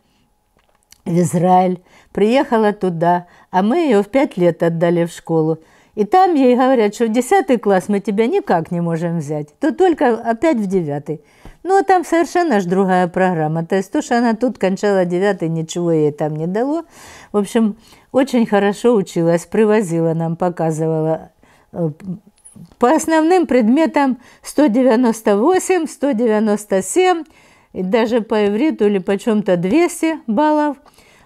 в Израиль, приехала туда, а мы ее в 5 лет отдали в школу. И там ей говорят, что в 10 класс мы тебя никак не можем взять, то только опять в 9. Ну, а там совершенно ж другая программа. То есть то, что она тут кончала девятый, ничего ей там не дало. В общем, очень хорошо училась, привозила нам, показывала. Э, по основным предметам 198, 197, и даже по ивриту или по чем-то 200 баллов.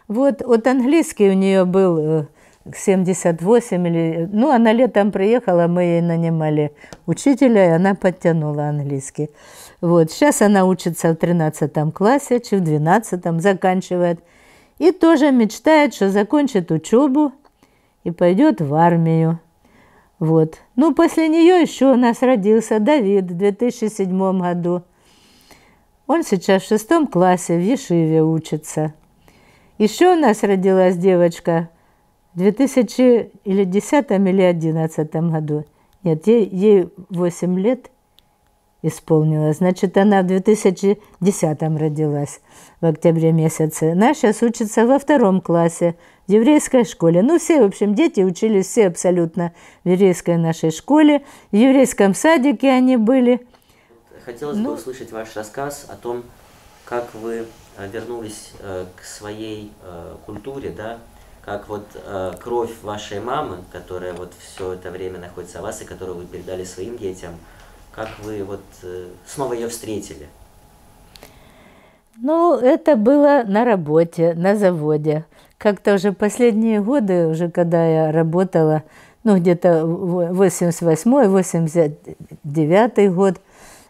Вот от английский у нее был 78 э, или... Ну, она летом приехала, мы ей нанимали учителя, и она подтянула английский. Вот, сейчас она учится в 13 классе, чи в 12 заканчивает. И тоже мечтает, что закончит учебу и пойдет в армию. Вот. Ну, после нее еще у нас родился Давид в 2007 году. Он сейчас в шестом классе в Ешиве учится. Еще у нас родилась девочка в 2010 или 2011 году. Нет, ей, ей 8 лет – исполнилось. Значит, она в 2010 родилась, в октябре месяце. Она сейчас учится во втором классе в еврейской школе. Ну, все, в общем, дети учились все абсолютно в еврейской нашей школе. В еврейском садике они были. Хотелось ну, бы услышать ваш рассказ о том, как вы э, вернулись э, к своей э, культуре, да, как вот э, кровь вашей мамы, которая вот все это время находится у вас и которую вы передали своим детям – как вы вот э, снова ее встретили? Ну, это было на работе, на заводе. Как-то уже последние годы, уже когда я работала, ну, где-то 88-89 год,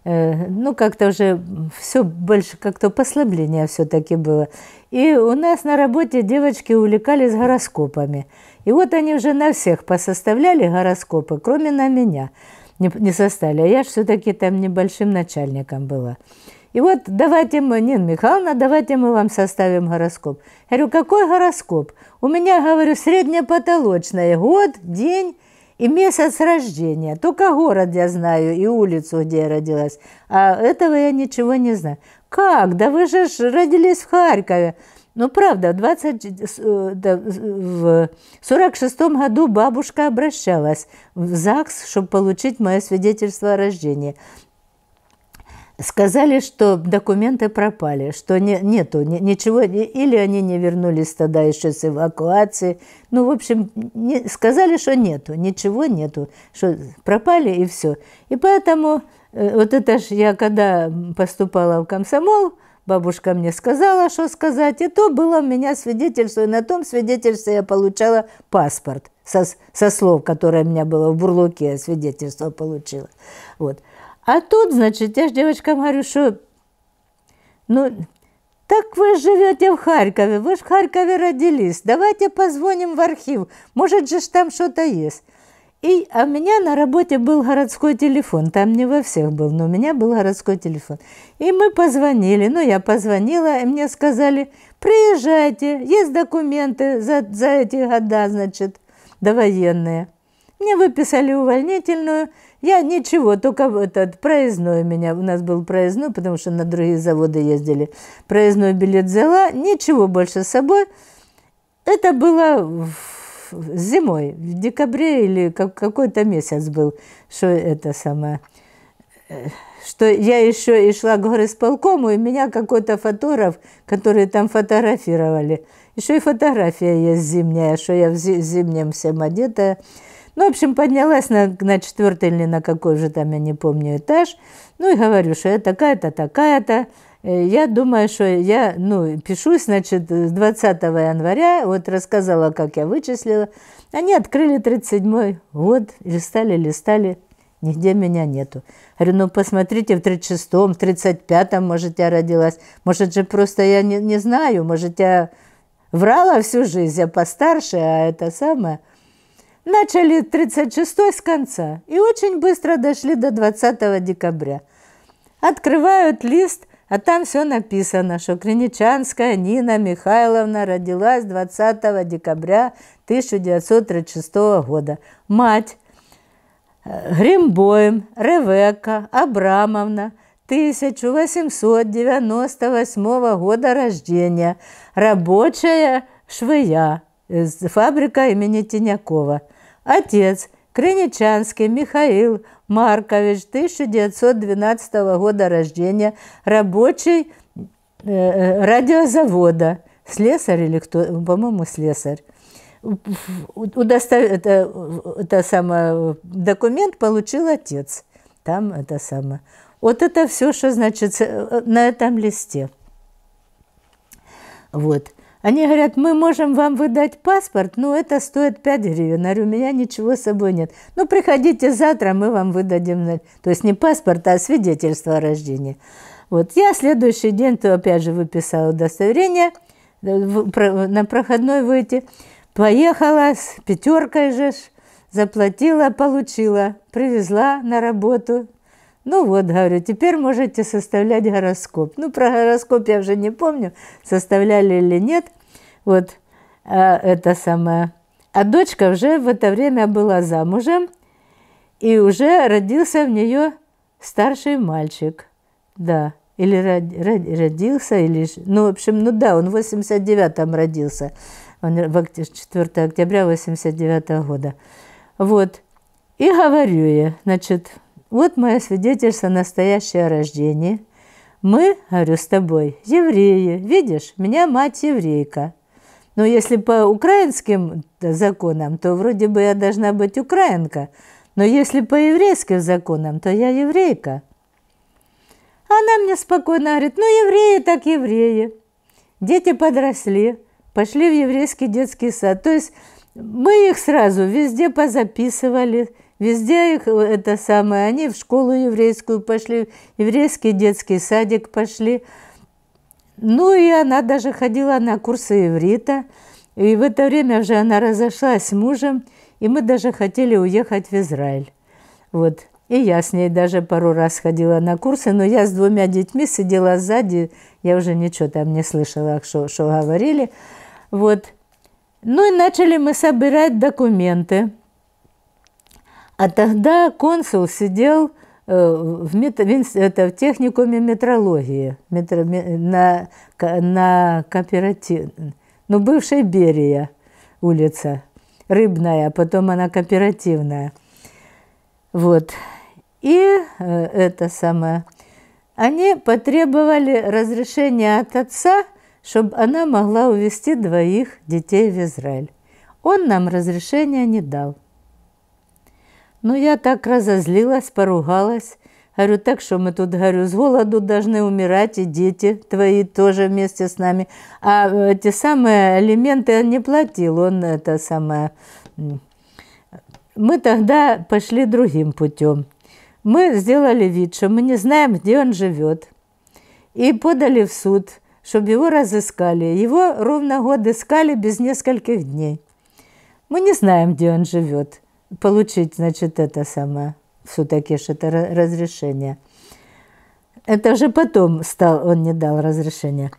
э, ну, как-то уже все больше, как-то послабление все-таки было. И у нас на работе девочки увлекались гороскопами. И вот они уже на всех посоставляли гороскопы, кроме на меня – не, не составили. А я все-таки там небольшим начальником была. И вот давайте мы, Нина Михайловна, давайте мы вам составим гороскоп. Я говорю, какой гороскоп? У меня, говорю, среднепотолочное. Год, день и месяц рождения. Только город я знаю и улицу, где я родилась. А этого я ничего не знаю. Как? Да вы же родились в Харькове. Но ну, правда, в 1946 э, э, году бабушка обращалась в ЗАГС, чтобы получить мое свидетельство о рождении. Сказали, что документы пропали, что не, нету не, ничего, или они не вернулись тогда еще с эвакуации. Ну, в общем, не, сказали, что нету, ничего нету, что пропали и все. И поэтому э, вот это ж я когда поступала в комсомол, Бабушка мне сказала, что сказать, и то было у меня свидетельство, и на том свидетельстве я получала паспорт со, со слов, которое у меня было в бурлуке, я свидетельство получила. Вот. А тут, значит, я же девочкам говорю, что ну, так вы живете в Харькове, вы же в Харькове родились. Давайте позвоним в архив. Может же там что-то есть. И, а у меня на работе был городской телефон, там не во всех был, но у меня был городской телефон. И мы позвонили, ну я позвонила, и мне сказали, приезжайте, есть документы за, за эти года, значит, довоенные. Мне выписали увольнительную, я ничего, только этот проездной у меня, у нас был проездной, потому что на другие заводы ездили, проездной билет взяла, ничего больше с собой. Это было в зимой, в декабре или как, какой-то месяц был, что это самое, э, что я еще и шла к горосполкому, и меня какой-то фотограф, который там фотографировали, еще и фотография есть зимняя, что я в зимнем всем одета Ну, в общем, поднялась на, на четвертый или на какой же там, я не помню, этаж. Ну, и говорю, что я такая-то, такая-то. Э, я думаю, что я ну, пишу, значит, с 20 января, вот рассказала, как я вычислила. Они открыли 37-й год, листали, листали, нигде меня нету. Говорю, ну посмотрите, в 36-м, 35-м, может, я родилась. Может же просто я не, не знаю, может, я врала всю жизнь, я постарше, а это самое. Начали 36-й с конца и очень быстро дошли до 20 декабря. Открывают лист, а там все написано, что Криничанская Нина Михайловна родилась 20 декабря 1936 года. Мать э, Гримбоем Ревека Абрамовна 1898 года рождения, рабочая швея, фабрика имени Тинякова. Отец – Криничанский Михаил Маркович, 1912 года рождения, рабочий э, э, радиозавода, слесарь или кто, по-моему, слесарь. Удостав... Это, это самое, документ получил отец. Там это самое. Вот это все, что значит э, на этом листе. Вот. Они говорят, мы можем вам выдать паспорт, но это стоит 5 гривен. Я говорю, у меня ничего с собой нет. Ну, приходите завтра, мы вам выдадим. То есть не паспорт, а свидетельство о рождении. Вот я следующий день, то опять же выписала удостоверение, э, на проходной выйти. Поехала с пятеркой же, заплатила, получила, привезла на работу, ну вот, говорю, теперь можете составлять гороскоп. Ну, про гороскоп я уже не помню, составляли или нет. Вот а, это самое. А дочка уже в это время была замужем, и уже родился в нее старший мальчик. Да, или родился, или... Ну, в общем, ну да, он в 89-м родился. Он 4 октября 89 -го года. Вот. И говорю я, значит, вот мое свидетельство настоящее рождение. Мы, говорю, с тобой евреи. Видишь, меня мать еврейка. Но если по украинским законам, то вроде бы я должна быть украинка. Но если по еврейским законам, то я еврейка. Она мне спокойно говорит, ну евреи так евреи. Дети подросли, пошли в еврейский детский сад. То есть мы их сразу везде позаписывали, Везде их, э, это самое, они в школу еврейскую пошли, еврейский детский садик пошли. Ну и она даже ходила на курсы иврита. И в это время уже она разошлась с мужем, и мы даже хотели уехать в Израиль. Вот. И я с ней даже пару раз ходила на курсы, но я с двумя детьми сидела сзади, я уже ничего там не слышала, что, что говорили. Вот. Ну и начали мы собирать документы. А тогда консул сидел э, в, мет... это, в техникуме метрологии метро... на, на кооператив, ну, бывшая Берия улица, рыбная, а потом она кооперативная. Вот. И э, это самое. Они потребовали разрешения от отца, чтобы она могла увезти двоих детей в Израиль. Он нам разрешения не дал. Ну, я так разозлилась, поругалась. Говорю, так что мы тут, говорю, с голоду должны умирать, и дети твои тоже вместе с нами. А э, те самые алименты он не платил, он это самое... Мы тогда пошли другим путем. Мы сделали вид, что мы не знаем, где он живет. И подали в суд, чтобы его разыскали. Его ровно год искали без нескольких дней. Мы не знаем, где он живет получить, значит, это самое, все-таки это разрешение. Это же потом стал, он не дал разрешения.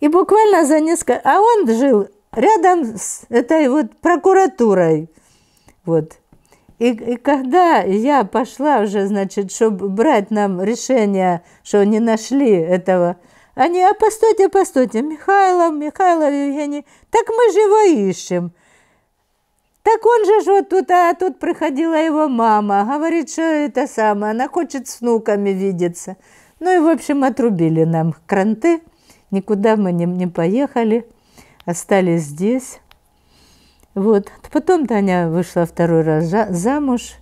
И буквально за несколько... А он жил рядом с этой вот прокуратурой. Вот. И, и когда я пошла уже, значит, чтобы брать нам решение, что не нашли этого, они, а постойте, постойте, Михайлов, Михайлов Евгений, так мы же его ищем. Так он же ж вот тут, а тут проходила его мама. Говорит, что это самое, она хочет с внуками видеться. Ну и, в общем, отрубили нам кранты. Никуда мы не, не поехали, остались здесь. Вот. Потом Таня вышла второй раз замуж,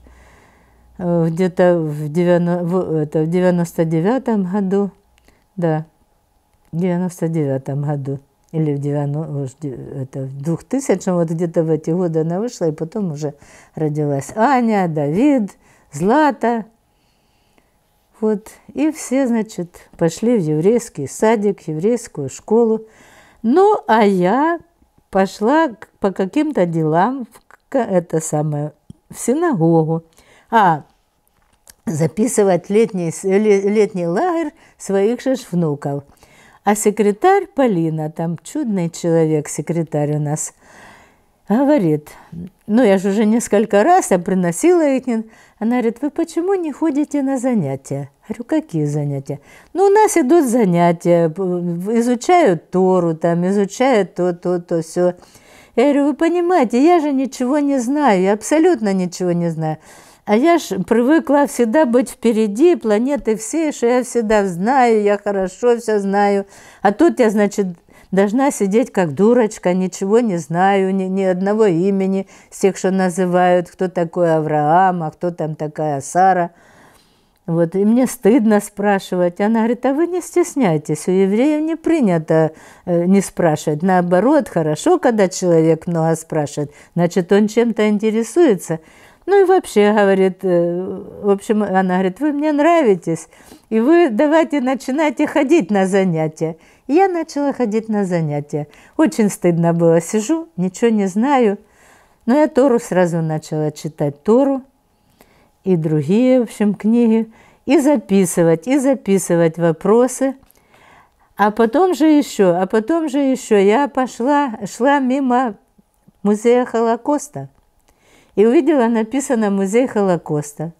э, где-то в, 90, в, это, в 99 году. Да, в 99 году или в, 90, это, в 2000, вот где-то в эти годы она вышла, и потом уже родилась Аня, Давид, Злата. Вот, и все, значит, пошли в еврейский садик, в еврейскую школу. Ну, а я пошла по каким-то делам в, это самое, в синагогу. А, записывать летний, летний лагерь своих же внуков – а секретарь Полина, там чудный человек, секретарь у нас, говорит, ну я же уже несколько раз, я приносила их, она говорит, вы почему не ходите на занятия? Говорю, какие занятия? Ну, у нас идут занятия, изучают Тору, там, изучают то, то, то, все. Я говорю, вы понимаете, я же ничего не знаю, я абсолютно ничего не знаю. А я ж привыкла всегда быть впереди планеты всей, что я всегда знаю, я хорошо все знаю. А тут я, значит, должна сидеть как дурочка, ничего не знаю, ни, ни одного имени с тех, что называют, кто такой Авраам, а кто там такая Сара. Вот, и мне стыдно спрашивать. Она говорит, а вы не стесняйтесь, у евреев не принято э, не спрашивать. Наоборот, хорошо, когда человек много а спрашивает, значит, он чем-то интересуется. Ну и вообще, говорит, э, в общем, она говорит, вы мне нравитесь, и вы давайте начинайте ходить на занятия. И я начала ходить на занятия. Очень стыдно было, сижу, ничего не знаю. Но я Тору сразу начала читать, Тору и другие, в общем, книги, и записывать, и записывать вопросы. А потом же еще, а потом же еще я пошла, шла мимо музея Холокоста – и увидела написано «Музей Холокоста».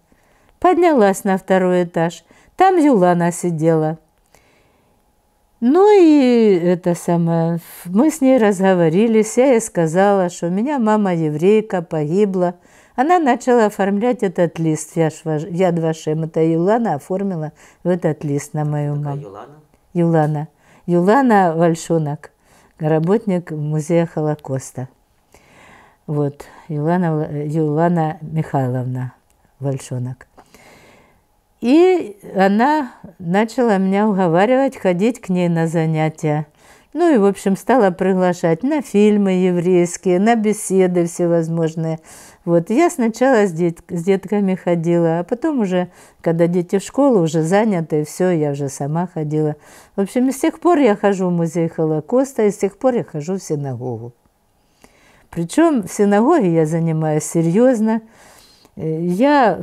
Поднялась на второй этаж. Там Юлана сидела. Ну и это самое, мы с ней разговорились, я ей сказала, что у меня мама еврейка погибла. Она начала оформлять этот лист, Я, я Вашем, это Юлана оформила в этот лист на мою маму. Юлана? Юлана. Юлана Вальшонок, работник музея Холокоста. Вот, Юлана, Юлана Михайловна Вальшонок. И она начала меня уговаривать ходить к ней на занятия. Ну и, в общем, стала приглашать на фильмы еврейские, на беседы всевозможные. Вот я сначала с, дет, с детками ходила, а потом уже, когда дети в школу уже заняты, все, я уже сама ходила. В общем, с тех пор я хожу в музей Холокоста, и с тех пор я хожу в синагогу. Причем в синагоге я занимаюсь серьезно. Э, я,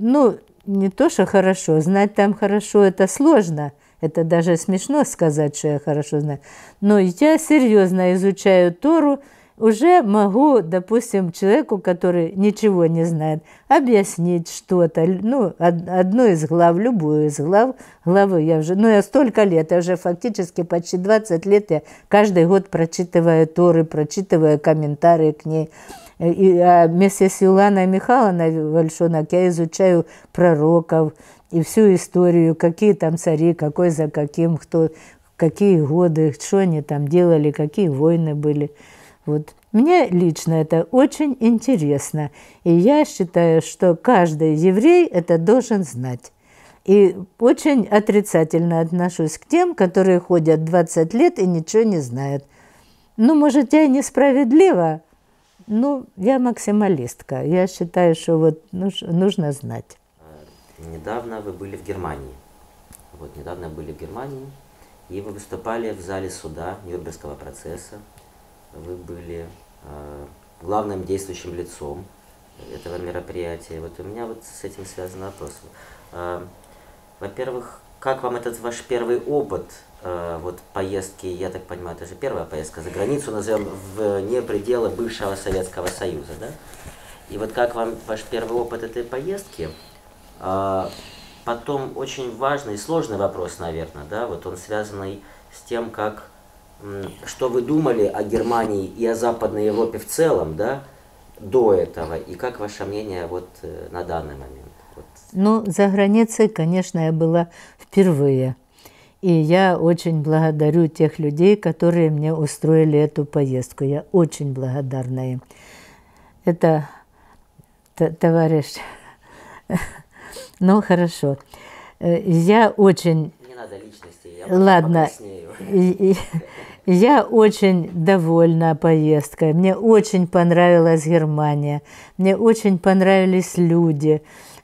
ну, не то, что хорошо, знать там хорошо, это сложно. Это даже смешно сказать, что я хорошо знаю. Но я серьезно изучаю Тору, уже могу, допустим, человеку, который ничего не знает, объяснить что-то, ну, одну из глав, любую из глав, главы я уже, ну, я столько лет, я уже фактически почти 20 лет, я каждый год прочитываю Торы, прочитываю комментарии к ней. Э, и, а вместе с Юланой Михайловной Вальшонок я изучаю пророков и всю историю, какие там цари, какой за каким, кто, какие годы, что они там делали, какие войны были. Вот. Мне лично это очень интересно, и я считаю, что каждый еврей это должен знать. И очень отрицательно отношусь к тем, которые ходят 20 лет и ничего не знают. Ну, может, я и несправедлива, но я максималистка. Я считаю, что вот нужно знать. А, недавно вы были в Германии. Вот недавно были в Германии, и вы выступали в зале суда Нюрнбергского процесса вы были э, главным действующим лицом этого мероприятия. Вот у меня вот с этим связан вопрос. Э, Во-первых, как вам этот ваш первый опыт э, вот поездки, я так понимаю, это же первая поездка за границу, назовем, вне пределы бывшего Советского Союза, да? И вот как вам ваш первый опыт этой поездки? А, потом очень важный и сложный вопрос, наверное, да, вот он связанный с тем, как что вы думали о Германии и о Западной Европе в целом, да, до этого, и как ваше мнение вот э, на данный момент? Вот. Ну, за границей, конечно, я была впервые. И я очень благодарю тех людей, которые мне устроили эту поездку. Я очень благодарна им. Это товарищ. Ну, хорошо. Э, я очень... Не надо личности, я Ладно. Я очень довольна поездкой. Мне очень понравилась Германия. Мне очень понравились люди.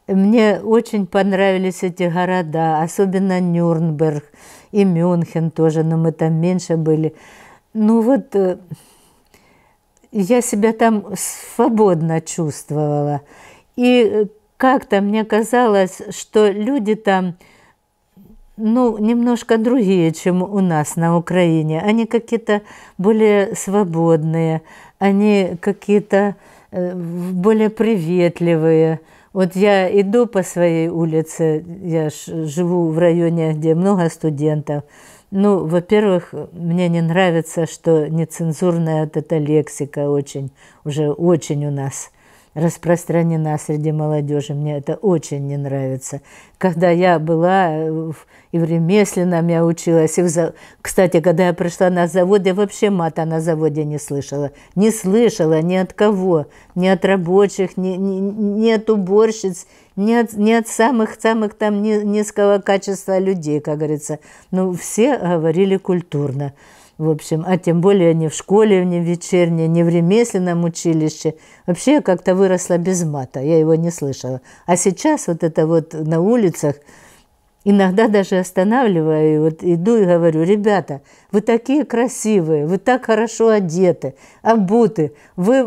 Мне очень понравились эти города, особенно Нюрнберг и Мюнхен тоже, но мы там меньше были. Ну вот э, я себя там свободно чувствовала. И э, как-то мне казалось, что люди там ну, немножко другие, чем у нас на Украине. Они какие-то более свободные, они какие-то э, более приветливые. Вот я иду по своей улице, я живу в районе, где много студентов. Ну, во-первых, мне не нравится, что нецензурная вот эта лексика очень, уже очень у нас распространена среди молодежи. Мне это очень не нравится. Когда я была э, в и в ремесленном я училась. И в за... Кстати, когда я пришла на завод, я вообще мата на заводе не слышала. Не слышала ни от кого, ни от рабочих, ни, ни, ни от уборщиц, ни от, ни от самых-самых там низкого качества людей, как говорится. Ну, все говорили культурно. В общем, а тем более не в школе, не в вечерней, не в ремесленном училище. Вообще я как-то выросла без мата, я его не слышала. А сейчас вот это вот на улицах – Иногда даже останавливаю, и вот иду и говорю, ребята, вы такие красивые, вы так хорошо одеты, обуты, вы,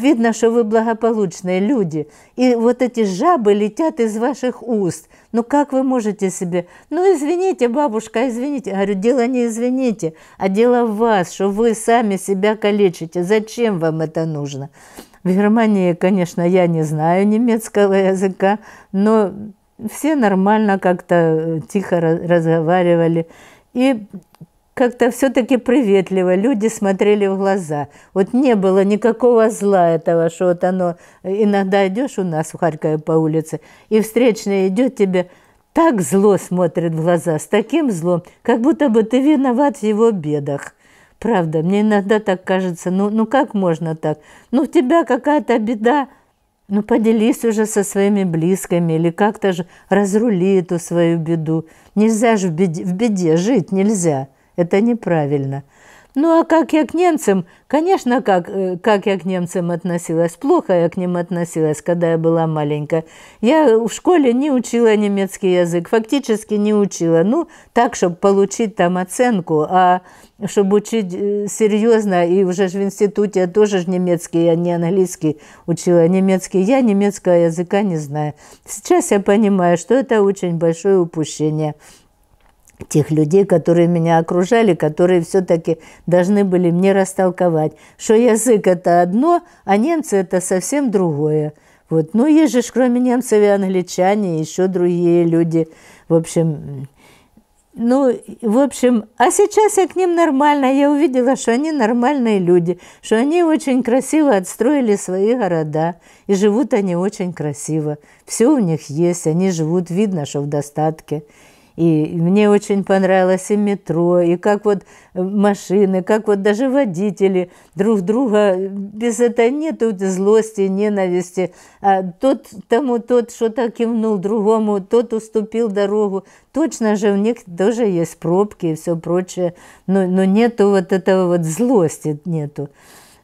видно, что вы благополучные люди. И вот эти жабы летят из ваших уст. Ну как вы можете себе? Ну извините, бабушка, извините. Я говорю, дело не извините, а дело в вас, что вы сами себя калечите. Зачем вам это нужно? В Германии, конечно, я не знаю немецкого языка, но все нормально как-то э, тихо разговаривали. И как-то все-таки приветливо люди смотрели в глаза. Вот не было никакого зла этого, что вот оно... Э, иногда идешь у нас в Харькове по улице, и встречный идет тебе, так зло смотрит в глаза, с таким злом, как будто бы ты виноват в его бедах. Правда, мне иногда так кажется, ну, ну как можно так? Ну, у тебя какая-то беда, ну, поделись уже со своими близкими или как-то же разрули эту свою беду. Нельзя же в беде, в беде жить, нельзя. Это неправильно. Ну а как я к немцам? Конечно, как, э, как я к немцам относилась. Плохо я к ним относилась, когда я была маленькая. Я в школе не учила немецкий язык, фактически не учила. Ну, так, чтобы получить там оценку, а чтобы учить э, серьезно, и уже в институте я тоже ж немецкий, я а не английский учила, немецкий. Я немецкого языка не знаю. Сейчас я понимаю, что это очень большое упущение тех людей, которые меня окружали, которые все-таки должны были мне растолковать, что язык это одно, а немцы это совсем другое. Вот. Ну, есть же кроме немцев и англичане, еще другие люди. В общем, ну, в общем, а сейчас я к ним нормально. Я увидела, что они нормальные люди, что они очень красиво отстроили свои города. И живут они очень красиво. Все у них есть, они живут, видно, что в достатке. И мне очень понравилось и метро, и как вот э, машины, как вот даже водители друг друга, э, без этого нету злости, ненависти. А тот тому тот что-то кивнул другому, тот уступил дорогу. Точно же в них тоже есть пробки и все прочее, но, но нету вот этого вот злости, нету.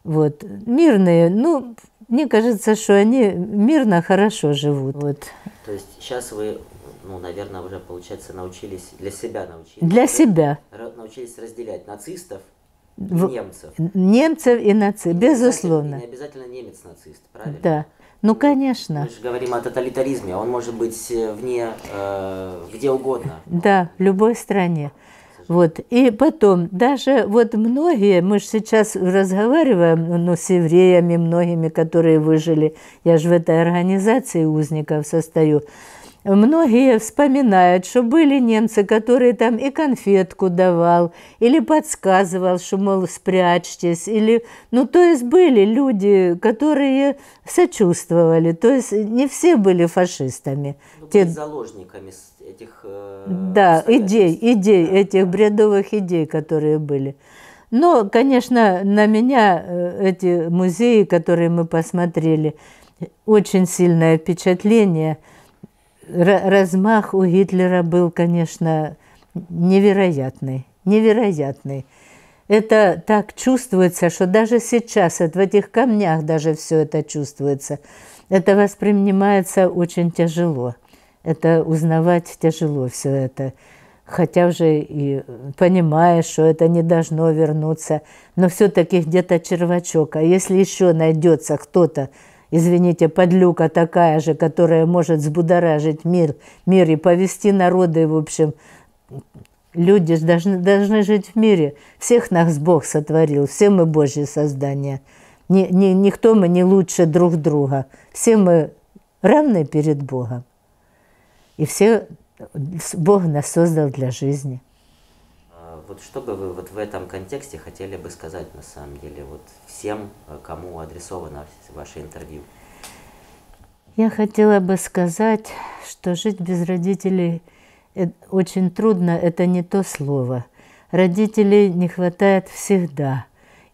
Вот. Мирные, ну, мне кажется, что они мирно, хорошо живут. Вот. То есть сейчас вы ну, наверное, уже, получается, научились, для себя научились. Для себя. Научились разделять нацистов и В... немцев. Немцев и нацистов, безусловно. Не обязательно немец нацист, правильно? Да. Ну, конечно. Мы же говорим о тоталитаризме, он может быть э, вне, э, где угодно. Да, в любой стране. Вот. И потом, даже вот многие, мы же сейчас разговариваем ну, с евреями, многими, которые выжили, я же в этой организации узников состою, Многие вспоминают, что были немцы, которые там и конфетку давал, или подсказывал, что, мол, спрячьтесь, или... Ну, то есть были люди, которые сочувствовали, то есть не все были фашистами. Ну, Те... заложниками этих... Э, да, идей, идей, да. этих бредовых идей, которые были. Но, конечно, на меня э, эти музеи, которые мы посмотрели, очень сильное впечатление – размах у Гитлера был, конечно, невероятный, невероятный. Это так чувствуется, что даже сейчас, вот в этих камнях даже все это чувствуется. Это воспринимается очень тяжело. Это узнавать тяжело все это. Хотя уже и понимаешь, что это не должно вернуться, но все-таки где-то червачок. А если еще найдется кто-то, извините, подлюка такая же, которая может взбудоражить мир, мир и повести народы, в общем, люди должны, должны жить в мире. Всех нас Бог сотворил, все мы Божьи создания. Ни, ни, никто мы не лучше друг друга. Все мы равны перед Богом. И все Бог нас создал для жизни – вот что бы вы вот в этом контексте хотели бы сказать на самом деле вот всем, э, кому адресовано ваше интервью? Я хотела бы сказать, что жить без родителей очень трудно, это не то слово. Родителей не хватает всегда.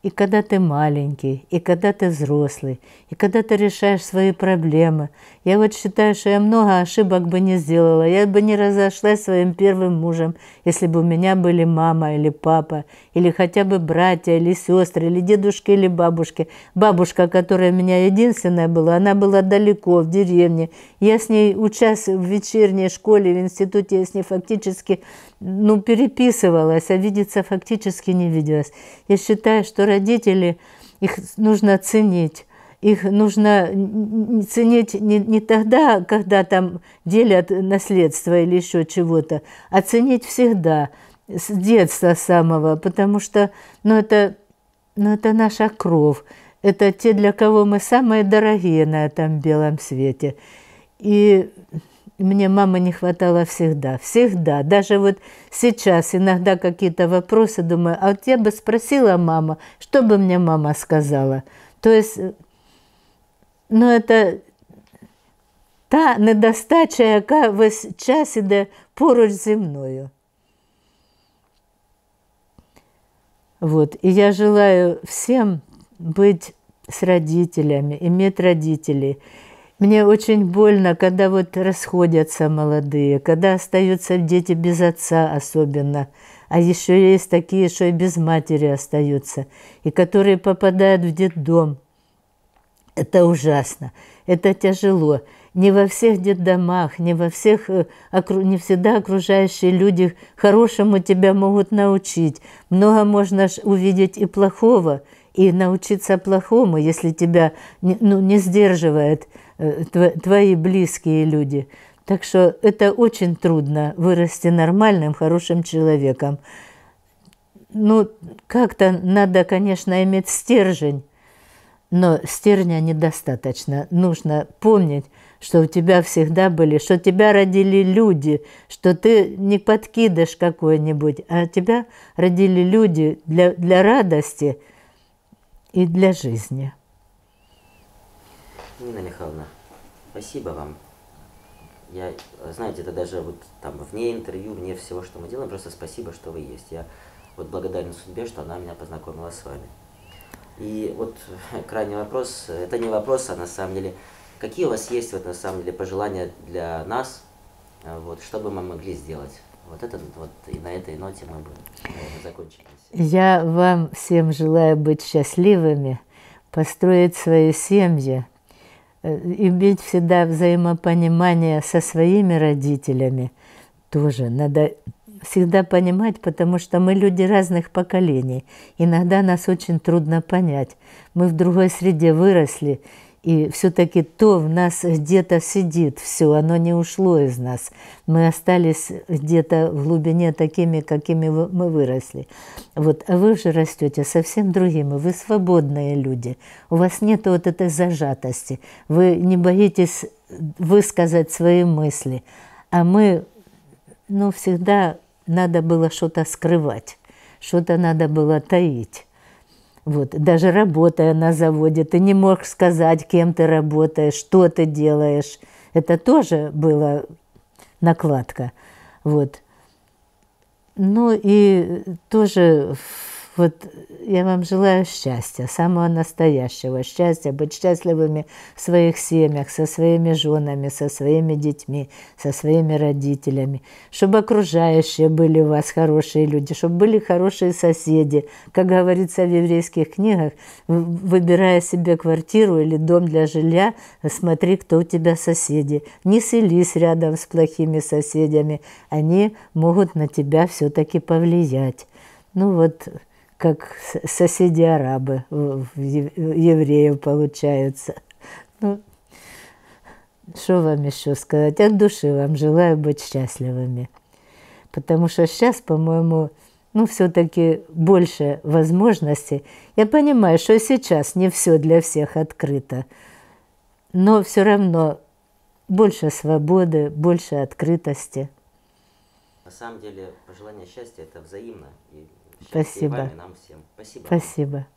И когда ты маленький, и когда ты взрослый, и когда ты решаешь свои проблемы, я вот считаю, что я много ошибок бы не сделала. Я бы не разошлась своим первым мужем, если бы у меня были мама или папа, или хотя бы братья, или сестры, или дедушки, или бабушки. Бабушка, которая у меня единственная была, она была далеко, в деревне. Я с ней учас в вечерней школе, в институте, я с ней фактически ну, переписывалась, а видеться фактически не виделась. Я считаю, что родители, их нужно ценить их нужно ценить не, не тогда, когда там делят наследство или еще чего-то, а ценить всегда, с детства самого, потому что ну, это, ну, это наша кровь, это те, для кого мы самые дорогие на этом белом свете. И мне мамы не хватало всегда, всегда. Даже вот сейчас иногда какие-то вопросы думаю, а вот я бы спросила мама, что бы мне мама сказала. То есть э, ну, это та недостача, яка весь час іде поруч зі мною. Вот. И я желаю всем быть с родителями, иметь родителей. Мне очень больно, когда вот расходятся молодые, когда остаются дети без отца особенно, а еще есть такие, что и без матери остаются, и которые попадают в детдом – это ужасно, это тяжело. Не во всех детдомах, не во всех, э, не всегда окружающие люди хорошему тебя могут научить. Много можно увидеть и плохого, и научиться плохому, если тебя ну, не сдерживают э, твои близкие люди. Так что это очень трудно вырасти нормальным, хорошим человеком. Ну, как-то надо, конечно, иметь стержень, но стерня недостаточно. Нужно помнить, что у тебя всегда были, что тебя родили люди, что ты не подкидыш какой-нибудь, а тебя родили люди для, для радости и для жизни. Нина Михайловна, спасибо вам. Я, знаете, это даже вот там вне интервью, вне всего, что мы делаем, просто спасибо, что вы есть. Я вот благодарен судьбе, что она меня познакомила с вами. И вот крайний вопрос, это не вопрос, а на самом деле, какие у вас есть вот на самом деле пожелания для нас, э, вот, что бы мы могли сделать? Вот, это, вот и на этой ноте мы бы наверное, закончили. Я вам всем желаю быть счастливыми, построить свои семьи, э, иметь всегда взаимопонимание со своими родителями тоже. Надо всегда понимать, потому что мы люди разных поколений. Иногда нас очень трудно понять. Мы в другой среде выросли, и все-таки то в нас где-то сидит, все, оно не ушло из нас. Мы остались где-то в глубине такими, какими мы выросли. Вот, а вы же растете совсем другими, вы свободные люди. У вас нет вот этой зажатости. Вы не боитесь высказать свои мысли. А мы ну, всегда надо было что-то скрывать, что-то надо было таить. Вот, даже работая на заводе, ты не мог сказать, кем ты работаешь, что ты делаешь. Это тоже была накладка. Вот. Ну и тоже в вот э, я вам желаю счастья, самого настоящего счастья, быть счастливыми в своих семьях, со своими женами, со своими детьми, со своими родителями, чтобы окружающие были у вас хорошие люди, чтобы были хорошие соседи. Как говорится в еврейских книгах, выбирая себе квартиру или дом для жилья, смотри, кто у тебя соседи. Не селись рядом с плохими соседями, они могут на тебя все-таки повлиять. Ну вот как соседи арабы, евреев получается. Ну, что вам еще сказать? От души вам желаю быть счастливыми. Потому что сейчас, по-моему, ну, все-таки больше возможностей. Я понимаю, что сейчас не все для всех открыто, но все равно больше свободы, больше открытости. На самом деле пожелание счастья – это взаимно. И Спасибо. Вами, нам всем. Спасибо. Спасибо.